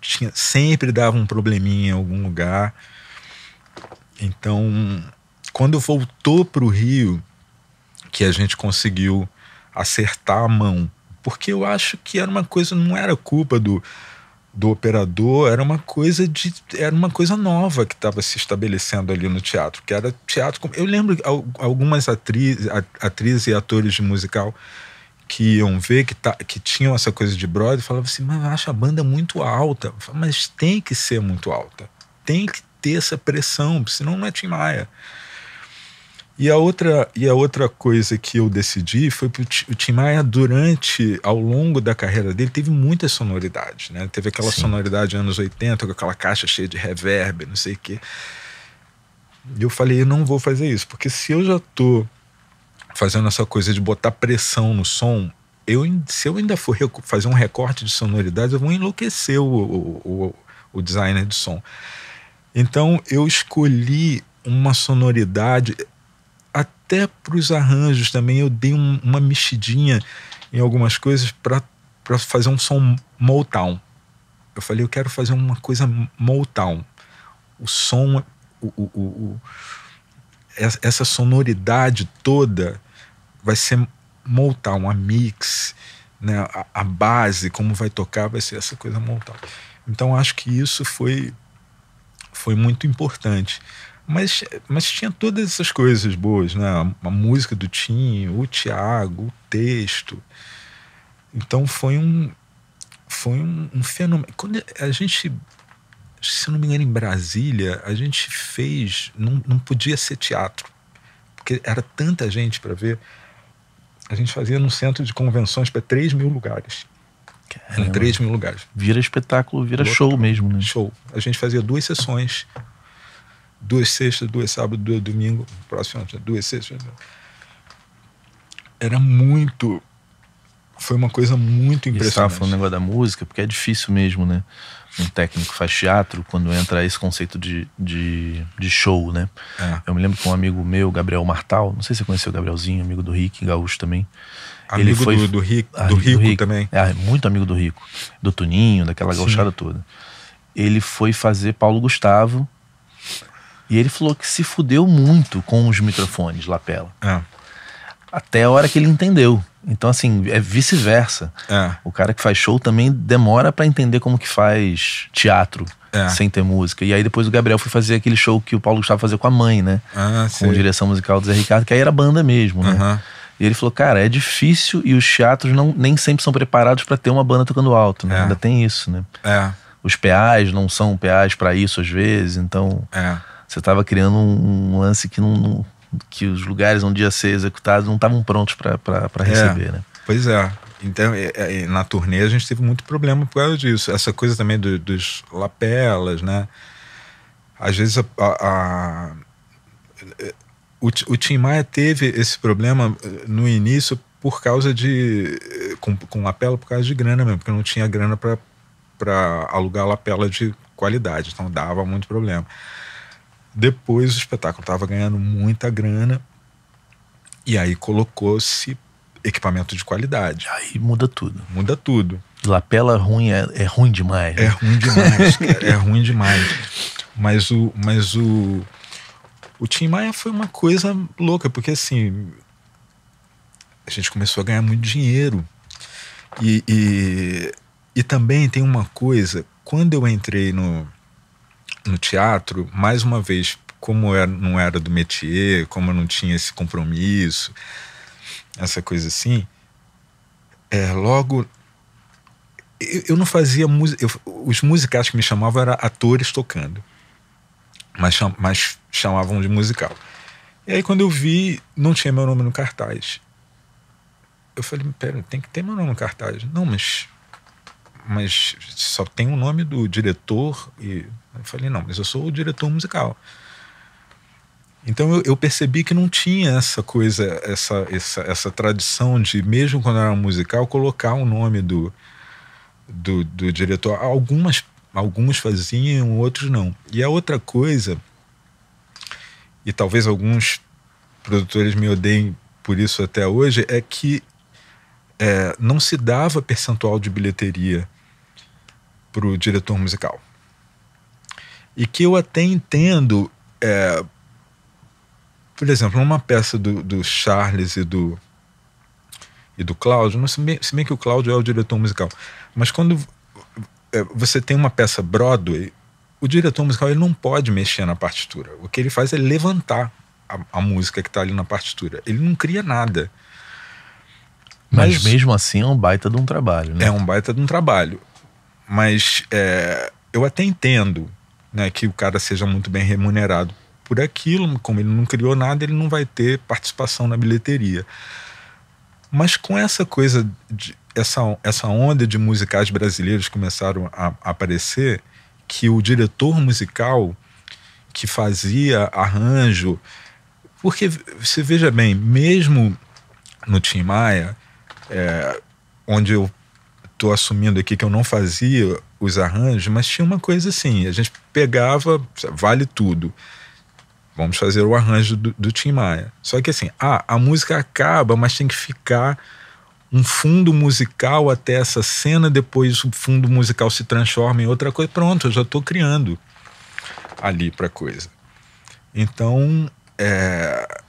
tinha, sempre dava um probleminha em algum lugar. Então, quando voltou para o Rio, que a gente conseguiu acertar a mão, porque eu acho que era uma coisa, não era culpa do do operador era uma coisa de era uma coisa nova que estava se estabelecendo ali no teatro que era teatro eu lembro algumas atrizes atrizes e atores de musical que iam ver que, tá, que tinham essa coisa de Broadway falavam assim mas acha a banda muito alta falava, mas tem que ser muito alta tem que ter essa pressão senão não é Tim Maia e a outra, e a outra coisa que eu decidi foi que o Tim Maia, durante, ao longo da carreira dele, teve muita sonoridade, né? Teve aquela Sim. sonoridade anos 80, com aquela caixa cheia de reverb, não sei o quê. E eu falei, eu não vou fazer isso, porque se eu já tô fazendo essa coisa de botar pressão no som, eu, se eu ainda for fazer um recorte de sonoridade, eu vou enlouquecer o, o, o, o designer de som. Então eu escolhi uma sonoridade até para os arranjos também eu dei um, uma mexidinha em algumas coisas para fazer um som Motown. Eu falei, eu quero fazer uma coisa Motown. O som, o, o, o, essa sonoridade toda vai ser Motown, a mix, né? a, a base, como vai tocar, vai ser essa coisa Motown. Então acho que isso foi, foi muito importante. Mas, mas tinha todas essas coisas boas, né? A, música do Tim, o Tiago, o texto. Então foi um foi um, um fenômeno. Quando a gente se não me engano, em Brasília, a gente fez. Não, não podia ser teatro, porque era tanta gente para ver. A gente fazia num centro de convenções para 3 mil lugares. Caramba. Em 3 mil lugares. Vira espetáculo, vira show mesmo, né? Show. A gente fazia duas sessões duas sextas, duas sábados, duas domingos, próximo duas sextas. Né? Era muito. Foi uma coisa muito impressionante. Você estava falando o negócio da música, porque é difícil mesmo, né? Um técnico faz teatro quando entra esse conceito de, de, de show, né? É. Eu me lembro que um amigo meu, Gabriel Martal, não sei se você conheceu o Gabrielzinho, amigo do Rick, gaúcho também. Amigo ele foi, do, do, Rick, ah, do, Rico, do Rico também. É, muito amigo do Rico, do Tuninho, daquela gauchada toda. Ele foi fazer Paulo Gustavo e ele falou que se fudeu muito com os microfones lapela. É. Até a hora que ele entendeu. Então, assim, é vice-versa. É. O cara que faz show também demora para entender como que faz teatro é. sem ter música. E aí depois o Gabriel foi fazer aquele show que o Paulo Gustavo fazia com a mãe, né? Ah, com direção musical do Zé Ricardo, que aí era banda mesmo, né? Uhum. E ele falou, cara, é difícil e os teatros não, nem sempre são preparados para ter uma banda tocando alto, né? É. Ainda tem isso, né? É. Os PAs não são PAs para isso às vezes, então... É você estava criando um, lance que não, não, que os lugares onde ia ser executado não estavam prontos para é, receber, é, né? Pois é. Então, é, é, na turnê a gente teve muito problema por causa disso. Essa coisa também do, dos lapelas, né? Às vezes a, a, a o, o Tim Maia teve esse problema eh, no início por causa de. Eh, com, com lapela por causa de grana mesmo, porque não tinha grana para alugar lapela de qualidade, então dava muito problema. Depois o espetáculo estava ganhando muita grana e aí colocou-se equipamento de qualidade. Aí muda tudo. Muda tudo. Lapela ruim é, é ruim demais. Né? É ruim demais, cara, é ruim demais. Mas o, mas o, o Tim Maia foi uma coisa louca, porque assim, a gente começou a ganhar muito dinheiro. E, e, e também tem uma coisa, quando eu entrei no, no teatro, mais uma vez, como eu é, não era do métier, como eu não tinha esse compromisso, essa coisa assim, é, logo eu, eu, não fazia música. Os musicais que me chamavam eram atores tocando, mas, cham, mas chamavam de musical. E aí quando eu vi, não tinha meu nome no cartaz. Eu falei, pera, tem que ter meu nome no cartaz. Não, mas mas só tem o nome do diretor e eu falei, não, mas eu sou o diretor musical. Então eu, eu, percebi que não tinha essa coisa, essa, essa, essa tradição de, mesmo quando era musical, colocar o nome do, do, do, diretor. Algumas, alguns faziam, outros não. E a outra coisa, e talvez alguns produtores me odeiem por isso até hoje, é que é, não se dava percentual de bilheteria para o diretor musical e que eu até entendo, é, por exemplo, numa peça do, do, Charles e do e do Cláudio, não, se, bem, se bem que o Cláudio é o diretor musical, mas quando é, você tem uma peça Broadway, o diretor musical ele não pode mexer na partitura. O que ele faz é levantar a, a música que está ali na partitura. Ele não cria nada. Mas, Mas, mesmo assim é um baita de um trabalho, né? É um baita de um trabalho. Mas é, eu até entendo né, que o cara seja muito bem remunerado por aquilo, como ele não criou nada, ele não vai ter participação na bilheteria. Mas com essa coisa, de, essa, essa onda de musicais brasileiros começaram a, a aparecer, que o diretor musical que fazia arranjo, porque você veja bem, mesmo no Tim Maia, é, onde eu estou assumindo aqui que eu não fazia os arranjos, mas tinha uma coisa assim: a gente pegava, vale tudo. Vamos fazer o arranjo do, do Tim Maia. Só que assim, ah, a música acaba, mas tem que ficar um fundo musical até essa cena, depois o fundo musical se transforma em outra coisa. Pronto, eu já estou criando ali para coisa. Então, é...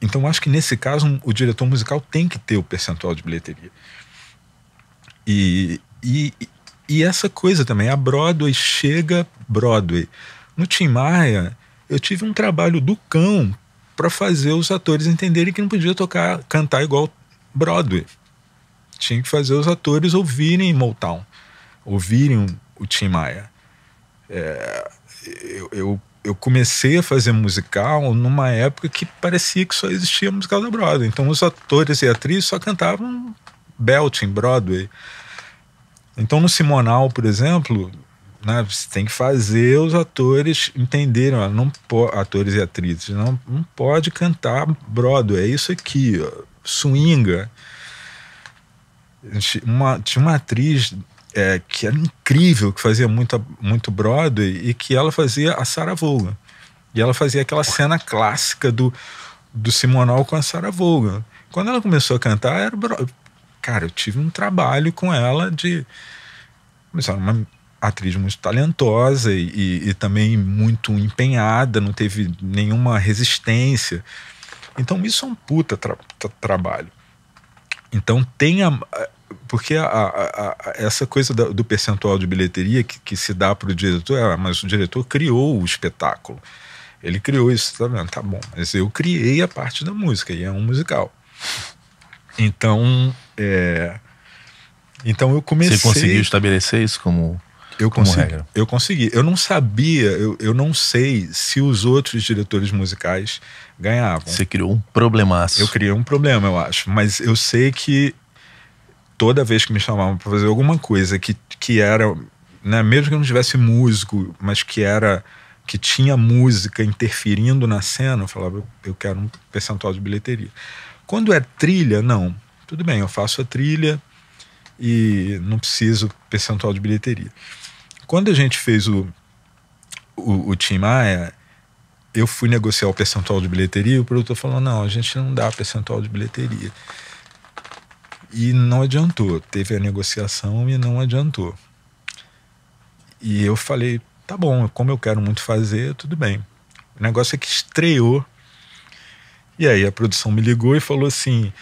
então acho que nesse caso o diretor musical tem que ter o percentual de bilheteria. E, e, e essa coisa também, a Broadway chega Broadway. No Tim Maia, eu tive um trabalho do cão para fazer os atores entenderem que não podia tocar, cantar igual Broadway. Tinha que fazer os atores ouvirem Motown, ouvirem o Tim Maia. É, eu, eu, eu, comecei a fazer musical numa época que parecia que só existia musical da Broadway. Então os atores e atrizes só cantavam Belting, Broadway. Então, no Simonal, por exemplo, né, você tem que fazer os atores entenderem, ó, não atores e atrizes, não, não pode cantar Broadway, é isso aqui, ó, swinga. Uma, tinha uma atriz é, que era incrível, que fazia muito, muito Broadway e que ela fazia a Sarah Vaughan. E ela fazia aquela cena clássica do, do Simonal com a Sarah Vaughan. Quando ela começou a cantar, era cara, eu tive um trabalho com ela de. Começaram é uma atriz muito talentosa e, e, e, também muito empenhada, não teve nenhuma resistência. Então isso é um puta tra tra trabalho. Então tem a. Porque a, a, a, essa coisa da, do percentual de bilheteria que, que se dá para o diretor, ah, mas o diretor criou o espetáculo. Ele criou isso, tá vendo? Tá bom, mas eu criei a parte da música e é um musical. Então é... Então eu comecei. Você conseguiu estabelecer isso como, eu como consegui, regra? Eu consegui. Eu não sabia, eu, eu não sei se os outros diretores musicais ganhavam. Você criou um problemaço. Eu criei um problema, eu acho. Mas eu sei que toda vez que me chamavam para fazer alguma coisa que, que era. Né, mesmo que eu não tivesse músico, mas que era que tinha música interferindo na cena, eu falava, eu quero um percentual de bilheteria. Quando é trilha, não tudo bem, eu faço a trilha e não preciso percentual de bilheteria. Quando a gente fez o, o, o Tim Maia, eu fui negociar o percentual de bilheteria e o produtor falou: não, a gente não dá percentual de bilheteria. E não adiantou. Teve a negociação e não adiantou. E eu falei: tá bom, como eu quero muito fazer, tudo bem. O negócio é que estreou. E aí a produção me ligou e falou assim: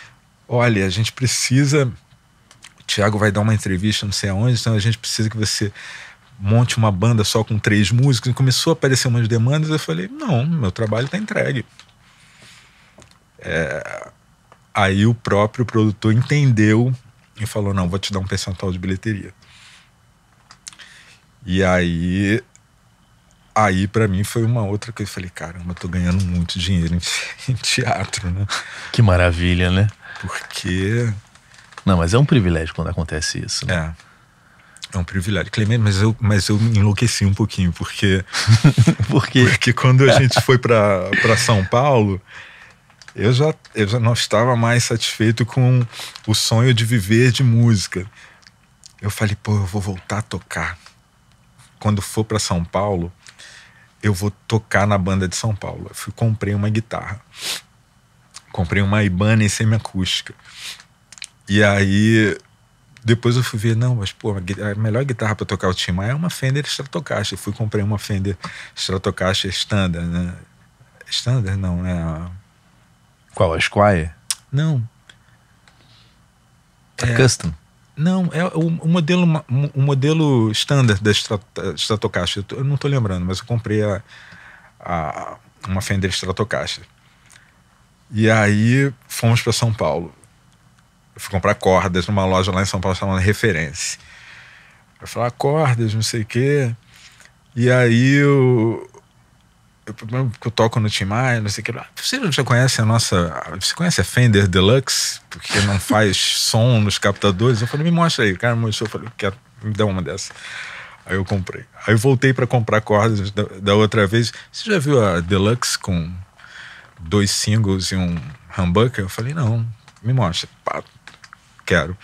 olha, a gente precisa. O Thiago vai dar uma entrevista, não sei aonde, então a gente precisa que você monte uma banda só com três músicos. E começou a aparecer umas demandas, eu falei, não, meu trabalho está entregue. É... Aí o próprio produtor entendeu e falou, não, vou te dar um percentual de bilheteria. E aí aí para mim foi uma outra que eu falei, caramba, estou tô ganhando muito dinheiro em, teatro, né? Que maravilha, né? porque. Não, mas é um privilégio quando acontece isso, né? É. É um privilégio. Clemente, mas eu, mas eu enlouqueci um pouquinho, porque. Por quê? Porque quando a gente foi para São Paulo, eu já, eu já não estava mais satisfeito com o sonho de viver de música. Eu falei, pô, eu vou voltar a tocar. Quando for para São Paulo, eu vou tocar na banda de São Paulo. Eu fui, comprei uma guitarra. Comprei uma Ibane semiacústica. E aí depois eu fui ver, não, mas pô, a melhor guitarra para tocar é o Tim Maia é uma Fender Stratocaster. Fui comprei uma Fender Stratocaster Standard, né? Standard não, né? Qual? A Squire? Não. É, Custom? Não, é o, o modelo o modelo standard da Strat, Stratocaster. Eu, tô, eu não estou lembrando, mas eu comprei a, a, uma Fender Stratocaster. E aí fomos para São Paulo. Eu fui comprar cordas numa loja lá em São Paulo chamada Referência. Eu falei, ah, cordas, não sei o quê. E aí eu, eu, é eu toco no Tim Maia, não sei o que. Ah, você já conhece a nossa. Você conhece a Fender Deluxe? Porque não faz som nos captadores? Eu falei, me mostra aí. O cara me mostrou, eu falei, quero, me dá uma dessa. Aí eu comprei. Aí eu voltei para comprar cordas da, da outra vez. Você já viu a Deluxe com dois singles e um humbucker? Eu falei, não, me mostra. Pá, quero.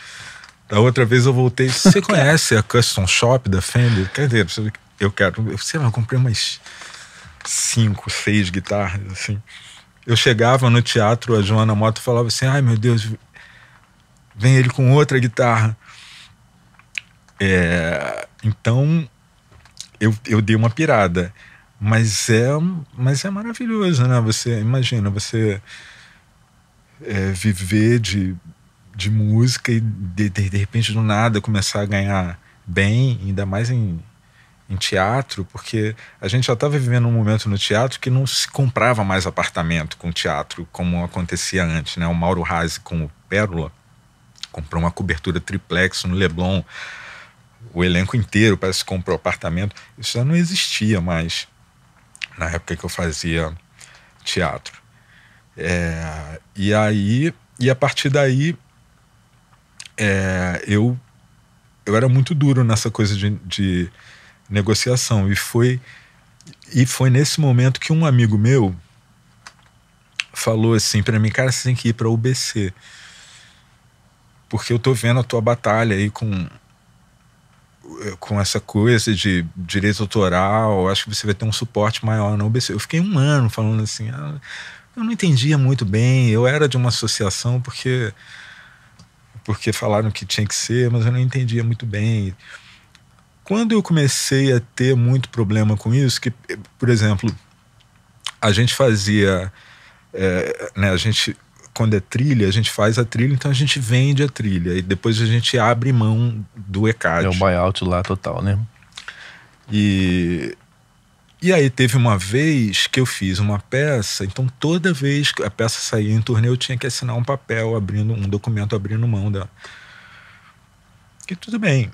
Da outra vez eu voltei, você conhece a Custom Shop da Fender? Quer dizer, eu quero, eu, sei lá, eu comprei umas cinco, seis guitarras, assim. Eu chegava no teatro, a Joana moto falava assim, ai meu Deus, vem ele com outra guitarra. É, então, eu, eu dei uma pirada. Mas é, mas é maravilhoso, né? Você imagina, você é, viver de, de música e de, de, de, repente do nada começar a ganhar bem, ainda mais em, em teatro, porque a gente já estava vivendo um momento no teatro que não se comprava mais apartamento com teatro como acontecia antes, né? O Mauro Rase com o Pérola comprou uma cobertura triplex no Leblon, o elenco inteiro parece que comprou apartamento. Isso já não existia mais na época que eu fazia teatro. É, e aí, e a partir daí, é, eu, eu era muito duro nessa coisa de, de negociação. E foi, e foi nesse momento que um amigo meu falou assim para mim: Cara, você tem que ir para UBC. Porque eu tô vendo a tua batalha aí com eh, com essa coisa de direito autoral, acho que você vai ter um suporte maior na UBC. Eu fiquei um ano falando assim, ah, eu não entendia muito bem, eu era de uma associação porque porque falaram que tinha que ser, mas eu não entendia muito bem. Quando eu comecei a ter muito problema com isso, que, eh, por exemplo, a gente fazia, é, né, a gente quando é trilha, a gente faz a trilha, então a gente vende a trilha. E depois a gente abre mão do ECAD. É um buyout lá total, né? E, e aí teve uma vez que eu fiz uma peça, então toda vez que a peça saía em turnê, eu tinha que assinar um papel, abrindo um documento abrindo mão da. Que tudo bem.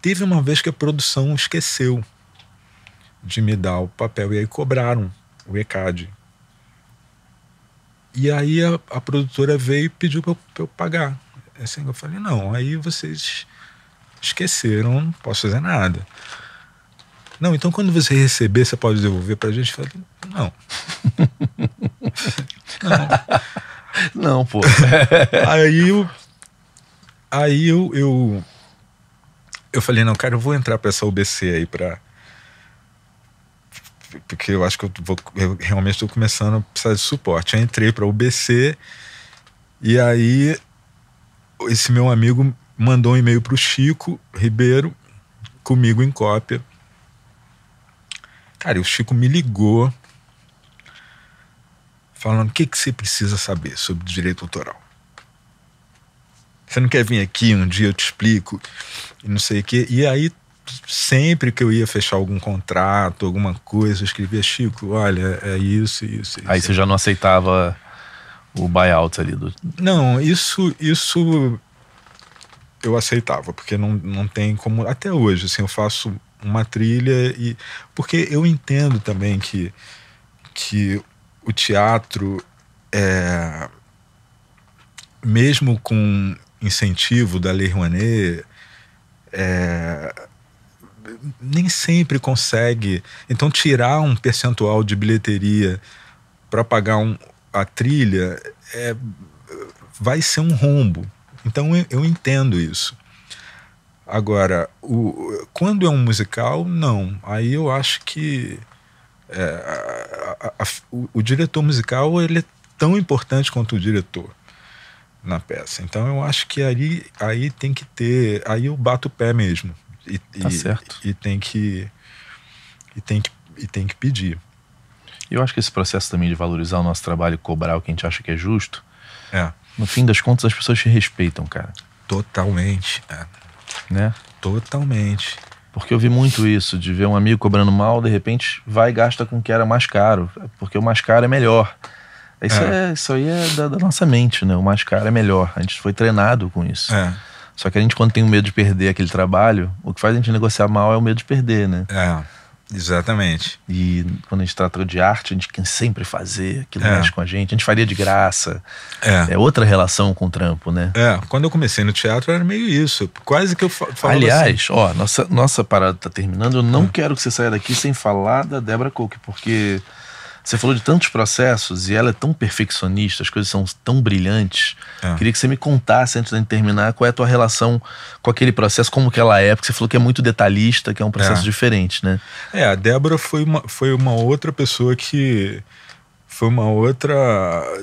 Teve uma vez que a produção esqueceu de me dar o papel e aí cobraram o ECAD e aí a, a produtora veio e pediu para eu, eu, pagar. É assim, eu falei, não, aí vocês esqueceram, não posso fazer nada. Não, então quando você receber, você pode devolver para a gente? Eu falei, não. não. não, pô. aí eu, aí eu, eu, eu falei, não, cara, eu vou entrar para essa UBC aí para porque eu acho que eu, vou, eu realmente estou começando a precisar de suporte. Eu entrei para o UBC e aí esse meu amigo mandou um e-mail para o Chico Ribeiro, comigo em cópia. Cara, e o Chico me ligou falando: o que, que você precisa saber sobre direito autoral? Você não quer vir aqui um dia eu te explico? E não sei o quê. E aí sempre que eu ia fechar algum contrato, alguma coisa, eu escrevia, Chico, olha, é isso, isso. isso. Aí você já não aceitava o buyout ali do. Não, isso, isso eu aceitava, porque não, não tem como. Até hoje, assim, eu faço uma trilha e. Porque eu entendo também que, que o teatro é. Mesmo com incentivo da Lei Rouanet, é, nem sempre consegue. Então, tirar um percentual de bilheteria para pagar um, a trilha é, vai ser um rombo. Então, eu, eu entendo isso. Agora, o, quando é um musical, não. Aí eu acho que é, a, a, a, o, o, diretor musical ele é tão importante quanto o diretor na peça. Então eu acho que aí, aí tem que ter. Aí eu bato o pé mesmo e, tá e, e tem que e tem que e tem que pedir. Eu acho que esse processo também de valorizar o nosso trabalho, cobrar o que a gente acha que é justo, é. no fim das contas as pessoas te respeitam, cara. Totalmente, é. né? Totalmente. Porque eu vi muito isso, de ver um amigo cobrando mal, de repente vai e gasta com o que era mais caro, porque o mais caro é melhor. Isso, é. é isso aí é da, da, nossa mente, né? O mais caro é melhor. A gente foi treinado com isso. É. Só que a gente, quando tem o medo de perder aquele trabalho, o que faz a gente negociar mal é o medo de perder, né? É, exatamente. E quando a gente trata de arte, a gente quer sempre fazer, aquilo é. com a gente, a gente faria de graça. É. é outra relação com o trampo, né? É, quando eu comecei no teatro era meio isso. Quase que eu falava Aliás, assim. ó, nossa, nossa parada tá terminando, eu não é. quero que você saia daqui sem falar da Débora Cook, porque. Você falou de tantos processos e ela é tão perfeccionista, as coisas são tão brilhantes. É. Queria que você me contasse, antes de terminar, qual é a tua relação com aquele processo, como que ela é, porque você falou que é muito detalhista, que é um processo é. diferente, né? É, a Débora foi uma, foi uma outra pessoa que foi uma outra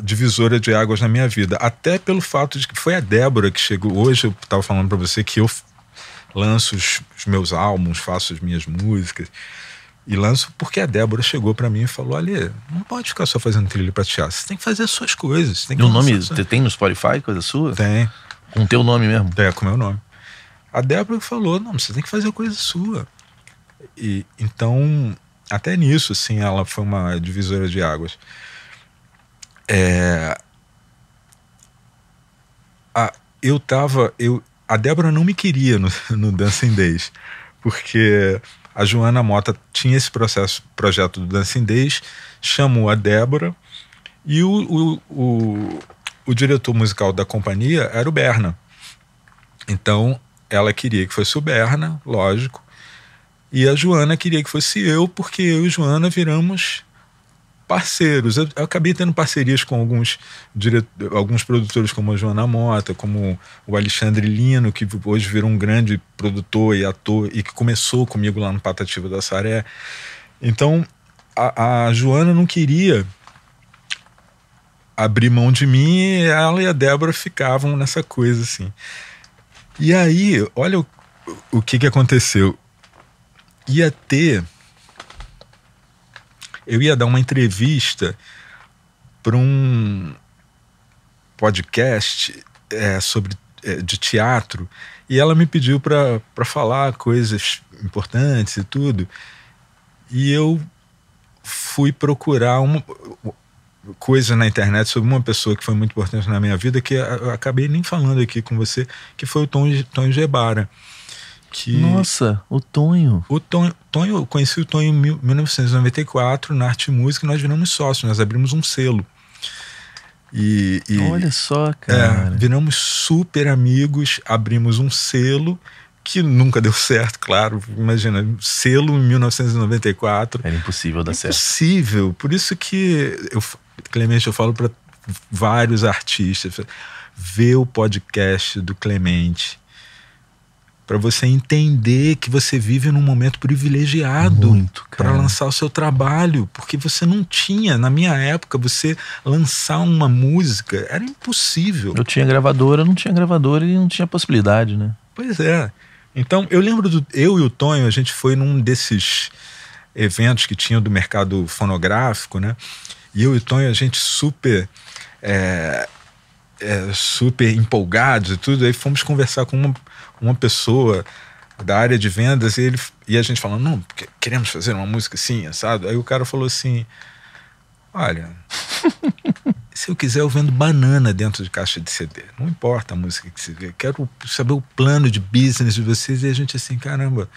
divisora de águas na minha vida. Até pelo fato de que foi a Débora que chegou. Hoje eu estava falando para você que eu lanço os, os meus álbuns, faço as minhas músicas. E lanço porque a Débora chegou para mim e falou: Ali, não pode ficar só fazendo trilha pra teatro, você tem que fazer as suas coisas. Tem que o nome, você tem no Spotify, coisa sua? Tem. Com teu nome mesmo? É, com meu nome. A Débora falou: não, você tem que fazer a coisa sua. E então, até nisso, assim, ela foi uma divisora de águas. É. A, eu tava. Eu, a Débora não me queria no, no Dancing Days, porque a Joana Mota tinha esse processo, projeto do Dancing Days, chamou a Débora e o, o, o, o diretor musical da companhia era o Berna. Então ela queria que fosse o Berna, lógico, e a Joana queria que fosse eu, porque eu e Joana viramos parceiros. Eu, eu, acabei tendo parcerias com alguns, alguns produtores, como a Joana Mota, como o Alexandre Lino, que hoje virou um grande produtor e ator e que começou comigo lá no Patativa da Saré. Então, a, a Joana não queria abrir mão de mim e ela e a Débora ficavam nessa coisa assim. E aí, olha o, o que, que aconteceu. Ia ter eu ia dar uma entrevista para um podcast é, sobre é, de teatro e ela me pediu para falar coisas importantes e tudo. E eu fui procurar uma coisa na internet sobre uma pessoa que foi muito importante na minha vida que eu acabei nem falando aqui com você, que foi o Tom, Tom Gebara. Que... Nossa, o Tonho. O Tonho, Tonho, eu conheci o Tonho em 1994 na Arte e Música e nós viramos sócios, nós abrimos um selo. E, e Olha só, cara. É, viramos super amigos, abrimos um selo que nunca deu certo, claro. Imagina, selo em 1994. Era impossível dar impossível. certo. Impossível. Por isso que eu, Clemente, eu falo para vários artistas, vê o podcast do Clemente para você entender que você vive num momento privilegiado para lançar o seu trabalho, porque você não tinha, na minha época, você lançar uma música era impossível. Eu tinha gravadora, não tinha gravadora e não tinha possibilidade, né? Pois é. Então, eu lembro do eu e o Tonho, a gente foi num desses eventos que tinha do mercado fonográfico, né? E eu e o Tonho, a gente super é, é, super empolgados e tudo, aí fomos conversar com uma uma pessoa da área de vendas e, ele, e a gente falando, não, queremos fazer uma música assim, assado. Aí o cara falou assim: olha, se eu quiser, eu vendo banana dentro de caixa de CD. Não importa a música que você vê, quero saber o plano de business de vocês. E a gente assim, caramba.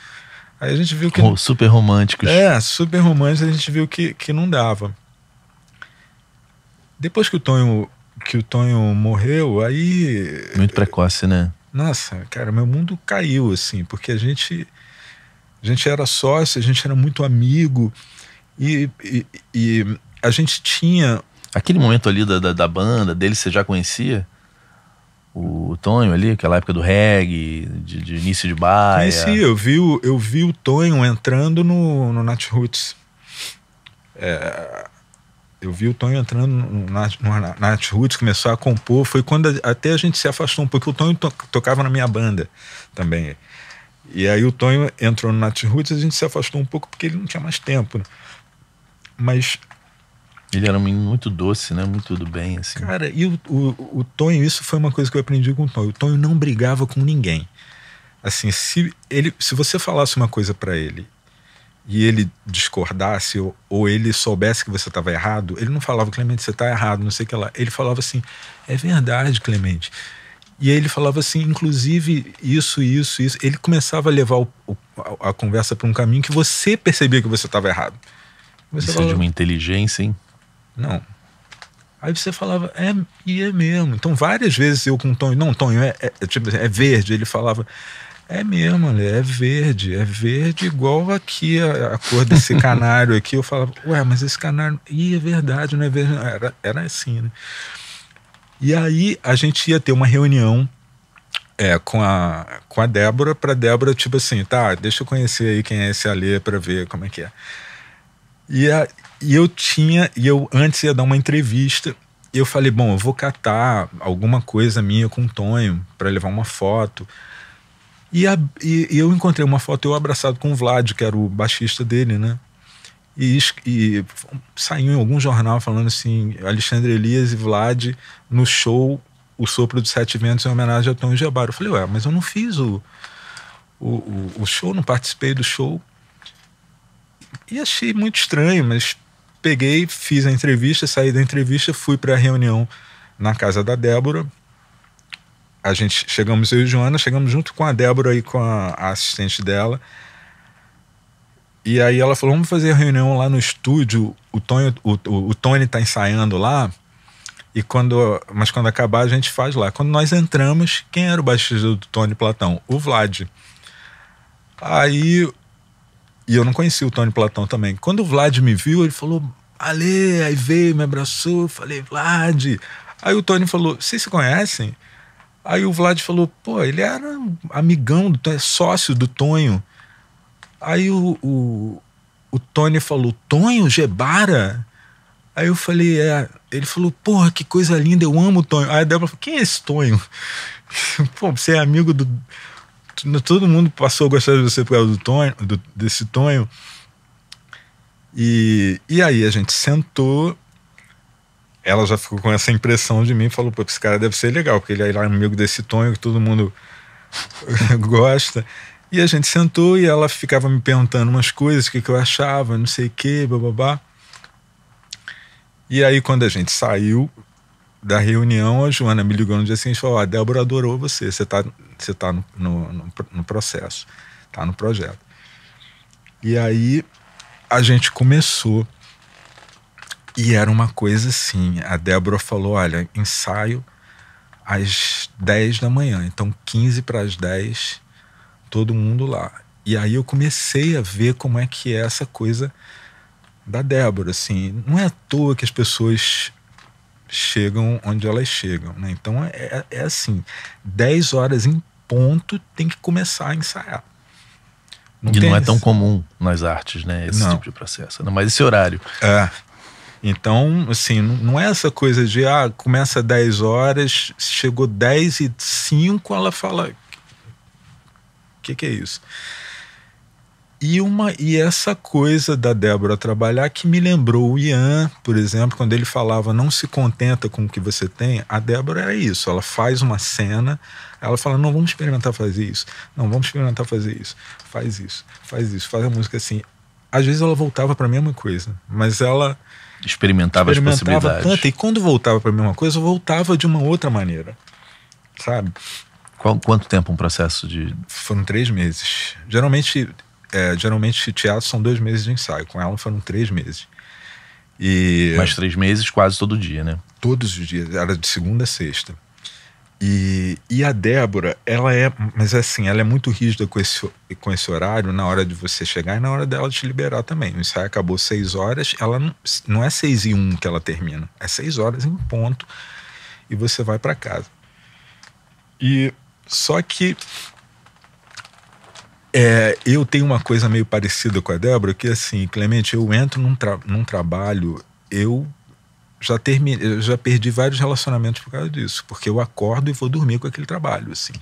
Aí a gente viu que. super românticos. É, super românticos, a gente viu que, que não dava. Depois que o Tonho, que o Tonho morreu, aí. Muito precoce, né? nossa, cara, meu mundo caiu, assim, porque a gente, a gente era sócio, a gente era muito amigo e, e, e a gente tinha. Aquele momento ali da, da, da, banda, dele você já conhecia? O Tonho ali, aquela época do reggae, de, de início de baia. Conheci, eu vi, eu vi o Tonho entrando no, no Nat Roots. É, eu vi o Tonho entrando na, Nath Roots, começou a compor. Foi quando a, até a gente se afastou um pouco. O Tonho to, tocava na minha banda também. E aí o Tonho entrou no Nat Roots e a gente se afastou um pouco porque ele não tinha mais tempo. Né? Mas. Ele era um menino muito doce, né? Muito do bem, assim. Cara, e o, o, o Tonho, isso foi uma coisa que eu aprendi com o Tonho. O Tonho não brigava com ninguém. Assim, se, ele, se você falasse uma coisa para ele e ele discordasse ou, ou ele soubesse que você estava errado, ele não falava, Clemente, você está errado, não sei o que lá. Ele falava assim, é verdade, Clemente. E aí ele falava assim, inclusive isso, isso, isso. Ele começava a levar o, o, a, a, conversa para um caminho que você percebia que você estava errado. Você isso é falava, de uma inteligência, hein? Não. Aí você falava, é, e é mesmo. Então várias vezes eu com o Tonho, não, Tonho, é, é, tipo, é verde. Ele falava, é mesmo, Ale, é verde, é verde igual aqui a, a cor desse canário aqui. Eu falava, ué, mas esse canário. Ih, é verdade, não é verde. Era, era assim, né? E aí a gente ia ter uma reunião é, com a, com a Débora, para Débora, tipo assim, tá, deixa eu conhecer aí quem é esse Alê para ver como é que é. E, a, e eu tinha, e eu antes ia dar uma entrevista, e eu falei, bom, eu vou catar alguma coisa minha com o Tonho para levar uma foto. E, a, e, eu encontrei uma foto, eu abraçado com o Vlad, que era o baixista dele, né? E, e saiu em algum jornal falando assim: Alexandre Elias e Vlad no show O Sopro dos Sete Ventos em homenagem ao Tom Gebaro. Eu falei, ué, mas eu não fiz o, o, o show, não participei do show. E achei muito estranho, mas peguei, fiz a entrevista, saí da entrevista, fui para a reunião na casa da Débora a gente chegamos, eu e Joana, chegamos junto com a Débora e com a, a assistente dela. E aí ela falou: vamos fazer a reunião lá no estúdio. O Tony, o, o, o Tony tá ensaiando lá. E quando, mas quando acabar, a gente faz lá. Quando nós entramos, quem era o baixista do Tony Platão? O Vlad. Aí. E eu não conhecia o Tony Platão também. Quando o Vlad me viu, ele falou: Ale, aí veio, me abraçou. Falei: Vlad. Aí o Tony falou: Vocês se conhecem? Aí o Vlad falou, pô, ele era amigão, do, é sócio do Tonho. Aí o, o, o Tony falou, Tonho Gebara? Aí eu falei, é. Ele falou, porra, que coisa linda, eu amo o Tonho. Aí a Débora falou, quem é esse Tonho? pô, você é amigo do. Todo mundo passou a gostar de você por causa do Tonho, do, desse Tonho. E, e aí a gente sentou ela já ficou com essa impressão de mim e falou: pô, esse cara deve ser legal, porque ele é amigo desse Tonho que todo mundo gosta. E a gente sentou e ela ficava me perguntando umas coisas, o que, que eu achava, não sei o que, bababá. E aí, quando a gente saiu da reunião, a Joana me ligou no dia seguinte e falou: A Débora adorou você, você está você tá no, no, no processo, tá no projeto. E aí, a gente começou e era uma coisa assim: a Débora falou, olha, ensaio às 10 da manhã, então 15 para as 10, todo mundo lá. E aí eu comecei a ver como é que é essa coisa da Débora, assim, não é à toa que as pessoas chegam onde elas chegam, né? Então é, é, é assim, 10 horas em ponto tem que começar a ensaiar. Não e não é tão comum nas artes, né? Esse não. tipo de processo. Não, né? mas esse horário. É. Então, assim, não é essa coisa de, ah, começa 10 horas, chegou 10 e 5, ela fala, o que, que é isso? E, uma, e essa coisa da Débora trabalhar que me lembrou o Ian, por exemplo, quando ele falava não se contenta com o que você tem, a Débora era isso. Ela faz uma cena, ela fala: não, vamos experimentar fazer isso, não, vamos experimentar fazer isso, faz isso, faz isso, faz a música assim. Às vezes ela voltava para a mesma coisa, mas ela experimentava, experimentava as possibilidades. Tanto, e quando voltava para a mesma coisa, eu voltava de uma outra maneira, sabe? Qual, quanto tempo um processo de. Foram três meses. Geralmente, é, geralmente teatro são dois meses de ensaio, com ela foram três meses. E... Mais três meses, quase todo dia, né? Todos os dias, era de segunda a sexta. E, e a Débora, ela é, mas assim, ela é muito rígida com esse, com esse horário, na hora de você chegar e na hora dela te liberar também. O ensaio acabou seis horas, ela não, não é seis e um que ela termina, é seis horas em ponto e você vai para casa. E só que é, eu tenho uma coisa meio parecida com a Débora, que assim, Clemente, eu entro num, tra num trabalho, eu já, termi, já perdi vários relacionamentos por causa disso, porque eu acordo e vou dormir com aquele trabalho, assim.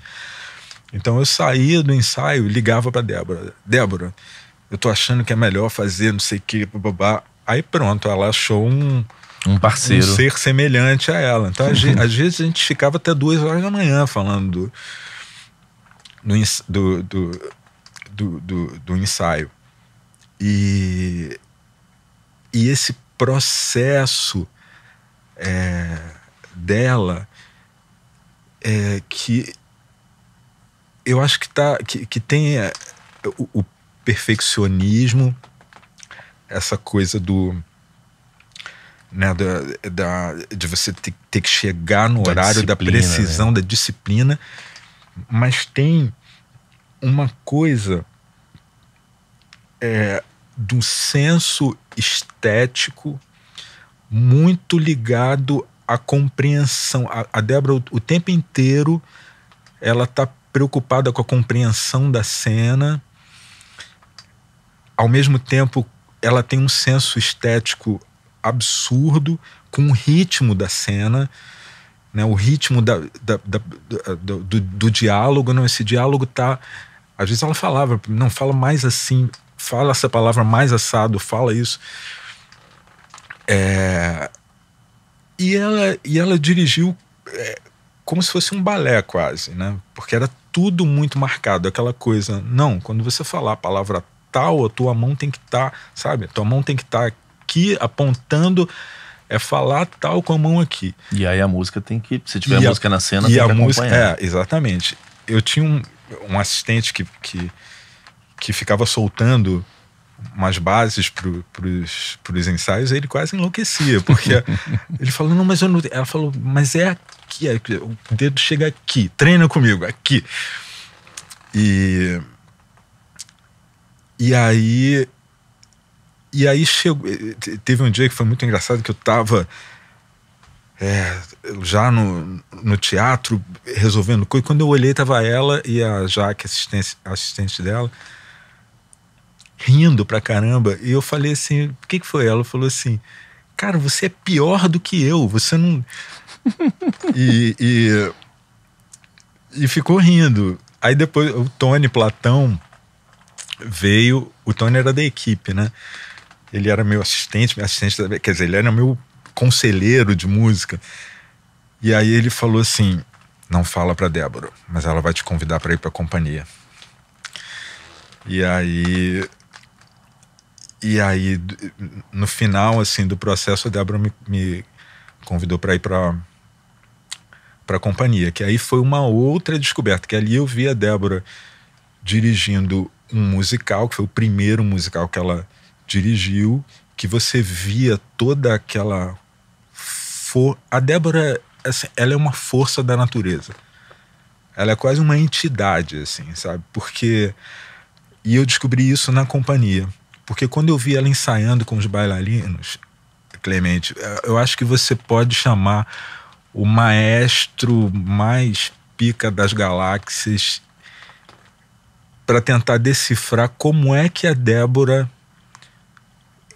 Então eu saía do ensaio e ligava para Débora. Débora, eu tô achando que é melhor fazer não sei o que, babá. Aí pronto, ela achou um, um parceiro. Um ser semelhante a ela. Então, às, vezes a gente ficava até duas horas da manhã falando do, do, do, do, ensaio. E, e esse processo é, dela é, que eu acho que, tá, que, que tem é, o, o perfeccionismo, essa coisa do. Né, da, da, de você ter, ter, que chegar no da horário da né? precisão, né? da disciplina, mas tem uma coisa é, de um senso estético muito ligado à compreensão. A, a Débora, o, o tempo inteiro, ela está preocupada com a compreensão da cena. Ao mesmo tempo, ela tem um senso estético absurdo com o ritmo da cena, né? o ritmo da, da, da, da do, do, diálogo. Não, esse diálogo tá. Às vezes ela falava, não, fala mais assim, fala essa palavra mais assado, fala isso. É, e, ela, e ela dirigiu é, como se fosse um balé quase, né? Porque era tudo muito marcado, aquela coisa. Não, quando você falar a palavra tal, a tua mão tem que estar, tá, sabe? A tua mão tem que estar tá aqui apontando é falar tal com a mão aqui. E aí a música tem que, se tiver a, a música na cena, e tem a que música, acompanhar. É, exatamente. Eu tinha um, um assistente que, que, que ficava soltando umas bases para os ensaios, ele quase enlouquecia, porque ele falou, não, mas eu não. Ela falou, mas é aqui, é aqui, o dedo chega aqui, treina comigo, aqui. E. E aí. E aí chegou. Teve um dia que foi muito engraçado que eu tava. É, já no, no teatro, resolvendo coisa. Quando eu olhei, tava ela e a Jaque, assistente, assistente dela rindo pra caramba. E eu falei assim: o que, que foi? Ela falou assim: cara, você é pior do que eu, você não. e, e, e ficou rindo. Aí depois o Tony Platão veio. O Tony era da equipe, né? Ele era meu assistente, meu assistente, quer dizer, ele era meu conselheiro de música. E aí ele falou assim: não fala para Débora, mas ela vai te convidar para ir para companhia. E aí e aí, no final, assim, do processo, a Débora me, me convidou para ir para para a companhia, que aí foi uma outra descoberta, que ali eu vi a Débora dirigindo um musical, que foi o primeiro musical que ela dirigiu, que você via toda aquela for... a Débora, assim, ela é uma força da natureza. Ela é quase uma entidade assim, sabe? Porque e eu descobri isso na companhia. Porque quando eu vi ela ensaiando com os bailarinos, Clemente, eh, eu acho que você pode chamar o maestro mais pica das galáxias para tentar decifrar como é que a Débora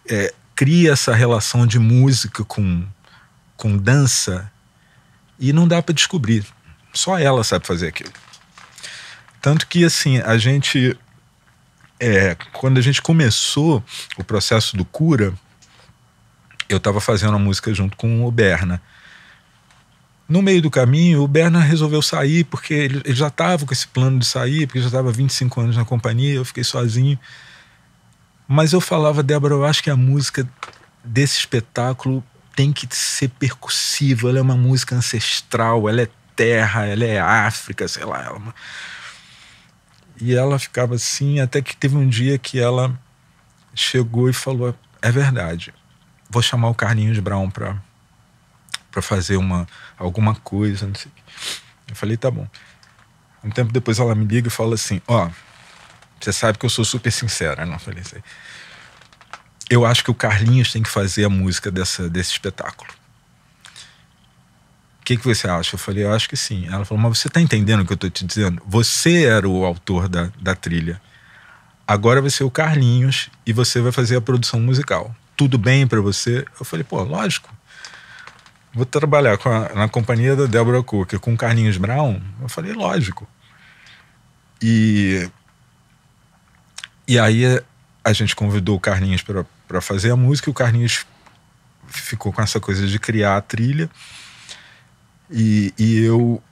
é, cria essa relação de música com, com dança e não dá para descobrir. Só ela sabe fazer aquilo. Tanto que, assim, a gente é, quando a gente começou o processo do Cura, eu estava fazendo a música junto com o Berna. No meio do caminho, o Berna resolveu sair, porque ele, ele já estava com esse plano de sair, porque já estava 25 anos na companhia, eu fiquei sozinho. Mas eu falava, Débora, eu acho que a música desse espetáculo tem que ser percussiva, ela é uma música ancestral, ela é terra, ela é África, sei lá, ela é uma e ela ficava assim, até que teve um dia que ela chegou e falou: É verdade, vou chamar o Carlinhos Brown para para fazer uma, alguma coisa, não sei Eu falei, tá bom. Um tempo depois ela me liga e fala assim: Ó, oh, você sabe que eu sou super sincera, não né? falei assim Eu acho que o Carlinhos tem que fazer a música dessa, desse espetáculo que, que você acha? Eu falei, eu acho que sim. Ela falou, mas você está entendendo o que eu estou te dizendo? Você era o autor da, da trilha. Agora vai ser o Carlinhos e você vai fazer a produção musical. Tudo bem para você? Eu falei, pô, lógico. Vou trabalhar com a, na companhia da Débora Cook, com o Carlinhos Brown? Eu falei, lógico. E, e aí a gente convidou o Carlinhos para fazer a música e o Carlinhos ficou com essa coisa de criar a trilha e, e eu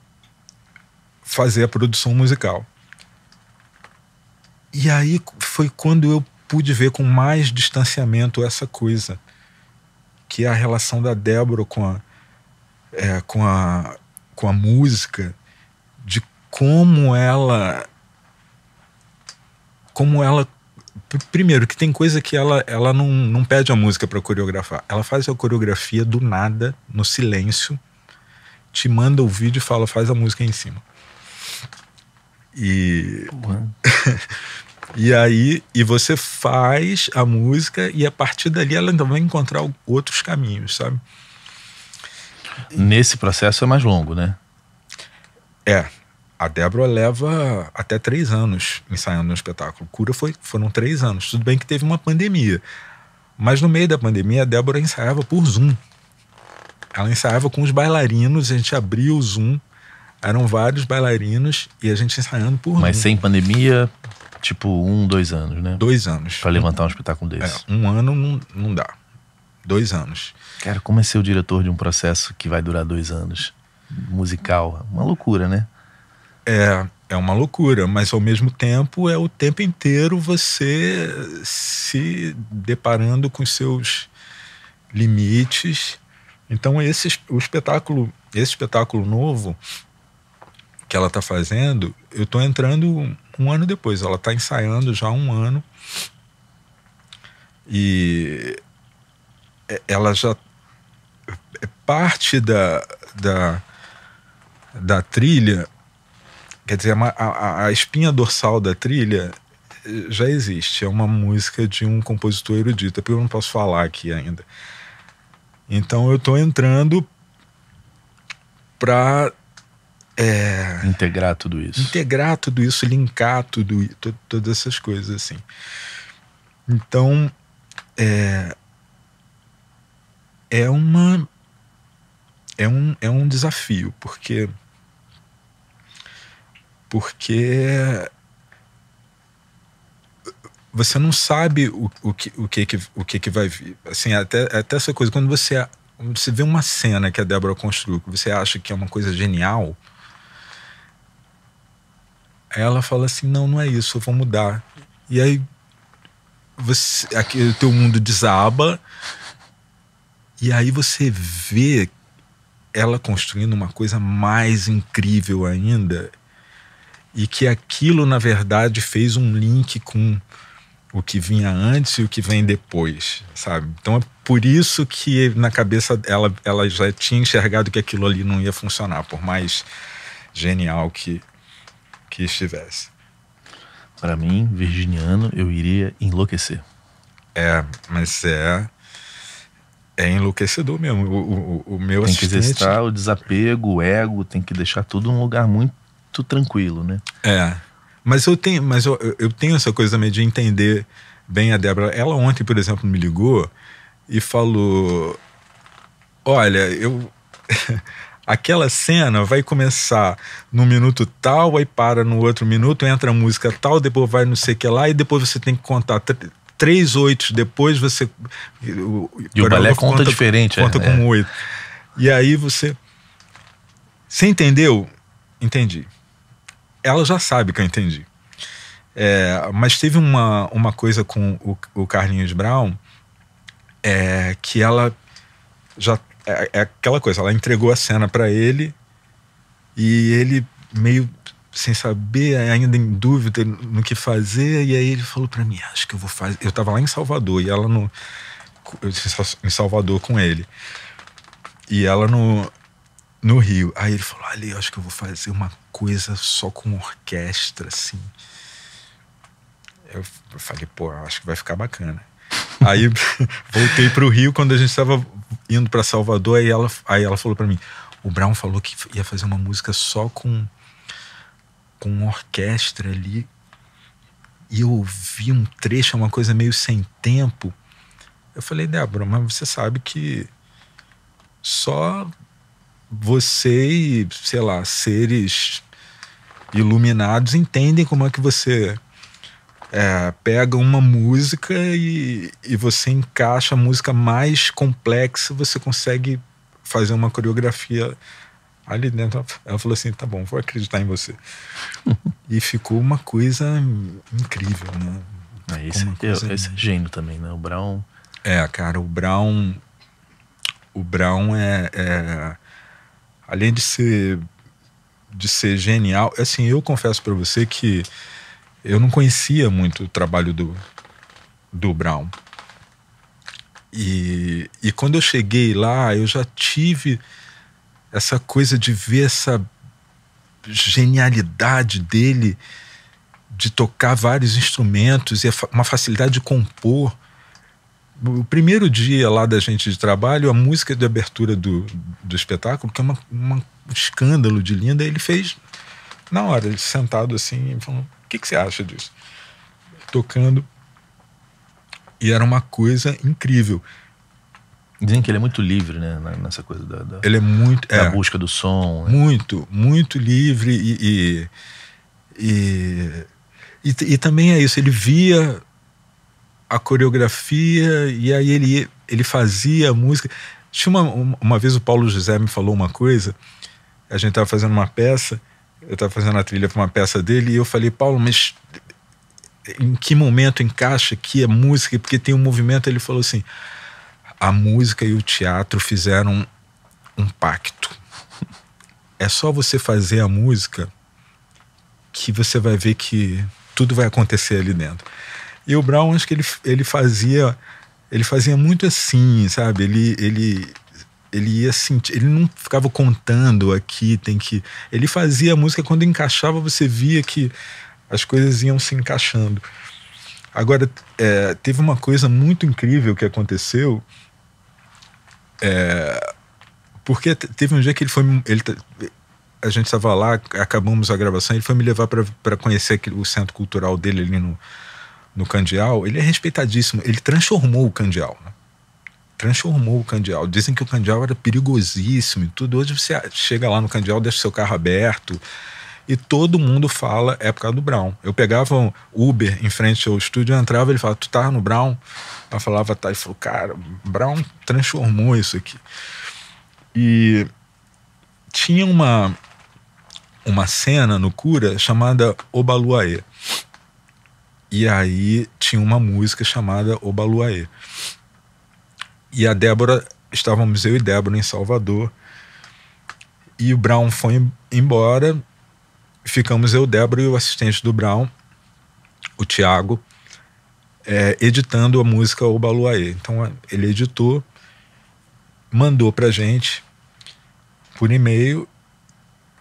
fazer a produção musical. E aí foi quando eu pude ver com mais distanciamento essa coisa, que é a relação da Débora com a, é, com a, com a música, de como ela. Como ela. Primeiro, que tem coisa que ela, ela não, não pede a música para coreografar. Ela faz a coreografia do nada, no silêncio, te manda o vídeo e fala, faz a música aí em cima. E. e aí, e você faz a música e a partir dali ela então vai encontrar outros caminhos, sabe? Nesse processo é mais longo, né? É. A Débora leva até três anos ensaiando no espetáculo. Cura foi, foram três anos. Tudo bem que teve uma pandemia. Mas no meio da pandemia, a Débora ensaiava por Zoom ela ensaiava com os bailarinos, a gente abriu o Zoom, eram vários bailarinos e a gente ensaiando por Mas sem pandemia, tipo um, dois anos, né? Dois anos. Para levantar um espetáculo é, desse. É, um ano não, não dá. Dois anos. Cara, como é ser o diretor de um processo que vai durar dois anos? Musical. Uma loucura, né? É, é uma loucura, mas ao mesmo tempo é o tempo inteiro você se deparando com seus limites então esse o espetáculo, esse espetáculo novo que ela está fazendo, eu estou entrando um ano depois. Ela está ensaiando já um ano e é, ela já é parte da, da, da trilha, quer dizer, é a, a espinha dorsal da trilha eh, já existe. É uma música de um compositor erudito, é porque eu não posso falar aqui ainda. Então eu estou entrando para é, integrar tudo isso, integrar tudo isso, linkar tudo, to, todas essas coisas assim. Então é, é uma é um, é um desafio porque porque você não sabe o, o, que, o, que, o que, que vai vir. Assim, até, até essa coisa, quando você, você vê uma cena que a Débora construiu, que você acha que é uma coisa genial, ela fala assim, não, não é isso, eu vou mudar. E aí, você, aqui, o teu mundo desaba, e aí você vê ela construindo uma coisa mais incrível ainda, e que aquilo, na verdade, fez um link com o que vinha antes e o que vem depois, sabe? Então é por isso que na cabeça ela, ela já tinha enxergado que aquilo ali não ia funcionar, por mais genial que, que estivesse. Para mim, virginiano, eu iria enlouquecer. É, mas é. É enlouquecedor mesmo. O, o, o meu tem assistente... Tem que exercitar o desapego, o ego, tem que deixar tudo num lugar muito tranquilo, né? É. Mas eu tenho, mas eu, eu tenho essa coisa também de entender bem a Débora. Ela ontem, por exemplo, me ligou e falou: Olha, eu. aquela cena vai começar no minuto tal, aí para no outro minuto, entra a música tal, depois vai não sei o que lá, e depois você tem que contar três oitos, depois você. e o balé conta, conta diferente, Conta é, com é. oito. E aí você. Você entendeu? Entendi ela já sabe que eu entendi. É, mas teve uma, uma coisa com o, o Carlinhos Brown é, que ela já. É, é, aquela coisa, ela entregou a cena para ele e ele meio sem saber, ainda em dúvida no que fazer, e aí ele falou para mim: Acho que eu vou fazer. Eu tava lá em Salvador e ela no. Em Salvador com ele. E ela no, no Rio. Aí ele falou: Ali, acho que eu vou fazer uma coisa só com orquestra, assim. Eu falei: Pô, acho que vai ficar bacana. aí voltei pro Rio quando a gente estava indo para Salvador. Aí ela, aí ela falou para mim: O Brown falou que ia fazer uma música só com, com orquestra ali. E eu ouvi um trecho, é uma coisa meio sem tempo. Eu falei, Débora, mas você sabe que só você e, sei lá, seres iluminados entendem como é que você é, pega uma música e, e você encaixa a música mais complexa, você consegue fazer uma coreografia ali dentro. Ela falou assim: tá bom, vou acreditar em você. e ficou uma coisa incrível, né? É, isso é, coisa... esse é gênio também, né? O Brown. É, cara, o Brown. O Brown é, é além de ser de ser genial, é assim, eu confesso para você que eu não conhecia muito o trabalho do do Brown. E, e quando eu cheguei lá, eu já tive essa coisa de ver essa genialidade dele de tocar vários instrumentos e uma facilidade de compor o primeiro dia lá da gente de trabalho, a música de abertura do, do espetáculo, que é uma, uma, um escândalo de linda, ele fez na hora, ele sentado assim, falando: O que, que você acha disso? Tocando. E era uma coisa incrível. Dizem que ele é muito livre, né? Nessa coisa da, da ele é muito, da é, busca do som. Né? Muito, muito livre e e, e, e, e, também é isso. Ele via a coreografia e aí ele, ele fazia a música. Tinha uma, uma vez o Paulo José me falou uma coisa, a gente estava fazendo uma peça, eu estava fazendo a trilha para uma peça dele e eu falei, Paulo, mas em que momento encaixa aqui a música? Porque tem um movimento, ele falou assim, a música e o teatro fizeram um, um pacto. É só você fazer a música que você vai ver que tudo vai acontecer ali dentro. E o Brown, acho que ele, ele fazia ele fazia muito assim, sabe? Ele, ele, ele ia sentir, ele não ficava contando aqui, tem que. Ele fazia a música quando encaixava, você via que as coisas iam se encaixando. Agora, é, teve uma coisa muito incrível que aconteceu. É, porque teve um dia que ele foi. Ele, a gente estava lá, acabamos a gravação, ele foi me levar para conhecer o centro cultural dele ali no, no Candial, ele é respeitadíssimo. Ele transformou o Candial. Né? Transformou o Candial. Dizem que o Candial era perigosíssimo e tudo. Hoje você chega lá no Candial, deixa seu carro aberto e todo mundo fala é por causa do Brown. Eu pegava um Uber em frente ao estúdio, eu entrava ele falava, tu tá no Brown? Eu falava, tá. Ele falou, cara, Brown transformou isso aqui. E tinha uma, uma cena no Cura chamada Obaluaê. E aí tinha uma música chamada O Baluaê. E a Débora, estávamos eu e Débora em Salvador. E o Brown foi embora. Ficamos eu, Débora e o assistente do Brown, o Thiago é, editando a música O Baluaê. Então ele editou, mandou pra gente por e-mail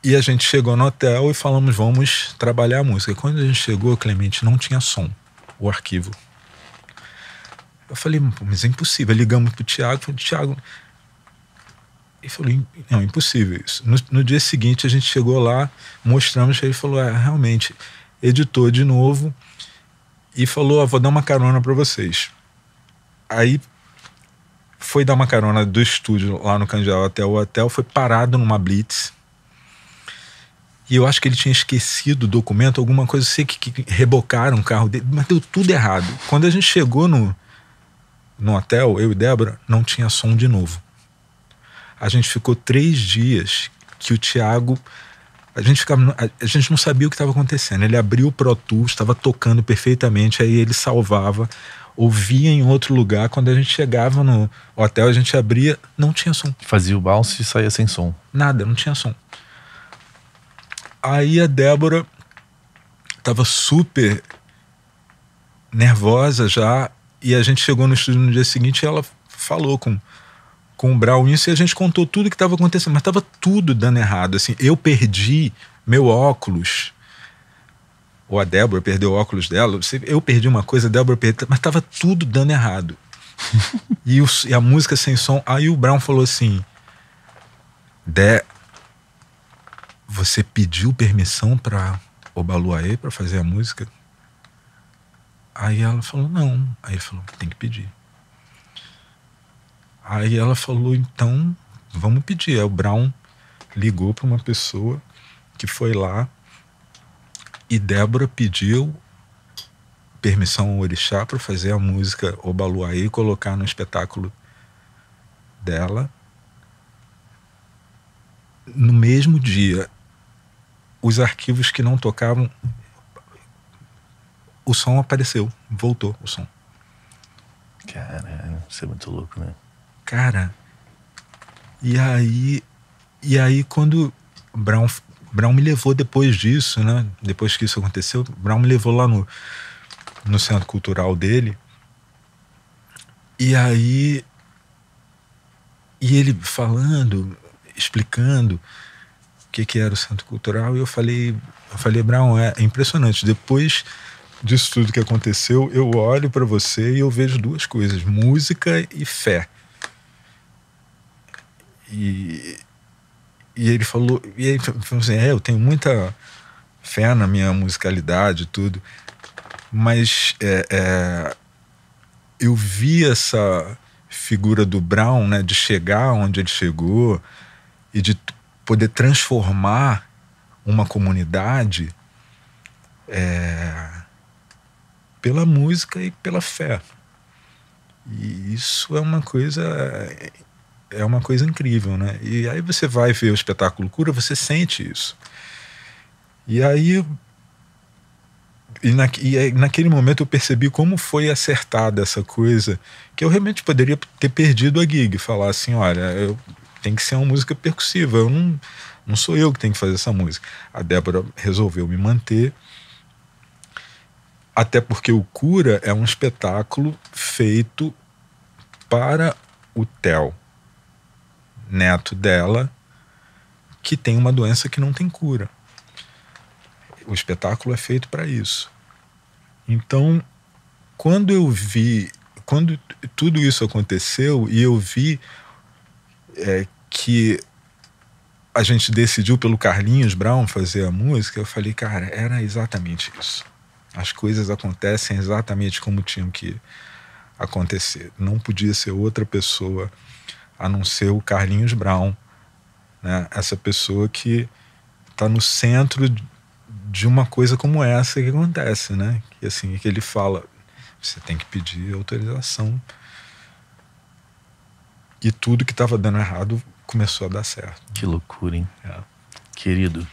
e a gente chegou no hotel e falamos, vamos trabalhar a música. Quando a gente chegou, Clemente, não tinha som, o arquivo. Eu falei, mas é impossível. Ligamos pro Tiago, falei, Tiago... Ele falou, não, impossível isso. No, no, dia seguinte, a gente chegou lá, mostramos, ele falou, é, realmente, editou de novo e falou, ah, vou dar uma carona para vocês. Aí foi dar uma carona do estúdio lá no Candial até o hotel, foi parado numa blitz e eu acho que ele tinha esquecido o documento, alguma coisa, sei que, que rebocaram o carro dele, mas deu tudo errado. Quando a gente chegou no, no hotel, eu e Débora, não tinha som de novo. A gente ficou três dias que o Tiago. A gente, ficava, a gente não sabia o que estava acontecendo. Ele abriu o Pro Tools, estava tocando perfeitamente, aí ele salvava, ouvia em outro lugar. Quando a gente chegava no hotel, a gente abria, não tinha som. Fazia o bounce e saía sem som. Nada, não tinha som. Aí a Débora tava super nervosa já, e a gente chegou no estúdio no dia seguinte e ela falou com, com o Brown isso e a gente contou tudo que estava acontecendo, mas tava tudo dando errado. Assim, eu perdi meu óculos, ou a Débora perdeu o óculos dela, eu perdi uma coisa, a Débora perdeu, mas tava tudo dando errado. e, o, e, a música sem som. Aí o Brown falou assim: você pediu permissão para Obaluaê para fazer a música? Aí ela falou, não. Aí ele falou, tem que pedir. Aí ela falou, então vamos pedir. Aí o Brown ligou para uma pessoa que foi lá e Débora pediu permissão ao Orixá para fazer a música Obaluaê e colocar no espetáculo dela no mesmo dia os arquivos que não tocavam, o som apareceu, voltou o som. Cara, isso é muito louco, né? Cara, e aí, e aí quando Brown, Brown me levou depois disso, né? Depois que isso aconteceu, Brown me levou lá no, no centro cultural dele. E aí, e ele falando, explicando, que, que era o Centro Cultural e eu falei, eu falei, Brown, é impressionante. Depois disso tudo que aconteceu, eu olho para você e eu vejo duas coisas: música e fé. E, e ele falou, e ele falou assim: é, eu tenho muita fé na minha musicalidade e tudo, mas é, é, eu vi essa figura do Brown, né, de chegar onde ele chegou e de poder transformar uma comunidade é, pela música e pela fé. E isso é uma coisa é uma coisa incrível, né? E aí você vai ver o espetáculo Cura, você sente isso. E aí e, na, e naquele momento eu percebi como foi acertada essa coisa, que eu realmente poderia ter perdido a gig, falar assim, olha, eu, tem que ser uma música percussiva. Eu não, não sou eu que tenho que fazer essa música. A Débora resolveu me manter. Até porque o Cura é um espetáculo feito para o Theo, neto dela, que tem uma doença que não tem cura. O espetáculo é feito para isso. Então, quando eu vi, quando tudo isso aconteceu e eu vi é, que a gente decidiu pelo Carlinhos Brown fazer a música, eu falei, cara, era exatamente isso. As coisas acontecem exatamente como tinham que acontecer. Não podia ser outra pessoa a não ser o Carlinhos Brown, né? essa pessoa que está no centro de uma coisa como essa que acontece, né? Que assim, que ele fala, você tem que pedir autorização. E tudo que estava dando errado começou a dar certo. Que loucura, hein? É. Querido,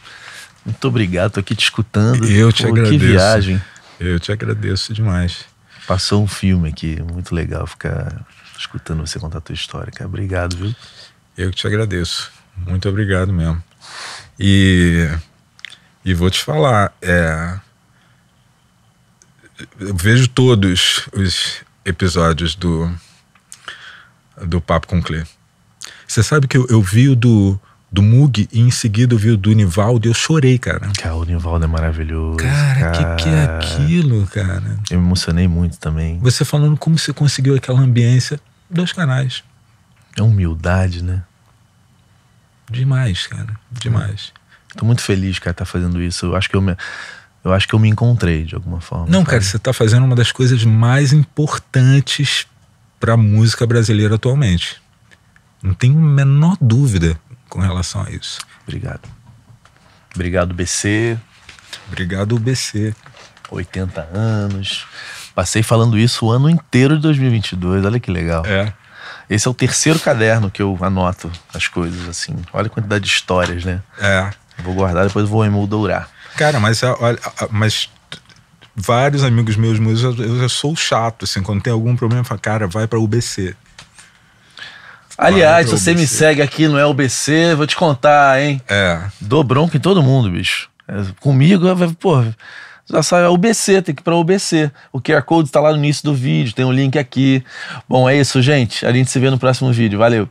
muito obrigado. Tô aqui te escutando. Eu Pô, te agradeço. Que viagem. Eu te agradeço demais. Passou um filme aqui, muito legal ficar escutando você contar a tua história, cara. Obrigado, viu? Eu que te agradeço. Muito obrigado mesmo. E, e vou te falar, é, eu vejo todos os episódios do, do Papo com Clê. Você sabe que eu, eu vi o do, do Mug e em seguida eu vi o do Univaldo, e eu chorei, cara. Cara, o Univaldo é maravilhoso. Cara, o que, que é aquilo, cara? Eu me emocionei muito também. Você falando como você conseguiu aquela ambiência dos canais. É humildade, né? Demais, cara. Demais. Tô muito feliz, cara, estar tá fazendo isso. Eu acho que eu me, eu acho que eu me encontrei de alguma forma. Não, sabe? cara, você tá fazendo uma das coisas mais importantes pra música brasileira atualmente. Não tenho a menor dúvida com relação a isso. Obrigado. Obrigado, BC. Obrigado, BC. 80 anos. Passei falando isso o ano inteiro de 2022. Olha que legal. É. Esse é o terceiro caderno que eu anoto as coisas, assim. Olha a quantidade de histórias, né? É. Vou guardar, depois vou emoldurar. Cara, mas, é, olha, mas vários amigos meus, meus eu, já sou chato, assim. Quando tem algum problema, eu falo, cara, vai pra UBC. Aliás, se você me segue aqui no LBC, vou te contar, hein? É. Dou bronca em todo mundo, bicho. É, comigo, é, pô, já sabe, é UBC, tem que ir pra UBC. O QR Code tá lá no início do vídeo, tem um link aqui. Bom, é isso, gente. A gente se vê no próximo vídeo. Valeu.